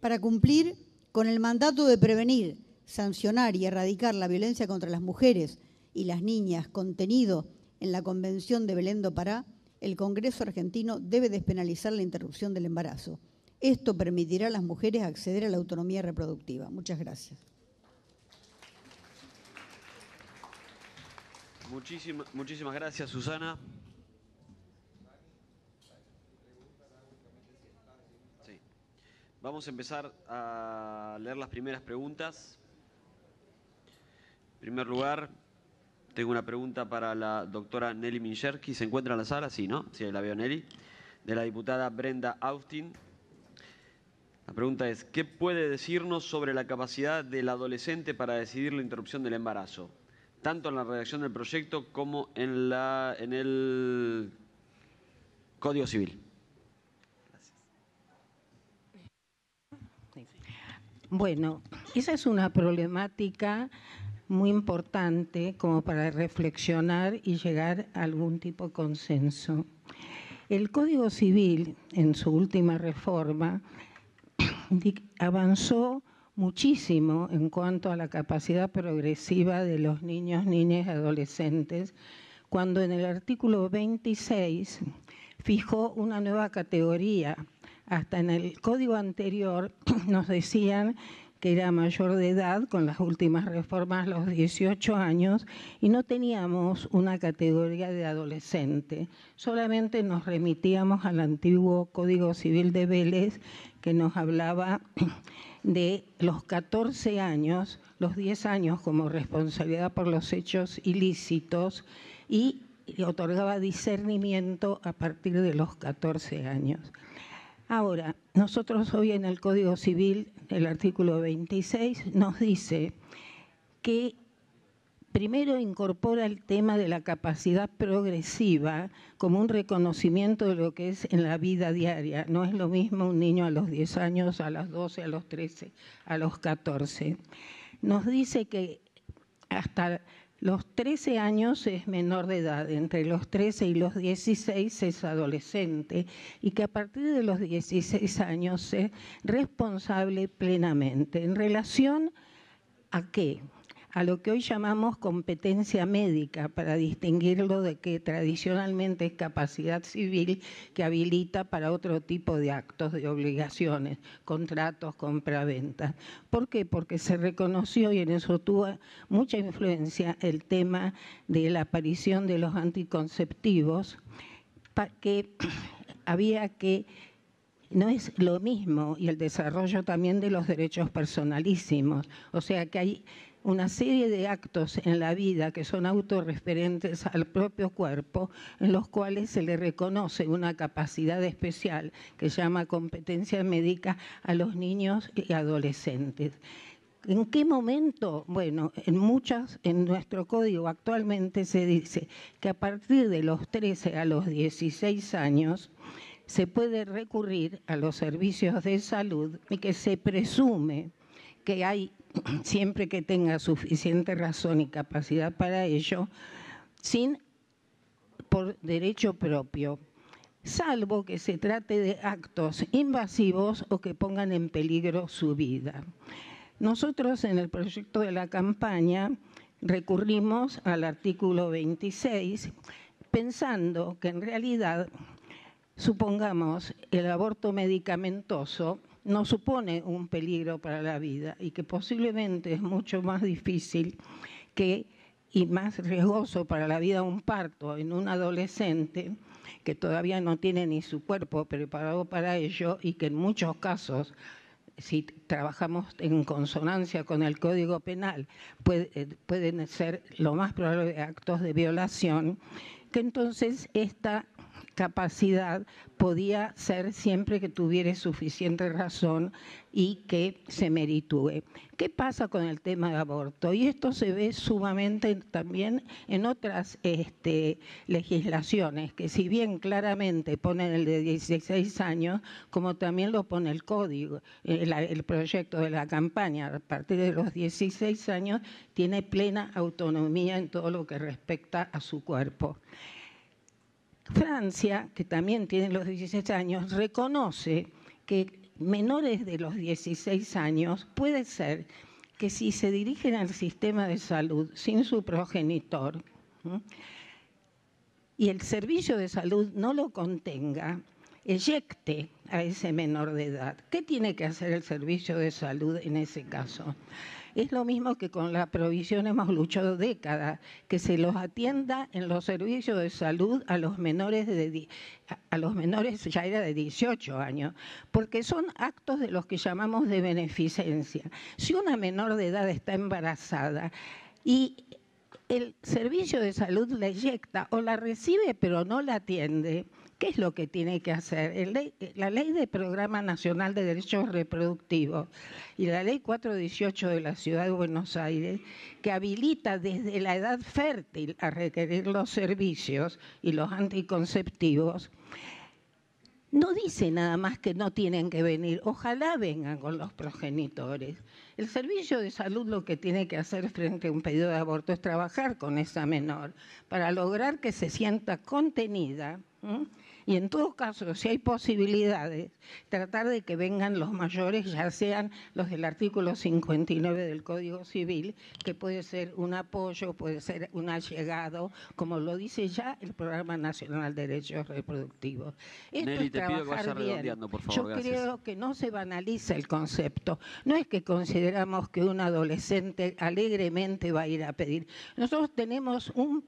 Para cumplir con el mandato de prevenir, sancionar y erradicar la violencia contra las mujeres y las niñas contenido en la Convención de Belén do Pará, el Congreso argentino debe despenalizar la interrupción del embarazo. Esto permitirá a las mujeres acceder a la autonomía reproductiva. Muchas gracias.
muchísimas gracias, Susana. Vamos a empezar a leer las primeras preguntas. En primer lugar, tengo una pregunta para la doctora Nelly Mincherki. ¿Se encuentra en la sala? Sí, ¿no? Sí, la veo, Nelly. De la diputada Brenda Austin. La pregunta es, ¿qué puede decirnos sobre la capacidad del adolescente para decidir la interrupción del embarazo? Tanto en la redacción del proyecto como en, la, en el Código Civil.
Bueno, esa es una problemática muy importante como para reflexionar y llegar a algún tipo de consenso. El Código Civil, en su última reforma, avanzó muchísimo en cuanto a la capacidad progresiva de los niños, niñas y adolescentes, cuando en el artículo 26 fijó una nueva categoría. Hasta en el código anterior <clears throat> nos decían que era mayor de edad, con las últimas reformas los 18 años, y no teníamos una categoría de adolescente. Solamente nos remitíamos al antiguo Código Civil de Vélez, que nos hablaba <clears throat> de los 14 años, los 10 años como responsabilidad por los hechos ilícitos y otorgaba discernimiento a partir de los 14 años. Ahora, nosotros hoy en el Código Civil, el artículo 26, nos dice que Primero incorpora el tema de la capacidad progresiva como un reconocimiento de lo que es en la vida diaria. No es lo mismo un niño a los 10 años, a los 12, a los 13, a los 14. Nos dice que hasta los 13 años es menor de edad, entre los 13 y los 16 es adolescente y que a partir de los 16 años es responsable plenamente. ¿En relación a qué? a lo que hoy llamamos competencia médica, para distinguirlo de que tradicionalmente es capacidad civil que habilita para otro tipo de actos, de obligaciones, contratos, compra-venta. ¿Por qué? Porque se reconoció y en eso tuvo mucha influencia el tema de la aparición de los anticonceptivos, que <clears throat> había que no es lo mismo y el desarrollo también de los derechos personalísimos. O sea que hay una serie de actos en la vida que son autorreferentes al propio cuerpo, en los cuales se le reconoce una capacidad especial que llama competencia médica a los niños y adolescentes. ¿En qué momento? Bueno, en muchas, en nuestro código actualmente se dice que a partir de los 13 a los 16 años se puede recurrir a los servicios de salud y que se presume que hay siempre que tenga suficiente razón y capacidad para ello, sin por derecho propio, salvo que se trate de actos invasivos o que pongan en peligro su vida. Nosotros en el proyecto de la campaña recurrimos al artículo 26 pensando que en realidad, supongamos, el aborto medicamentoso no supone un peligro para la vida y que posiblemente es mucho más difícil que y más riesgoso para la vida un parto en un adolescente que todavía no tiene ni su cuerpo preparado para ello y que en muchos casos si trabajamos en consonancia con el Código Penal, eh, pueden ser lo más probable actos de violación, que entonces esta capacidad podía ser siempre que tuviera suficiente razón y que se meritúe. ¿Qué pasa con el tema de aborto? Y esto se ve sumamente también en otras este, legislaciones, que si bien claramente ponen el de 16 años, como también lo pone el código, eh, el proyecto de la campaña, a partir de los 16 años tiene plena autonomía en todo lo que respecta a su cuerpo. Francia, que también tiene los 16 años, reconoce que menores de los 16 años puede ser que si se dirigen al sistema de salud sin su progenitor y el servicio de salud no lo contenga, eyecte a ese menor de edad. ¿Qué tiene que hacer el servicio de salud en ese caso? Es lo mismo que con la provisión hemos luchado décadas, que se los atienda en los servicios de salud a los menores de a los menores ya era de 18 años, porque son actos de los que llamamos de beneficencia. Si una menor de edad está embarazada y el servicio de salud la eyecta o la recibe pero no la atiende, ¿Qué es lo que tiene que hacer? Eh, la ley del Programa Nacional de Derechos Reproductivos y la ley 418 de la Ciudad de Buenos Aires, que habilita desde la edad fértil a requerir los servicios y los anticonceptivos, no dice nada más que no tienen que venir. Ojalá vengan con los progenitores. El servicio de salud lo que tiene que hacer frente a un pedido de aborto es trabajar con esa menor para lograr que se sienta contenida. Y en todo caso, si hay posibilidades, tratar de que vengan los mayores, ya sean los del artículo 59 del Código Civil, que puede ser un apoyo, puede ser un allegado, como lo dice ya el Programa Nacional de Derechos Reproductivos. Esto Yo creo que no se banaliza el concepto. No es que consideramos que un adolescente alegremente va a ir a pedir. Nosotros tenemos un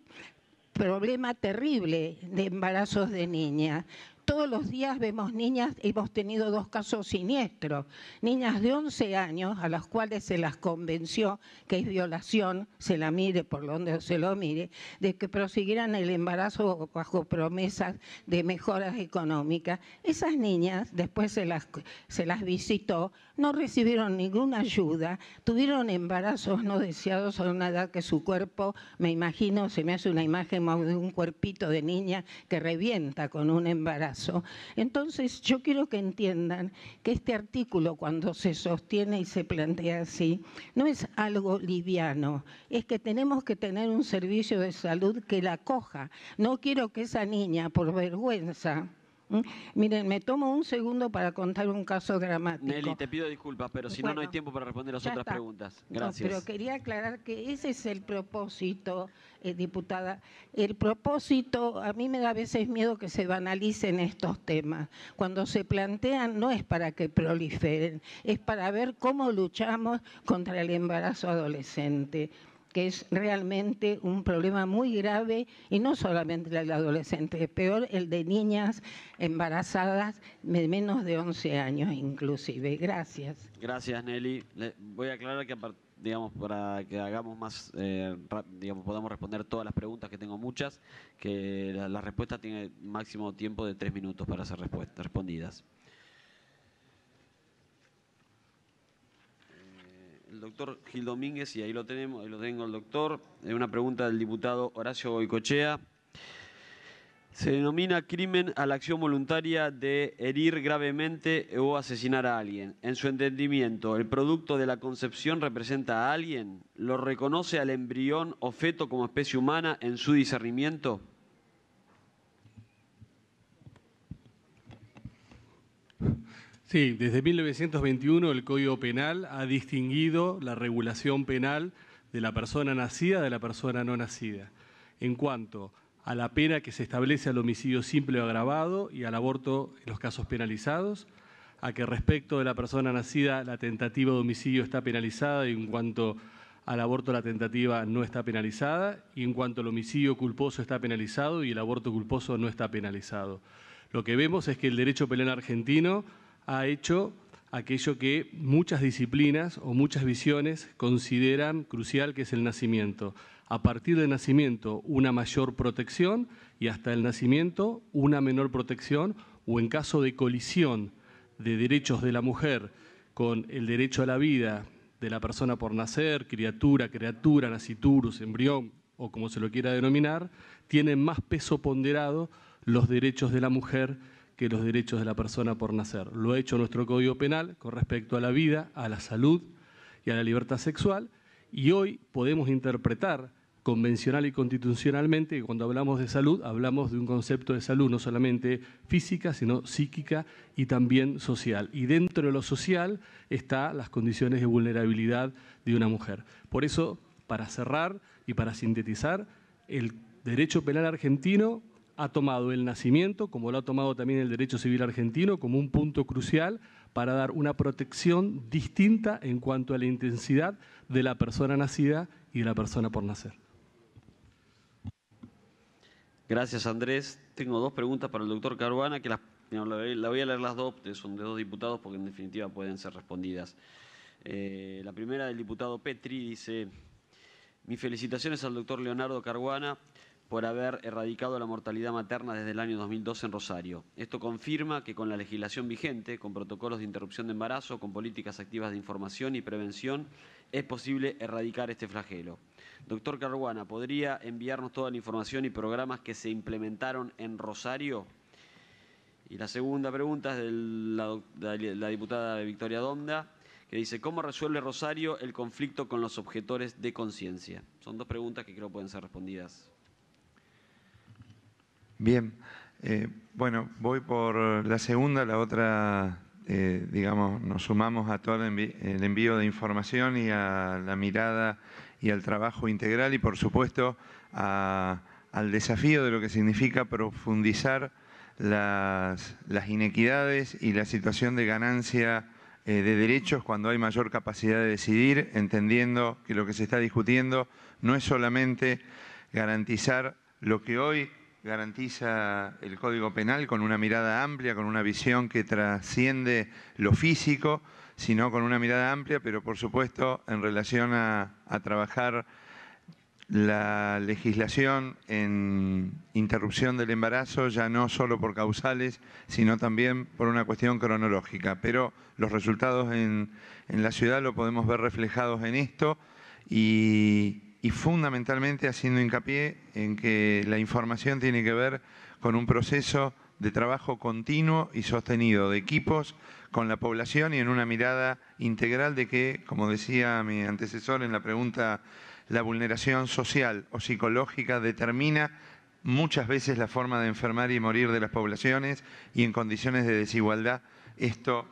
problema terrible de embarazos de niñas. Todos los días vemos niñas, hemos tenido dos casos siniestros, niñas de 11 años a las cuales se las convenció que es violación, se la mire por donde se lo mire, de que prosiguieran el embarazo bajo promesas de mejoras económicas. Esas niñas después se las, se las visitó no recibieron ninguna ayuda, tuvieron embarazos no deseados a una edad que su cuerpo, me imagino, se me hace una imagen de un cuerpito de niña que revienta con un embarazo. Entonces, yo quiero que entiendan que este artículo, cuando se sostiene y se plantea así, no es algo liviano, es que tenemos que tener un servicio de salud que la coja. No quiero que esa niña, por vergüenza, ¿Mm? Miren, me tomo un segundo para contar un caso dramático. Nelly, te
pido disculpas, pero si no, no hay tiempo para responder las otras preguntas. Gracias. No, pero
quería aclarar que ese es el propósito, eh, diputada. El propósito, a mí me da a veces miedo que se banalicen estos temas. Cuando se plantean, no es para que proliferen, es para ver cómo luchamos contra el embarazo adolescente que es realmente un problema muy grave, y no solamente el adolescente, es peor el de niñas embarazadas de menos de 11 años inclusive. Gracias.
Gracias, Nelly. voy a aclarar que digamos para que hagamos más eh, digamos podamos responder todas las preguntas que tengo muchas que la, respuesta tiene máximo tiempo de tres minutos para ser respondidas el doctor Gil Domínguez, y ahí lo tenemos, ahí lo tengo el doctor. Es Una pregunta del diputado Horacio Boicochea. Se denomina crimen a la acción voluntaria de herir gravemente o asesinar a alguien. En su entendimiento, ¿el producto de la concepción representa a alguien? ¿Lo reconoce al embrión o feto como especie humana en su discernimiento?
Sí, desde 1921 el Código Penal ha distinguido la regulación penal de la persona nacida de la persona no nacida. En cuanto a la pena que se establece al homicidio simple o agravado y al aborto en los casos penalizados, a que respecto de la persona nacida la tentativa de homicidio está penalizada y en cuanto al aborto la tentativa no está penalizada y en cuanto al homicidio culposo está penalizado y el aborto culposo no está penalizado. Lo que vemos es que el derecho penal argentino ha hecho aquello que muchas disciplinas o muchas visiones consideran crucial, que es el nacimiento. A partir del nacimiento, una mayor protección y hasta el nacimiento, una menor protección o en caso de colisión de derechos de la mujer con el derecho a la vida de la persona por nacer, criatura, criatura, naciturus, embrión o como se lo quiera denominar, tienen más peso ponderado los derechos de la mujer los derechos de la persona por nacer. Lo ha hecho nuestro Código Penal con respecto a la vida, a la salud y a la libertad sexual y hoy podemos interpretar convencional y constitucionalmente que cuando hablamos de salud hablamos de un concepto de salud no solamente física, sino psíquica y también social. Y dentro de lo social están las condiciones de vulnerabilidad de una mujer. Por eso, para cerrar y para sintetizar, el derecho penal argentino ha tomado el nacimiento, como lo ha tomado también el derecho civil argentino, como un punto crucial para dar una protección distinta en cuanto a la intensidad de la persona nacida y de la persona por nacer.
Gracias, Andrés. Tengo dos preguntas para el doctor Caruana, que las, la voy a leer las dos, son de dos diputados, porque en definitiva pueden ser respondidas. Eh, la primera del diputado Petri dice, mis felicitaciones al doctor Leonardo Caruana por haber erradicado la mortalidad materna desde el año 2012 en Rosario. Esto confirma que con la legislación vigente, con protocolos de interrupción de embarazo, con políticas activas de información y prevención, es posible erradicar este flagelo. Doctor Caruana, ¿podría enviarnos toda la información y programas que se implementaron en Rosario? Y la segunda pregunta es de la, de la diputada Victoria Donda que dice, ¿cómo resuelve Rosario el conflicto con los objetores de conciencia? Son dos preguntas que creo pueden ser respondidas
Bien, eh, bueno, voy por la segunda, la otra, eh, digamos, nos sumamos a todo el envío de información y a la mirada y al trabajo integral y, por supuesto, al desafío de lo que significa profundizar las, inequidades y la situación de ganancia eh, de derechos cuando hay mayor capacidad de decidir, entendiendo que lo que se está discutiendo no es solamente garantizar lo que hoy garantiza el Código Penal con una mirada amplia, con una visión que trasciende lo físico, sino con una mirada amplia, pero por supuesto en relación a, trabajar la legislación en interrupción del embarazo, ya no solo por causales, sino también por una cuestión cronológica. Pero los resultados en, en la ciudad lo podemos ver reflejados en esto y y fundamentalmente haciendo hincapié en que la información tiene que ver con un proceso de trabajo continuo y sostenido de equipos con la población y en una mirada integral de que, como decía mi antecesor en la pregunta, la vulneración social o psicológica determina muchas veces la forma de enfermar y morir de las poblaciones y en condiciones de desigualdad esto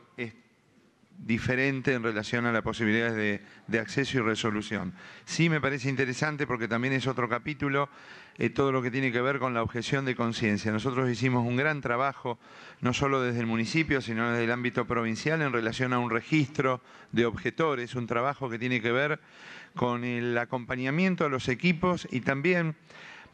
diferente en relación a las posibilidades de, acceso y resolución. Sí me parece interesante porque también es otro capítulo eh, todo lo que tiene que ver con la objeción de conciencia. Nosotros hicimos un gran trabajo, no solo desde el municipio, sino desde el ámbito provincial en relación a un registro de objetores, un trabajo que tiene que ver con el acompañamiento a los equipos y también,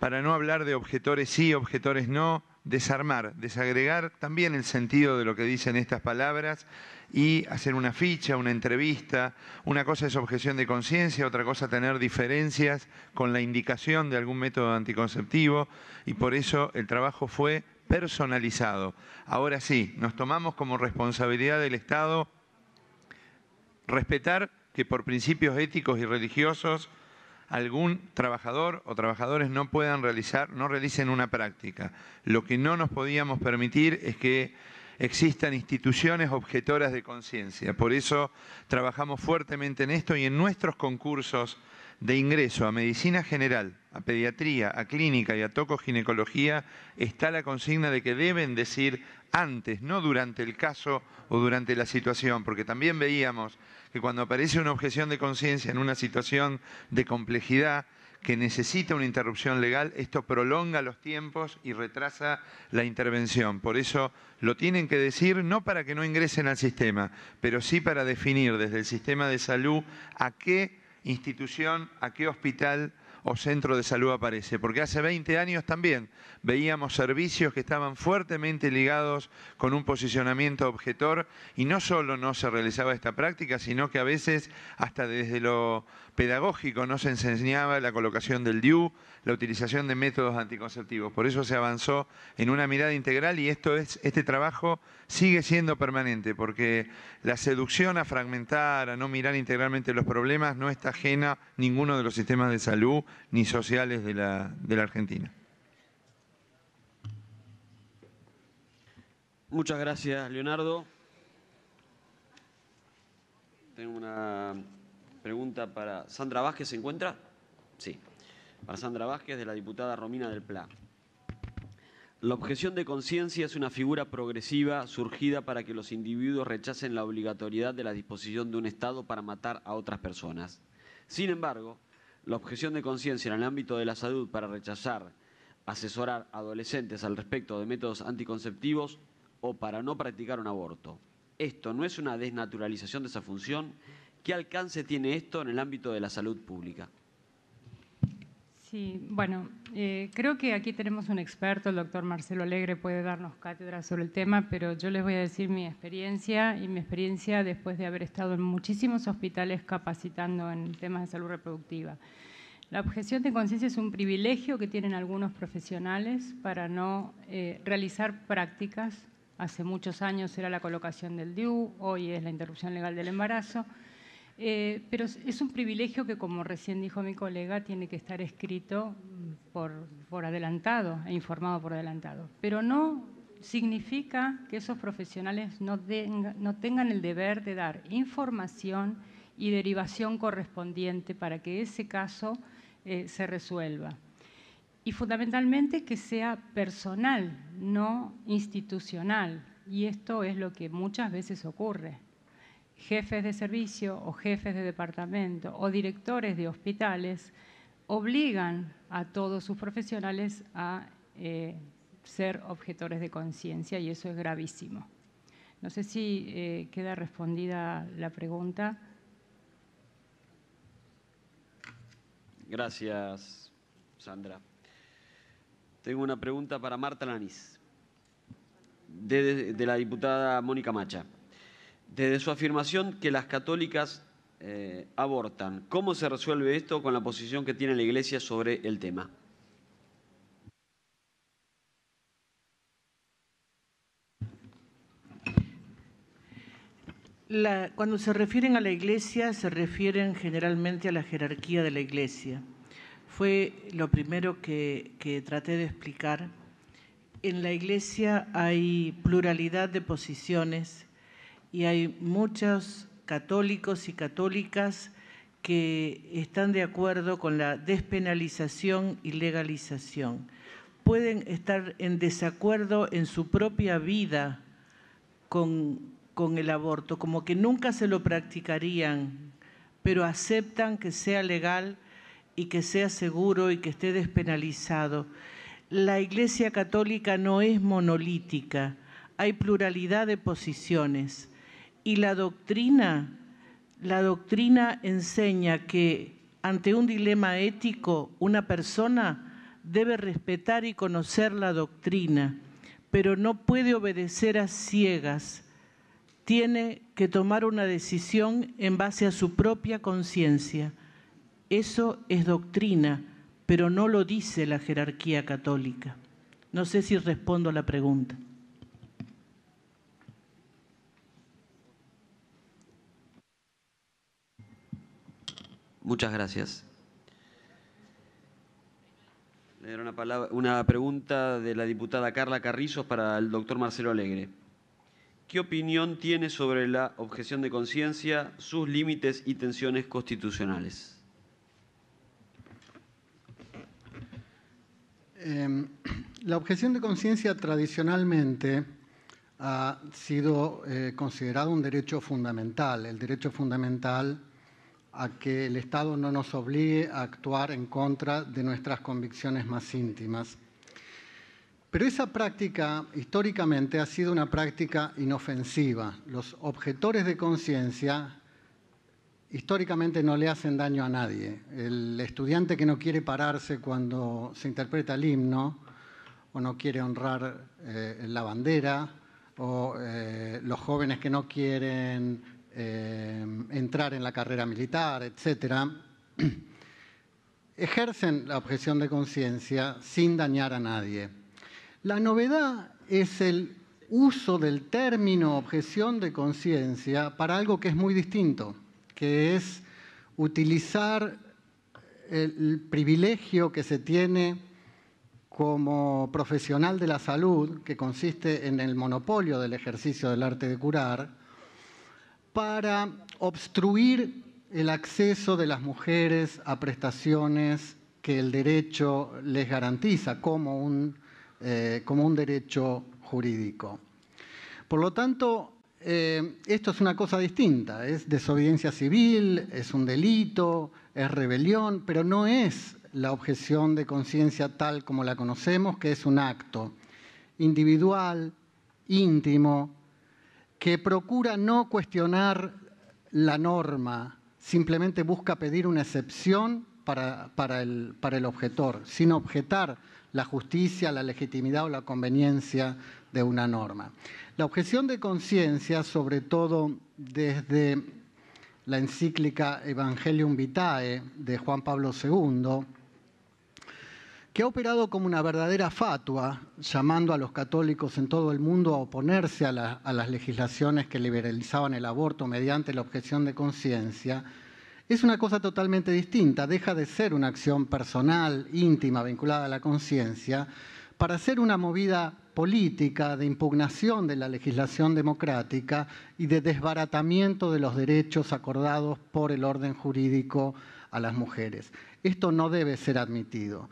para no hablar de objetores sí, objetores no, desarmar, desagregar también el sentido de lo que dicen estas palabras y hacer una ficha, una entrevista. Una cosa es objeción de conciencia, otra cosa tener diferencias con la indicación de algún método anticonceptivo y por eso el trabajo fue personalizado. Ahora sí, nos tomamos como responsabilidad del Estado respetar que por principios éticos y religiosos algún trabajador o trabajadores no puedan realizar, no realicen una práctica. Lo que no nos podíamos permitir es que existan instituciones objetoras de conciencia. Por eso trabajamos fuertemente en esto y en nuestros concursos de ingreso a medicina general, a pediatría, a clínica y a tocoginecología está la consigna de que deben decir antes, no durante el caso o durante la situación, porque también veíamos que cuando aparece una objeción de conciencia en una situación de complejidad que necesita una interrupción legal, esto prolonga los tiempos y retrasa la intervención. Por eso lo tienen que decir no para que no ingresen al sistema, pero sí para definir desde el sistema de salud a qué institución, a qué hospital o centro de salud aparece, porque hace 20 años también veíamos servicios que estaban fuertemente ligados con un posicionamiento objetor y no solo no se realizaba esta práctica, sino que a veces hasta desde lo pedagógico no se enseñaba la colocación del DIU, la utilización de métodos anticonceptivos. Por eso se avanzó en una mirada integral y esto es, este trabajo sigue siendo permanente, porque la seducción a fragmentar, a no mirar integralmente los problemas, no está ajena a ninguno de los sistemas de salud ni sociales de la, de la Argentina.
Muchas gracias, Leonardo. Tengo una Pregunta para Sandra Vázquez, ¿se encuentra? Sí. Para Sandra Vázquez, de la diputada Romina del Pla. La objeción de conciencia es una figura progresiva surgida para que los individuos rechacen la obligatoriedad de la disposición de un Estado para matar a otras personas. Sin embargo, la objeción de conciencia en el ámbito de la salud para rechazar asesorar a adolescentes al respecto de métodos anticonceptivos o para no practicar un aborto. Esto no es una desnaturalización de esa función, ¿Qué alcance tiene esto en el ámbito de la salud pública?
Sí, bueno, eh, creo que aquí tenemos un experto, el doctor Marcelo Alegre puede darnos cátedra sobre el tema, pero yo les voy a decir mi experiencia y mi experiencia después de haber estado en muchísimos hospitales capacitando en temas de salud reproductiva. La objeción de conciencia es un privilegio que tienen algunos profesionales para no eh, realizar prácticas. Hace muchos años era la colocación del DIU, hoy es la interrupción legal del embarazo. Eh, pero es un privilegio que, como recién dijo mi colega, tiene que estar escrito mm, por, adelantado e informado por adelantado. Pero no significa que esos profesionales no, tengan el deber de dar información y derivación correspondiente para que ese caso eh, se resuelva. Y fundamentalmente que sea personal, no institucional. Y esto es lo que muchas veces ocurre jefes de servicio o jefes de departamento o directores de hospitales obligan a todos sus profesionales a eh, ser objetores de conciencia y eso es gravísimo. No sé si eh, queda respondida la pregunta.
Gracias, Sandra. Tengo una pregunta para Marta Lanis, de la diputada Mónica Macha. Desde su afirmación que las católicas eh, abortan, ¿cómo se resuelve esto con la posición que tiene la Iglesia sobre el tema?
cuando se refieren a la iglesia, se refieren generalmente a la jerarquía de la iglesia. Fue lo primero que traté de explicar. En la iglesia hay pluralidad de posiciones, y hay muchos católicos y católicas que están de acuerdo con la despenalización y legalización. Pueden estar en desacuerdo en su propia vida con, con el aborto, como que nunca se lo practicarían, pero aceptan que sea legal y que sea seguro y que esté despenalizado. La Iglesia Católica no es monolítica, hay pluralidad de posiciones y la doctrina, la doctrina enseña que ante un dilema ético una persona debe respetar y conocer la doctrina, pero no puede obedecer a ciegas. Tiene que tomar una decisión en base a su propia conciencia. Eso es doctrina, pero no lo dice la jerarquía católica. No sé si respondo a la pregunta.
Muchas gracias. Le dieron una, una pregunta de la diputada Carla Carrizos para el doctor Marcelo Alegre. ¿Qué opinión tiene sobre la objeción de conciencia, sus límites y tensiones constitucionales?
Em, la objeción de conciencia tradicionalmente ha sido eh, considerada un derecho fundamental. El derecho fundamental a que el Estado no nos obligue a actuar en contra de nuestras convicciones más íntimas. Pero esa práctica históricamente ha sido una práctica inofensiva. Los objetores de conciencia históricamente no le hacen daño a nadie. El estudiante que no quiere pararse cuando se interpreta el himno o no quiere honrar eh, la bandera o eh, los jóvenes que no quieren eh, entrar en la carrera militar, etcétera, <clears throat> ejercen la objeción de conciencia sin dañar a nadie. La novedad es el uso del término objeción de conciencia para algo que es muy distinto, que es utilizar el privilegio que se tiene como profesional de la salud, que consiste en el monopolio del ejercicio del arte de curar, para obstruir el acceso de las mujeres a prestaciones que el derecho les garantiza como un, eh, como un derecho jurídico. Por lo tanto, eh, esto es una cosa distinta, es desobediencia civil, es un delito, es rebelión, pero no es la objeción de conciencia tal como la conocemos, que es un acto individual, íntimo, que procura no cuestionar la norma, simplemente busca pedir una excepción para, el, el objetor, sin objetar la justicia, la legitimidad o la conveniencia de una norma. La objeción de conciencia, sobre todo desde la encíclica Evangelium Vitae de Juan Pablo II, que ha operado como una verdadera fatua, llamando a los católicos en todo el mundo a oponerse a, las legislaciones que liberalizaban el aborto mediante la objeción de conciencia, es una cosa totalmente distinta. Deja de ser una acción personal, íntima, vinculada a la conciencia, para ser una movida política de impugnación de la legislación democrática y de desbaratamiento de los derechos acordados por el orden jurídico a las mujeres. Esto no debe ser admitido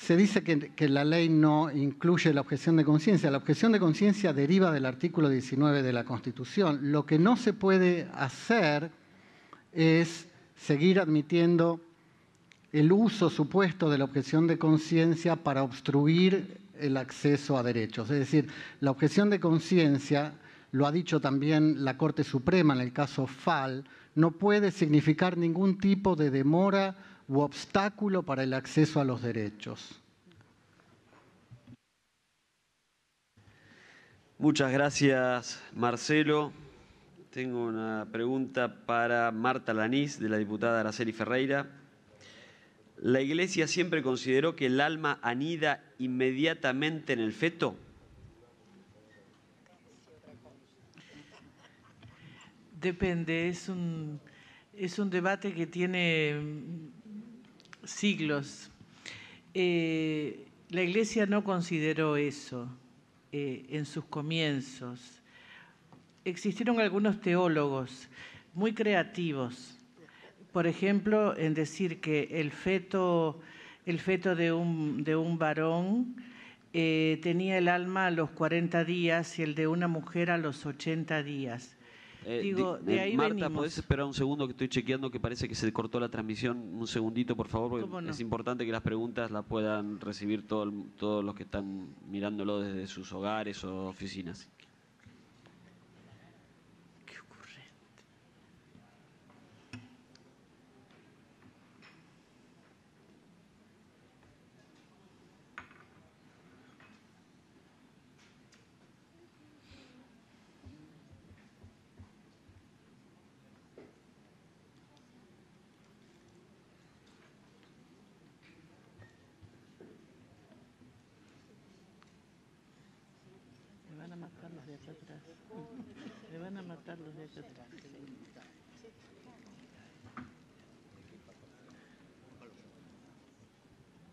se dice que, la ley no incluye la objeción de conciencia. La objeción de conciencia deriva del artículo 19 de la Constitución. Lo que no se puede hacer es seguir admitiendo el uso supuesto de la objeción de conciencia para obstruir el acceso a derechos. Es decir, la objeción de conciencia, lo ha dicho también la Corte Suprema en el caso FAL, no puede significar ningún tipo de demora obstáculo para el acceso a los derechos.
Muchas gracias, Marcelo. Tengo una pregunta para Marta Lanís, de la diputada Araceli Ferreira. ¿La Iglesia siempre consideró que el alma anida inmediatamente en el feto?
Depende, es un, es un debate que tiene siglos. Eh, la Iglesia no consideró eso eh, en sus comienzos. Existieron algunos teólogos muy creativos, por ejemplo, en decir que el feto, el feto de, un, de un varón eh, tenía el alma a los 40 días y el de una mujer a los 80 días.
Eh, eh, Marta, ¿podés esperar un segundo que estoy chequeando que parece que se cortó la transmisión? Un segundito, por favor, porque es importante que las preguntas las puedan recibir todos los que están mirándolo desde sus hogares o oficinas.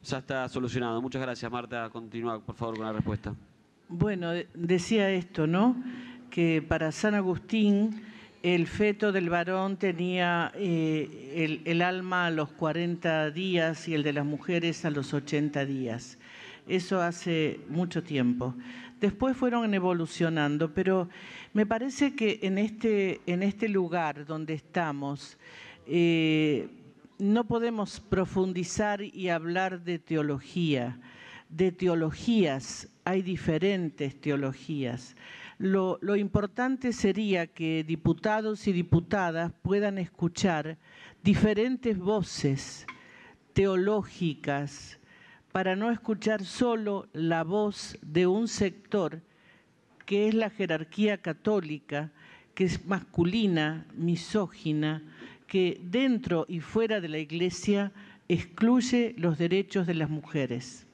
ya está solucionado. Muchas gracias, Marta. Continúa, por favor, con la respuesta.
Bueno, decía esto, ¿no? Que para San Agustín el feto del varón tenía eh, el, alma a los 40 días y el de las mujeres a los 80 días. Eso hace mucho tiempo. Después fueron evolucionando, pero me parece que en este, en este lugar donde estamos, eh, no podemos profundizar y hablar de teología, de teologías, hay diferentes teologías. Lo, importante sería que diputados y diputadas puedan escuchar diferentes voces teológicas para no escuchar solo la voz de un sector que es la jerarquía católica, que es masculina, misógina, que dentro y fuera de la Iglesia excluye los derechos de las mujeres.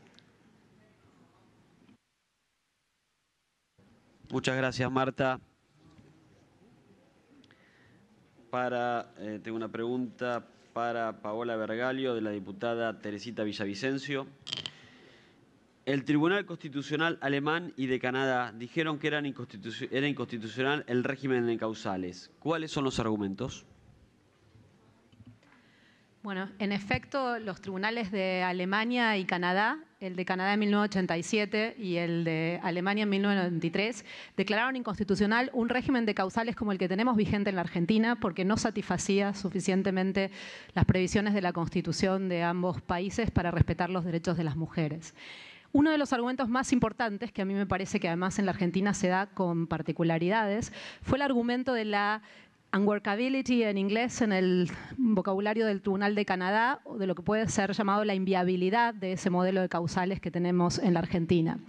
Muchas gracias, Marta. Para, eh, tengo una pregunta para Paola Vergalio, de la diputada Teresita Villavicencio. El Tribunal Constitucional Alemán y de Canadá dijeron que era inconstitucional el régimen de causales. ¿Cuáles son los argumentos?
Bueno, en efecto, los tribunales de Alemania y Canadá, el de Canadá en 1987 y el de Alemania en 1993, declararon inconstitucional un régimen de causales como el que tenemos vigente en la Argentina porque no satisfacía suficientemente las previsiones de la Constitución de ambos países para respetar los derechos de las mujeres. Uno de los argumentos más importantes, que a mí me parece que además en la Argentina se da con particularidades, fue el argumento de la Unworkability en inglés en el vocabulario del Tribunal de Canadá, o de lo que puede ser llamado la inviabilidad de ese modelo de causales que tenemos en la Argentina.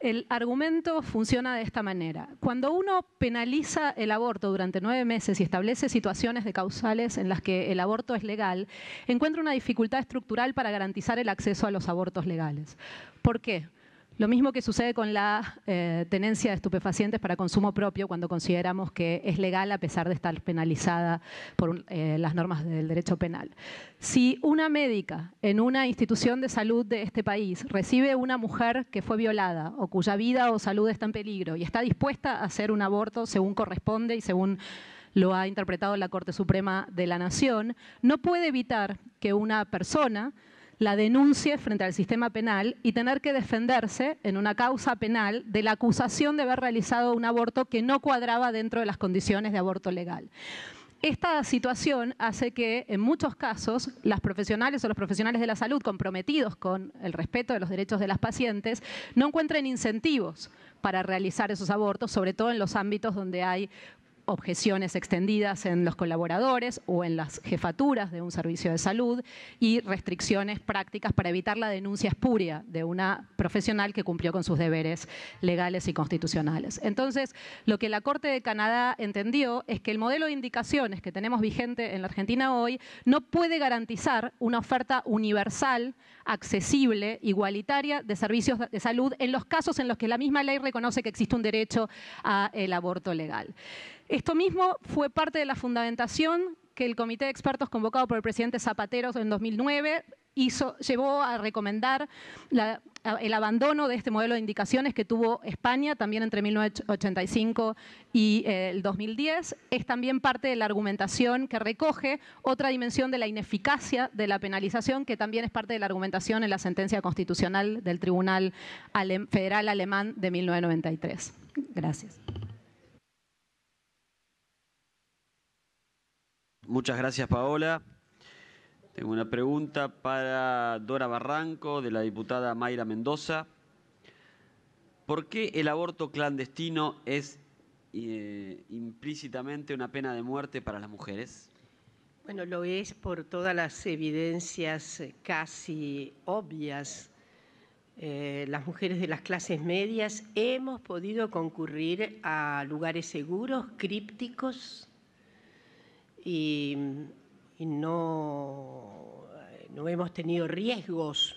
El argumento funciona de esta manera. Cuando uno penaliza el aborto durante nueve meses y establece situaciones de causales en las que el aborto es legal, encuentra una dificultad estructural para garantizar el acceso a los abortos legales. ¿Por qué? Lo mismo que sucede con la eh, tenencia de estupefacientes para consumo propio cuando consideramos que es legal a pesar de estar penalizada por eh, las normas del derecho penal. Si una médica en una institución de salud de este país recibe una mujer que fue violada o cuya vida o salud está en peligro y está dispuesta a hacer un aborto según corresponde y según lo ha interpretado la Corte Suprema de la Nación, no puede evitar que una persona la denuncie frente al sistema penal y tener que defenderse en una causa penal de la acusación de haber realizado un aborto que no cuadraba dentro de las condiciones de aborto legal. Esta situación hace que en muchos casos las profesionales o los profesionales de la salud comprometidos con el respeto de los derechos de las pacientes no encuentren incentivos para realizar esos abortos, sobre todo en los ámbitos donde hay objeciones extendidas en los colaboradores o en las jefaturas de un servicio de salud y restricciones prácticas para evitar la denuncia espuria de una profesional que cumplió con sus deberes legales y constitucionales. Entonces, lo que la Corte de Canadá entendió es que el modelo de indicaciones que tenemos vigente en la Argentina hoy no puede garantizar una oferta universal, accesible, igualitaria de servicios de salud en los casos en los que la misma ley reconoce que existe un derecho al aborto legal. Esto mismo fue parte de la fundamentación que el comité de expertos convocado por el presidente Zapatero en 2009 llevó a recomendar el abandono de este modelo de indicaciones que tuvo España también entre 1985 y eh, el 2010. Es también parte de la argumentación que recoge otra dimensión de la ineficacia de la penalización, que también es parte de la argumentación en la sentencia constitucional del Tribunal Federal Alemán de 1993. Gracias.
Muchas gracias, Paola. Tengo una pregunta para Dora Barranco, de la diputada Mayra Mendoza. ¿Por qué el aborto clandestino es eh, implícitamente una pena de muerte para las mujeres?
Bueno, lo es por todas las evidencias eh, casi obvias. Eh, las mujeres de las clases medias hemos podido concurrir a lugares seguros, crípticos, y, no, no hemos tenido riesgos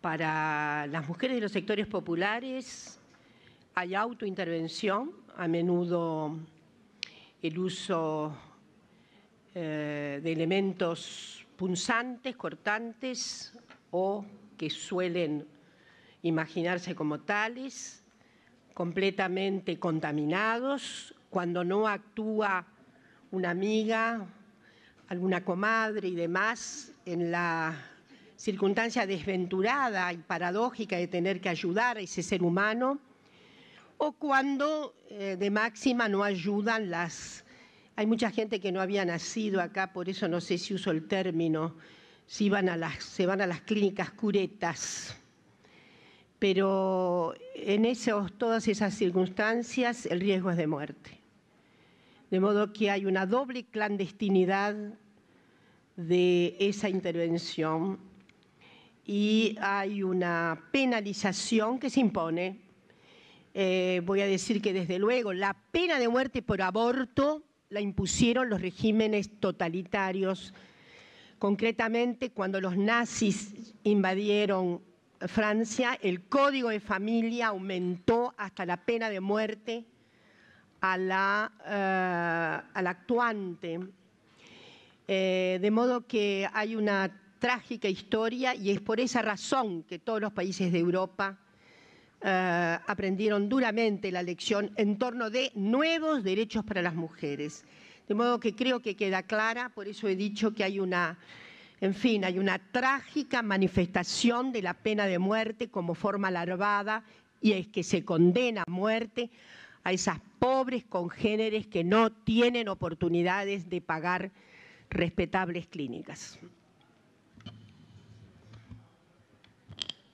para las mujeres de los sectores populares hay autointervención, a menudo el uso eh, de elementos punzantes, cortantes o que suelen imaginarse como tales, completamente contaminados, cuando no actúa una amiga, alguna comadre y demás, en la circunstancia desventurada y paradójica de tener que ayudar a ese ser humano, o cuando eh, de máxima no ayudan las... Hay mucha gente que no había nacido acá, por eso no sé si uso el término, si van a las, se van a las clínicas curetas. Pero en esos, todas esas circunstancias el riesgo es de muerte. De modo que hay una doble clandestinidad de esa intervención y hay una penalización que se impone. Eh, voy a decir que desde luego la pena de muerte por aborto la impusieron los regímenes totalitarios, concretamente cuando los nazis invadieron Francia, el código de familia aumentó hasta la pena de muerte a la, eh, al actuante. Eh, de modo que hay una trágica historia y es por esa razón que todos los países de Europa eh, aprendieron duramente la lección en torno de nuevos derechos para las mujeres. De modo que creo que queda clara, por eso he dicho que hay una, en fin, hay una trágica manifestación de la pena de muerte como forma larvada y es que se condena a muerte a esas pobres congéneres que no tienen oportunidades de pagar respetables clínicas.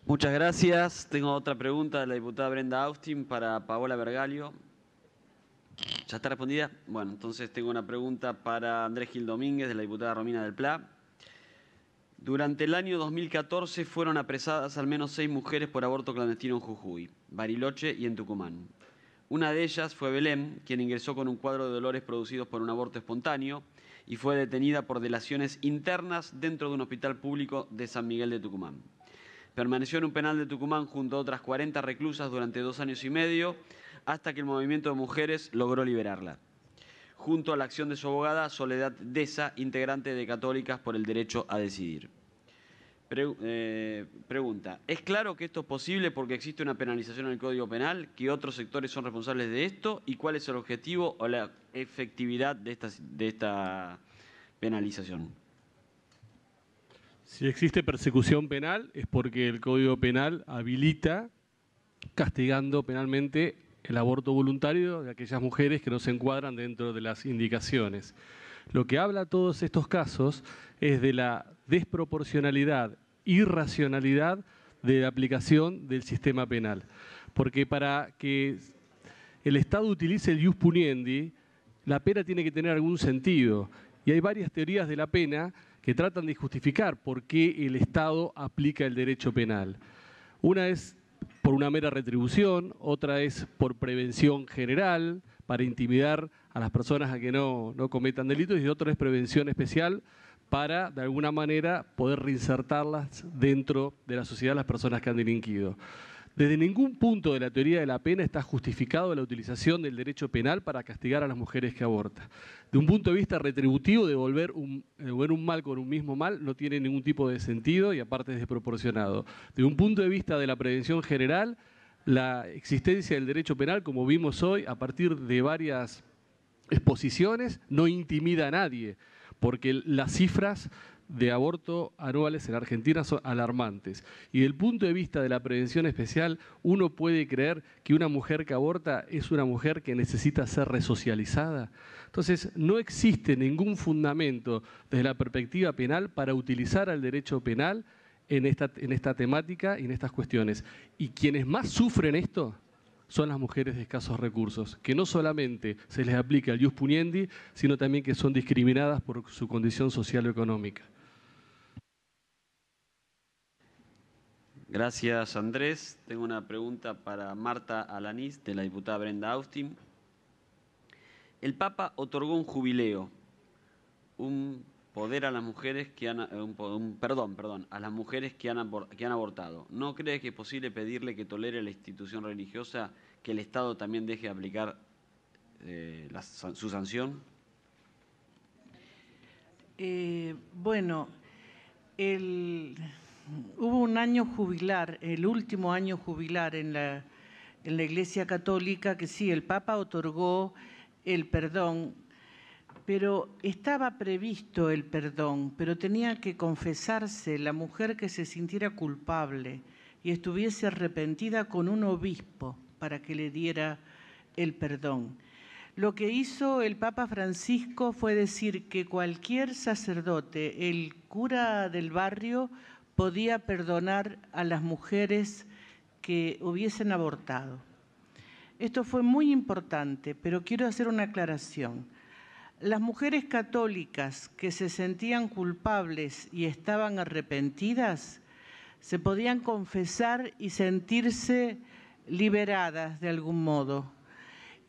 Muchas gracias. Tengo otra pregunta de la diputada Brenda Austin para Paola Bergalio. ¿Ya está respondida? Bueno, entonces tengo una pregunta para Andrés Gil Domínguez de la diputada Romina del Pla. Durante el año 2014 fueron apresadas al menos seis mujeres por aborto clandestino en Jujuy, Bariloche y en Tucumán. Una de ellas fue Belén, quien ingresó con un cuadro de dolores producidos por un aborto espontáneo y fue detenida por delaciones internas dentro de un hospital público de San Miguel de Tucumán. Permaneció en un penal de Tucumán junto a otras 40 reclusas durante dos años y medio hasta que el movimiento de mujeres logró liberarla. Junto a la acción de su abogada, Soledad Deza, integrante de Católicas por el Derecho a Decidir. Eh, pregunta, ¿es claro que esto es posible porque existe una penalización en el Código Penal? ¿Que otros sectores son responsables de esto? ¿Y cuál es el objetivo o la efectividad de esta, de esta penalización?
Si existe persecución penal es porque el Código Penal habilita castigando penalmente el aborto voluntario de aquellas mujeres que no se encuadran dentro de las indicaciones. Lo que habla todos estos casos es de la desproporcionalidad irracionalidad de la aplicación del sistema penal. Porque para que el Estado utilice el jus puniendi, la pena tiene que tener algún sentido. Y hay varias teorías de la pena que tratan de justificar por qué el Estado aplica el derecho penal. Una es por una mera retribución, otra es por prevención general, para intimidar a las personas a que no, no cometan delitos, y otra es prevención especial para, de alguna manera, poder reinsertarlas dentro de la sociedad las personas que han delinquido. Desde ningún punto de la teoría de la pena está justificado la utilización del derecho penal para castigar a las mujeres que abortan. De un punto de vista retributivo, devolver un, devolver un mal con un mismo mal no tiene ningún tipo de sentido y aparte es desproporcionado. De un punto de vista de la prevención general, la existencia del derecho penal, como vimos hoy, a partir de varias exposiciones, no intimida a nadie porque las cifras de aborto anuales en Argentina son alarmantes. Y del punto de vista de la prevención especial, uno puede creer que una mujer que aborta es una mujer que necesita ser resocializada. Entonces, no existe ningún fundamento desde la perspectiva penal para utilizar el derecho penal en esta, en esta temática y en estas cuestiones. Y quienes más sufren esto son las mujeres de escasos recursos, que no solamente se les aplica al jus puniendi, sino también que son discriminadas por su condición social o económica.
Gracias, Andrés. Tengo una pregunta para Marta Alaniz, de la diputada Brenda Austin. El Papa otorgó un jubileo, un poder a las mujeres que han eh, perdón, perdón, a las mujeres que han, que han abortado. ¿No cree que es posible pedirle que tolere la institución religiosa que el Estado también deje de aplicar eh, su sanción?
Eh, bueno, hubo un año jubilar, el último año jubilar en la, en la Iglesia Católica, que sí, el Papa otorgó el perdón pero estaba previsto el perdón, pero tenía que confesarse la mujer que se sintiera culpable y estuviese arrepentida con un obispo para que le diera el perdón. Lo que hizo el Papa Francisco fue decir que cualquier sacerdote, el cura del barrio, podía perdonar a las mujeres que hubiesen abortado. Esto fue muy importante, pero quiero hacer una aclaración. Las mujeres católicas que se sentían culpables y estaban arrepentidas se podían confesar y sentirse liberadas de algún modo,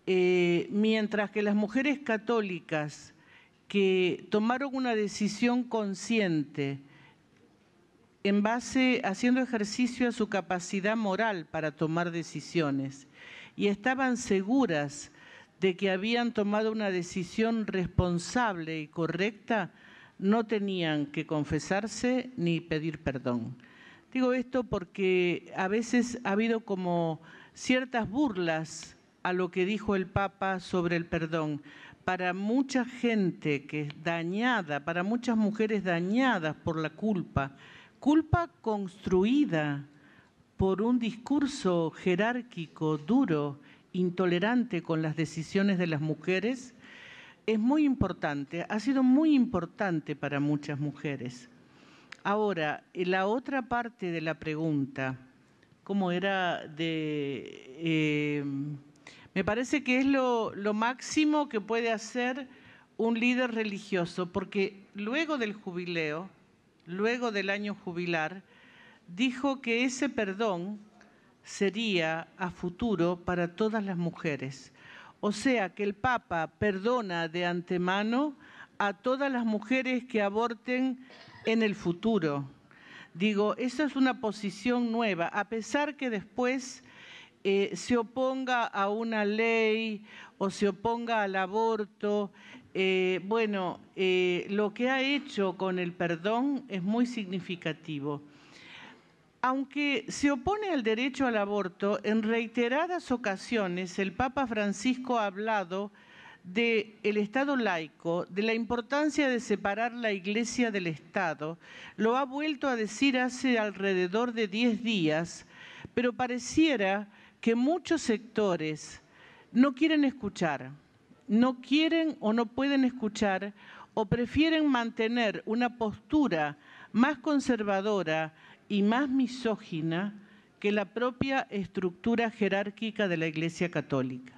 eh, mientras que las mujeres católicas que tomaron una decisión consciente en base, haciendo ejercicio a su capacidad moral para tomar decisiones y estaban seguras de que habían tomado una decisión responsable y correcta, no tenían que confesarse ni pedir perdón. Digo esto porque a veces ha habido como ciertas burlas a lo que dijo el Papa sobre el perdón. Para mucha gente que es dañada, para muchas mujeres dañadas por la culpa, culpa construida por un discurso jerárquico duro, intolerante con las decisiones de las mujeres es muy importante, ha sido muy importante para muchas mujeres. Ahora, la otra parte de la pregunta, ¿cómo era de... Em, me parece que es lo máximo que puede hacer un líder religioso, porque luego del jubileo, luego del año jubilar, dijo que ese perdón sería a futuro para todas las mujeres. O sea que el Papa perdona de antemano a todas las mujeres que aborten en el futuro. Digo, esa es una posición nueva, a pesar que después eh, se oponga a una ley o se oponga al aborto. Eh, bueno, eh, lo que ha hecho con el perdón es muy significativo. Aunque se opone al derecho al aborto, en reiteradas ocasiones el Papa Francisco ha hablado del el Estado laico, de la importancia de separar la Iglesia del Estado. Lo ha vuelto a decir hace alrededor de 10 días, pero pareciera que muchos sectores no quieren escuchar, no quieren o no pueden escuchar o prefieren mantener una postura más conservadora y más misógina que la propia estructura jerárquica de la Iglesia Católica.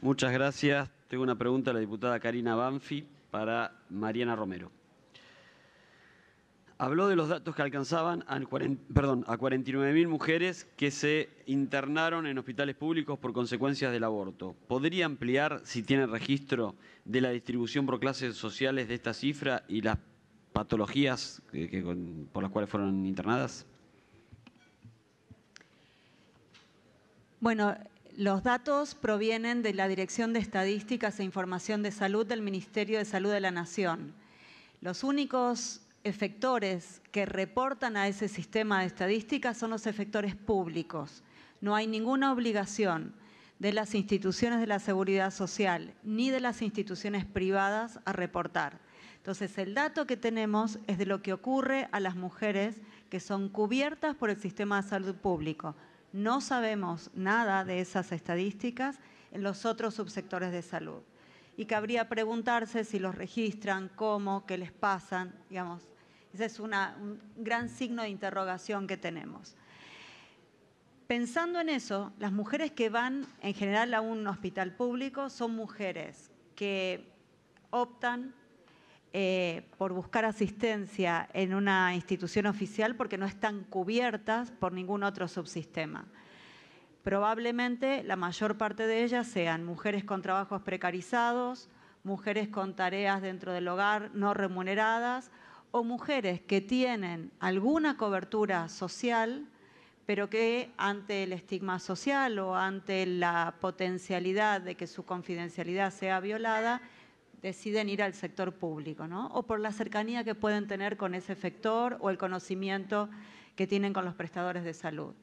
Muchas gracias. Tengo una pregunta a la diputada Karina Banfi para Mariana Romero. Habló de los datos que alcanzaban a, 49.000 mujeres que se internaron en hospitales públicos por consecuencias del aborto. ¿Podría ampliar, si tiene registro, de la distribución por clases sociales de esta cifra y las patologías por las cuales fueron internadas?
Bueno, los datos provienen de la Dirección de Estadísticas e Información de Salud del Ministerio de Salud de la Nación. Los únicos efectores que reportan a ese sistema de estadísticas son los efectores públicos. No hay ninguna obligación de las instituciones de la seguridad social ni de las instituciones privadas a reportar. Entonces, el dato que tenemos es de lo que ocurre a las mujeres que son cubiertas por el sistema de salud público. No sabemos nada de esas estadísticas en los otros subsectores de salud. Y cabría preguntarse si los registran, cómo, qué les pasan, digamos, ese es un gran signo de interrogación que tenemos. Pensando en eso, las mujeres que van en general a un hospital público son mujeres que optan eh, por buscar asistencia en una institución oficial porque no están cubiertas por ningún otro subsistema. Probablemente la mayor parte de ellas sean mujeres con trabajos precarizados, mujeres con tareas dentro del hogar no remuneradas o mujeres que tienen alguna cobertura social, pero que ante el estigma social o ante la potencialidad de que su confidencialidad sea violada, deciden ir al sector público, ¿no? O por la cercanía que pueden tener con ese sector o el conocimiento que tienen con los prestadores de salud.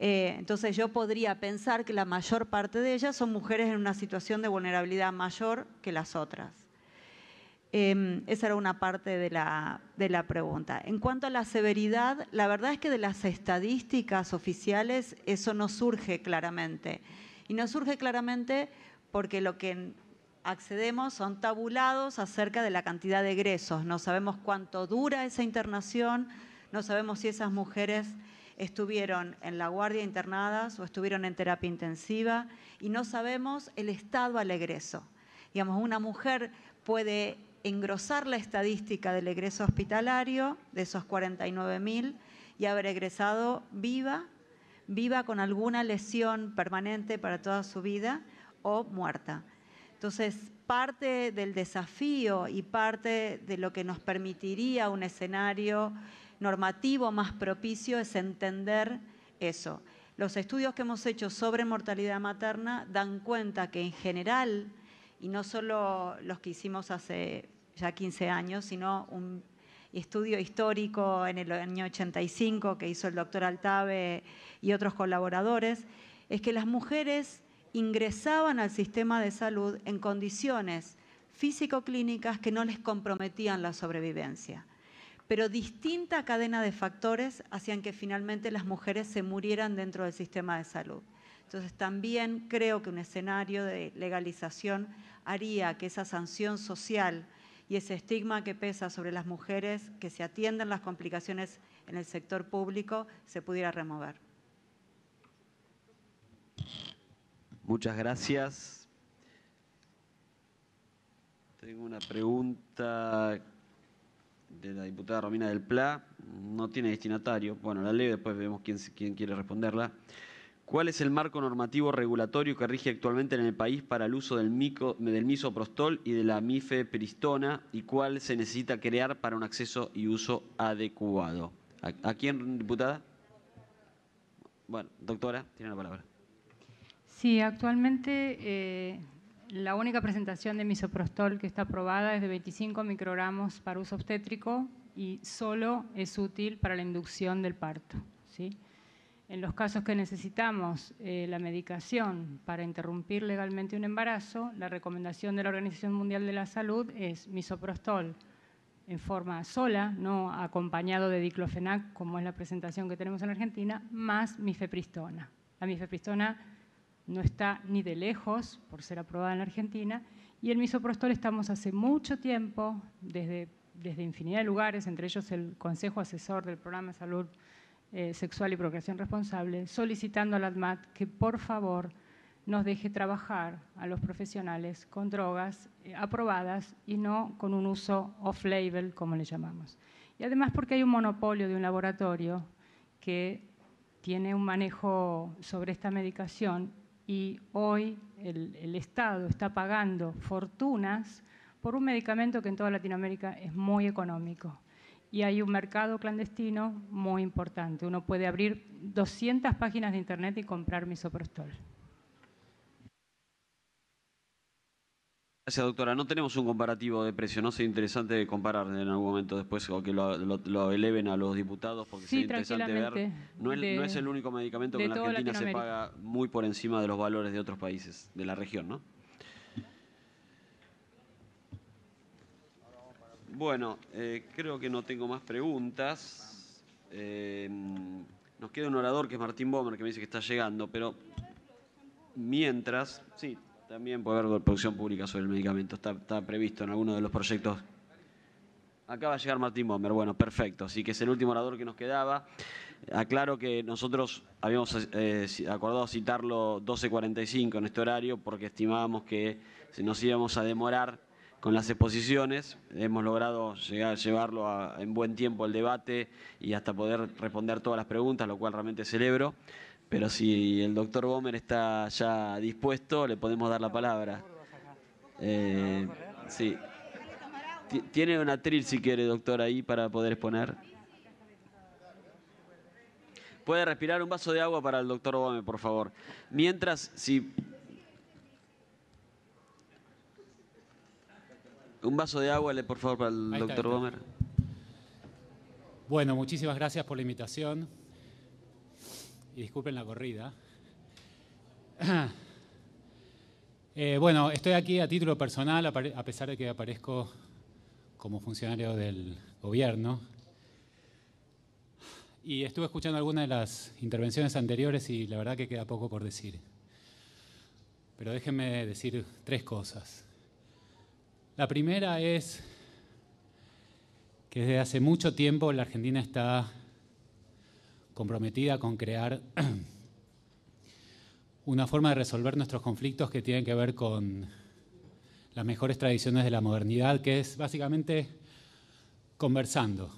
Eh, entonces yo podría pensar que la mayor parte de ellas son mujeres en una situación de vulnerabilidad mayor que las otras. Em, esa era una parte de la, de la, pregunta. En cuanto a la severidad, la verdad es que de las estadísticas oficiales eso no surge claramente. Y no surge claramente porque lo que accedemos son tabulados acerca de la cantidad de egresos. No sabemos cuánto dura esa internación, no sabemos si esas mujeres estuvieron en la guardia internadas o estuvieron en terapia intensiva y no sabemos el estado al egreso. Digamos, una mujer puede engrosar la estadística del egreso hospitalario de esos 49.000 y haber egresado viva, viva con alguna lesión permanente para toda su vida o muerta. Entonces, parte del desafío y parte de lo que nos permitiría un escenario normativo más propicio es entender eso. Los estudios que hemos hecho sobre mortalidad materna dan cuenta que en general y no solo los que hicimos hace ya 15 años, sino un estudio histórico en el año 85 que hizo el doctor Altave y otros colaboradores, es que las mujeres ingresaban al sistema de salud en condiciones físico-clínicas que no les comprometían la sobrevivencia. Pero distinta cadena de factores hacían que finalmente las mujeres se murieran dentro del sistema de salud. Entonces también creo que un escenario de legalización haría que esa sanción social y ese estigma que pesa sobre las mujeres que se atienden las complicaciones en el sector público se pudiera remover.
Muchas gracias. Tengo una pregunta de la diputada Romina del Pla. No tiene destinatario. Bueno, la y después vemos quién quiere responderla. ¿Cuál es el marco normativo regulatorio que rige actualmente en el país para el uso del, del misoprostol y de la mifepristona y cuál se necesita crear para un acceso y uso adecuado? ¿A, quién, diputada? Bueno, doctora, tiene la palabra.
Sí, actualmente eh, la única presentación de misoprostol que está aprobada es de 25 microgramos para uso obstétrico y solo es útil para la inducción del parto. ¿sí? en los casos que necesitamos eh, la medicación para interrumpir legalmente un embarazo, la recomendación de la Organización Mundial de la Salud es misoprostol en forma sola, no acompañado de diclofenac, como es la presentación que tenemos en Argentina, más mifepristona. La mifepristona no está ni de lejos por ser aprobada en Argentina y el misoprostol estamos hace mucho tiempo, desde, desde infinidad de lugares, entre ellos el Consejo Asesor del Programa de Salud eh, sexual y Procreación Responsable, solicitando al ADMAT que por favor nos deje trabajar a los profesionales con drogas eh, aprobadas y no con un uso off-label, como le llamamos. Y además porque hay un monopolio de un laboratorio que tiene un manejo sobre esta medicación y hoy el Estado está pagando fortunas por un medicamento que en toda Latinoamérica es muy económico y hay un mercado clandestino muy importante. Uno puede abrir 200 páginas de internet y comprar misoprostol.
Gracias, doctora. No tenemos un comparativo de precio, ¿no? Sería interesante comparar en algún momento después o que lo, eleven a los diputados porque sí, sería interesante ver. No, es el único medicamento que en la Argentina se paga muy por encima de los valores de otros países de la región, ¿no? Bueno, eh, creo que no tengo más preguntas. Em, nos queda un orador que es Martín Bomber, que me dice que está llegando, pero mientras, sí, también puede haber producción pública sobre el medicamento, está, previsto en alguno de los proyectos. acaba va a llegar Martín Bomber, bueno, perfecto, así que es el último orador que nos quedaba. Aclaro que nosotros habíamos eh, acordado citarlo 12.45 en este horario porque estimábamos que nos íbamos a demorar con las exposiciones. Hemos logrado llegar, llevarlo en buen tiempo el debate y hasta poder responder todas las preguntas, lo cual realmente celebro. Pero si el doctor Bomer está ya dispuesto, le podemos dar la palabra. Eh, sí. Tiene una atril si quiere, doctor, ahí para poder exponer. Puede respirar un vaso de agua para el doctor Bomer, por favor. Mientras, si Un vaso de agua, por favor, para el doctor
Bueno, muchísimas gracias por la invitación. Y disculpen la corrida. <clears throat> Eh, bueno, estoy aquí a título personal, a pesar de que aparezco como funcionario del gobierno. Y estuve escuchando algunas de las intervenciones anteriores y la verdad que queda poco por decir. Pero déjenme decir tres cosas. La primera es que desde hace mucho tiempo la Argentina está comprometida con crear <clears throat> una forma de resolver nuestros conflictos que tienen que ver con las mejores tradiciones de la modernidad, que es básicamente conversando.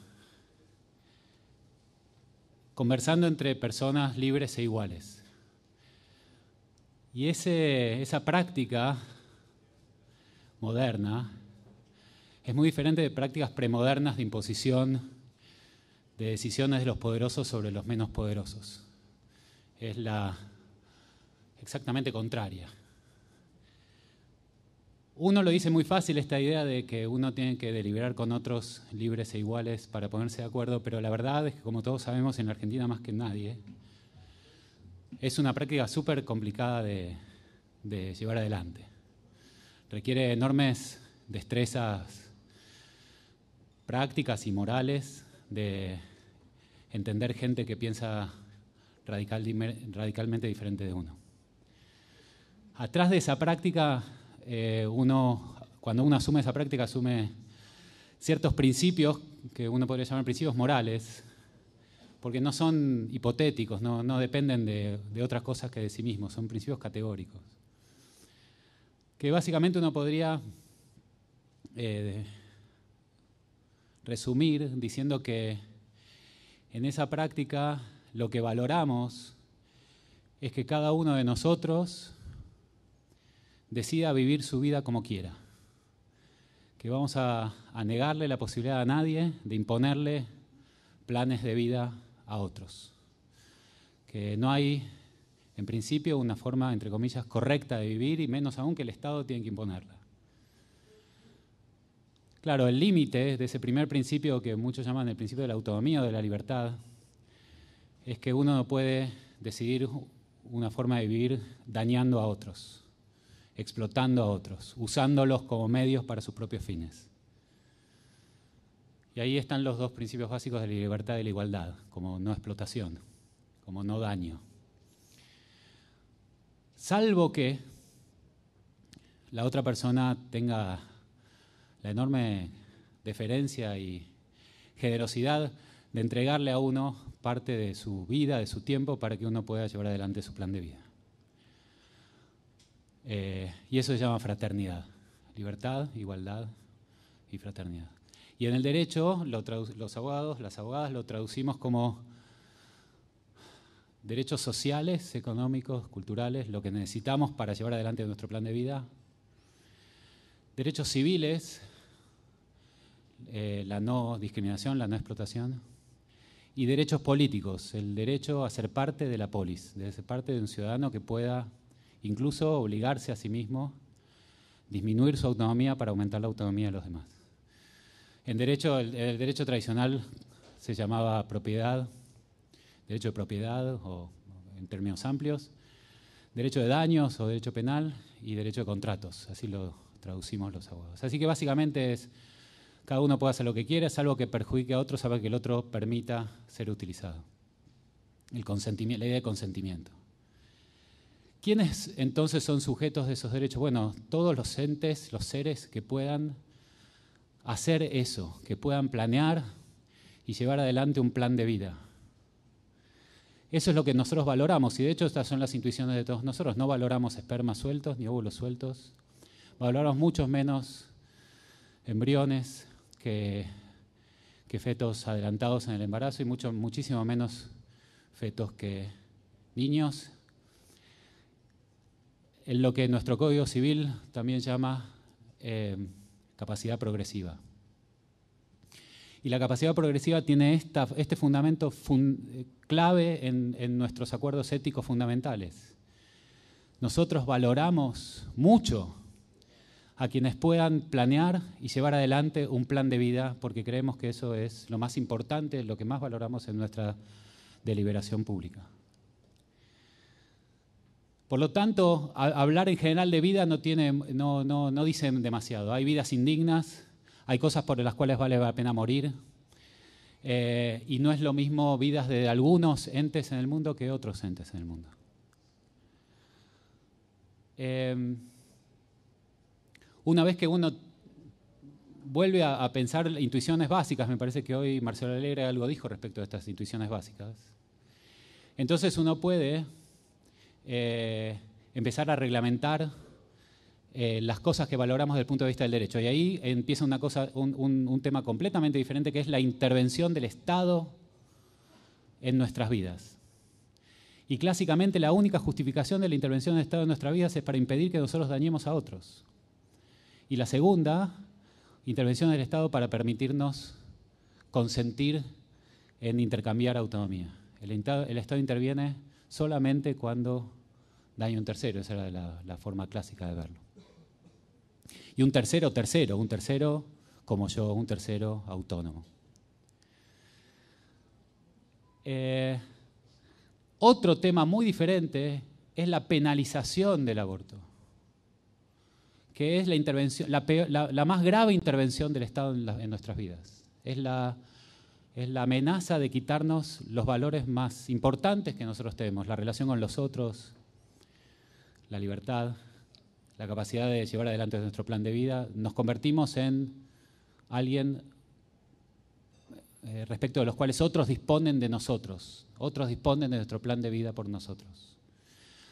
Conversando entre personas libres e iguales. Y esa práctica moderna es muy diferente de prácticas premodernas de imposición de decisiones de los poderosos sobre los menos poderosos. Es la exactamente contraria. Uno lo dice muy fácil esta idea de que uno tiene que deliberar con otros libres e iguales para ponerse de acuerdo, pero la verdad es que como todos sabemos en la Argentina más que nadie, es una práctica súper complicada de, de llevar adelante. Requiere enormes destrezas prácticas y morales de entender gente que piensa radicalmente diferente de uno. Atrás de esa práctica, eh, uno, cuando uno asume esa práctica, asume ciertos principios que uno podría llamar principios morales, porque no son hipotéticos, no, dependen de, de, otras cosas que de sí mismos, son principios categóricos que básicamente uno podría eh, resumir diciendo que en esa práctica lo que valoramos es que cada uno de nosotros decida vivir su vida como quiera, que vamos a, a negarle la posibilidad a nadie de imponerle planes de vida a otros, que no hay en principio, una forma, entre comillas, correcta de vivir y menos aún que el Estado tiene que imponerla. Claro, el límite de ese primer principio que muchos llaman el principio de la autonomía o de la libertad es que uno no puede decidir una forma de vivir dañando a otros, explotando a otros, usándolos como medios para sus propios fines. Y ahí están los dos principios básicos de la libertad y la igualdad, como no explotación, como no daño. Salvo que la otra persona tenga la enorme deferencia y generosidad de entregarle a uno parte de su vida, de su tiempo, para que uno pueda llevar adelante su plan de vida. Eh, y eso se llama fraternidad, libertad, igualdad y fraternidad. Y en el derecho, los abogados, las abogadas, lo traducimos como derechos sociales, económicos, culturales, lo que necesitamos para llevar adelante nuestro plan de vida, derechos civiles, eh, la no discriminación, la no explotación, y derechos políticos, el derecho a ser parte de la polis, de ser parte de un ciudadano que pueda incluso obligarse a sí mismo, disminuir su autonomía para aumentar la autonomía de los demás. En el derecho tradicional se llamaba propiedad, derecho de propiedad o en términos amplios, derecho de daños o derecho penal y derecho de contratos, así lo traducimos los abogados. Así que básicamente es, cada uno puede hacer lo que quiera, salvo que perjudique a otro, salvo que el otro permita ser utilizado. El consentimiento, la idea de consentimiento. ¿Quiénes entonces son sujetos de esos derechos? Bueno, todos los entes, los seres que puedan hacer eso, que puedan planear y llevar adelante un plan de vida, eso es lo que nosotros valoramos, y de hecho estas son las intuiciones de todos nosotros. No valoramos espermas sueltos ni óvulos sueltos, valoramos muchos menos embriones que, fetos adelantados en el embarazo y muchísimo menos fetos que niños. En lo que nuestro Código Civil también llama eh, capacidad progresiva. Y la capacidad progresiva tiene este fundamento clave en, nuestros acuerdos éticos fundamentales. Nosotros valoramos mucho a quienes puedan planear y llevar adelante un plan de vida, porque creemos que eso es lo más importante, lo que más valoramos en nuestra deliberación pública. Por lo tanto, hablar en general de vida no, tiene, demasiado. Hay vidas indignas, hay cosas por las cuales vale la pena morir. Eh, y no es lo mismo vidas de algunos entes en el mundo que otros entes en el mundo. Eh, una vez que uno vuelve a, pensar intuiciones básicas, me parece que hoy Marcelo Alegre algo dijo respecto a estas intuiciones básicas, entonces uno puede eh, empezar a reglamentar eh, las cosas que valoramos desde el punto de vista del derecho. Y ahí empieza una cosa, un, tema completamente diferente que es la intervención del Estado en nuestras vidas. Y clásicamente la única justificación de la intervención del Estado en nuestras vidas es para impedir que nosotros dañemos a otros. Y la segunda, intervención del Estado para permitirnos consentir en intercambiar autonomía. El, Estado interviene solamente cuando daña a un tercero, esa era la forma clásica de verlo. Y un tercero, tercero, un tercero como yo, un tercero autónomo. Eh, otro tema muy diferente es la penalización del aborto, que es la, intervención, más grave intervención del Estado en, nuestras vidas. Es la, es la amenaza de quitarnos los valores más importantes que nosotros tenemos, la relación con los otros, la libertad, la capacidad de llevar adelante nuestro plan de vida, nos convertimos en alguien eh, respecto de los cuales otros disponen de nosotros, otros disponen de nuestro plan de vida por nosotros.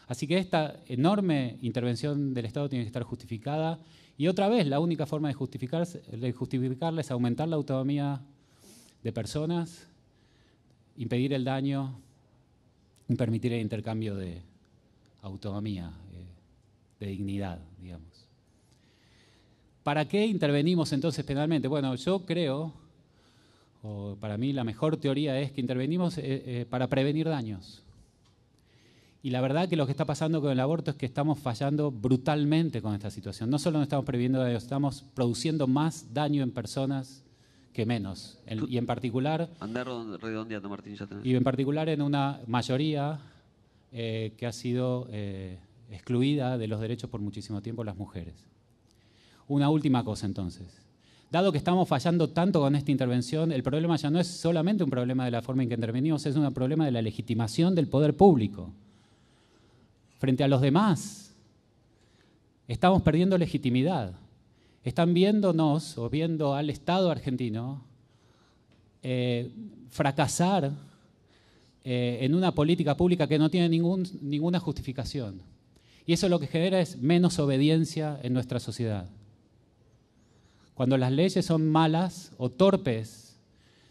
Así que esta enorme intervención del Estado tiene que estar justificada y otra vez la única forma de justificarla es aumentar la autonomía de personas, impedir el daño y permitir el intercambio de autonomía, de dignidad, digamos. ¿Para qué intervenimos entonces penalmente? Bueno, yo creo, o para mí la mejor teoría es que intervenimos eh, eh, para prevenir daños. Y la verdad que lo que está pasando con el aborto es que estamos fallando brutalmente con esta situación. No solo no estamos previendo daños, estamos produciendo más daño en personas que menos. y en particular...
Andar redondeando, Martín, ya Y en
particular en una mayoría eh, que ha sido excluida de los derechos por muchísimo tiempo las mujeres. Una última cosa entonces. Dado que estamos fallando tanto con esta intervención, el problema ya no es solamente un problema de la forma en que intervenimos, es un problema de la legitimación del poder público frente a los demás. Estamos perdiendo legitimidad. Están viéndonos o viendo al Estado argentino eh, fracasar eh, en una política pública que no tiene ninguna justificación. Y eso lo que genera es menos obediencia en nuestra sociedad. Cuando las leyes son malas o torpes,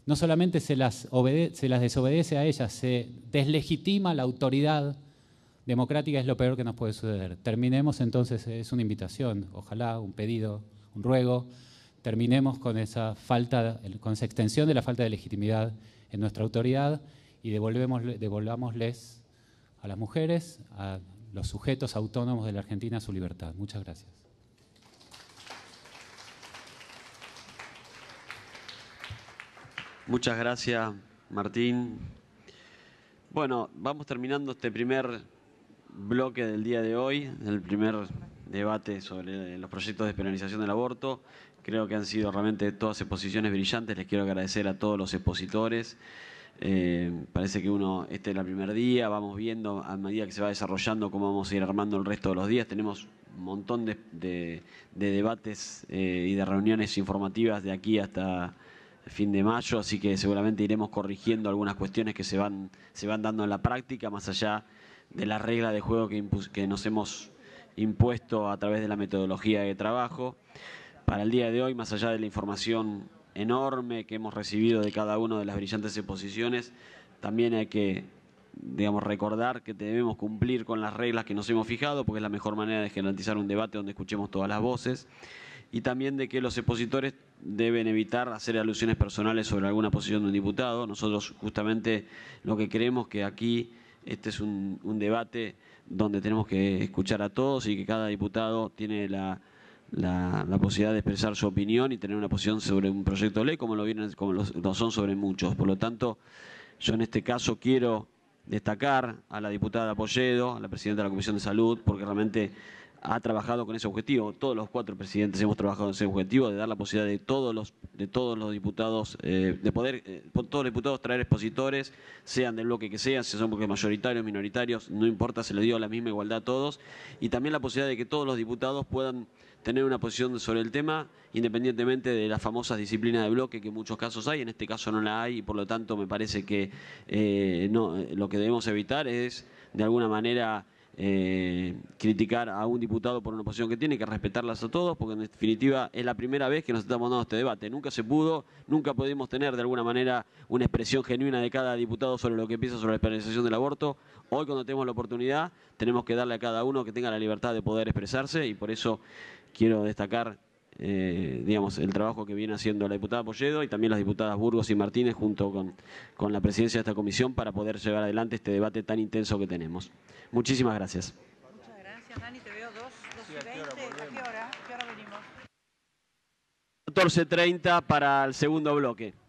no solamente se las, las desobedece a ellas, se deslegitima la autoridad democrática, es lo peor que nos puede suceder. Terminemos entonces, es una invitación, ojalá, un pedido, un ruego, terminemos con esa falta, extensión de la falta de legitimidad en nuestra autoridad y devolvámosles a las mujeres, a los sujetos autónomos de la Argentina a su libertad. Muchas gracias.
Muchas gracias, Martín. Bueno, vamos terminando este primer bloque del día de hoy, el primer debate sobre los proyectos de penalización del aborto. Creo que han sido realmente todas exposiciones brillantes. Les quiero agradecer a todos los expositores. Eh, parece que uno, este es el primer día, vamos viendo a medida que se va desarrollando cómo vamos a ir armando el resto de los días. Tenemos un montón de, debates eh, y de reuniones informativas de aquí hasta fin de mayo, así que seguramente iremos corrigiendo algunas cuestiones que se van, se van dando en la práctica, más allá de la regla de juego que, que nos hemos impuesto a través de la metodología de trabajo. Para el día de hoy, más allá de la información enorme que hemos recibido de cada una de las brillantes exposiciones, también hay que digamos, recordar que debemos cumplir con las reglas que nos hemos fijado, porque es la mejor manera de garantizar un debate donde escuchemos todas las voces, y también de que los expositores deben evitar hacer alusiones personales sobre alguna posición de un diputado. Nosotros justamente lo que creemos que aquí este es un debate donde tenemos que escuchar a todos y que cada diputado tiene la la, posibilidad de expresar su opinión y tener una posición sobre un proyecto de ley como lo, vienen, como lo, son sobre muchos. Por lo tanto, yo en este caso quiero destacar a la diputada Polledo, a la presidenta de la Comisión de Salud, porque realmente ha trabajado con ese objetivo. Todos los cuatro presidentes hemos trabajado en ese objetivo de dar la posibilidad de todos los, de todos los diputados, eh, de poder, eh, todos los diputados traer expositores, sean del bloque que sean, si son bloques mayoritarios, minoritarios, no importa, se le dio la misma igualdad a todos. Y también la posibilidad de que todos los diputados puedan tener una posición sobre el tema, independientemente de las famosas disciplinas de bloque que en muchos casos hay, en este caso no la hay y por lo tanto me parece que eh, no, lo que debemos evitar es de alguna manera... Eh, criticar a un diputado por una posición que tiene, que respetarlas a todos, porque en definitiva es la primera vez que nos estamos dando este debate. Nunca se pudo, nunca pudimos tener de alguna manera una expresión genuina de cada diputado sobre lo que piensa sobre la penalización del aborto. Hoy cuando tenemos la oportunidad tenemos que darle a cada uno que tenga la libertad de poder expresarse y por eso quiero destacar eh, digamos, el trabajo que viene haciendo la diputada Polledo y también las diputadas Burgos y Martínez junto con, con la presidencia de esta comisión para poder llevar adelante este debate tan intenso que tenemos. Muchísimas gracias. Muchas gracias, Dani.
Te veo qué hora venimos?
14.30 para el segundo bloque.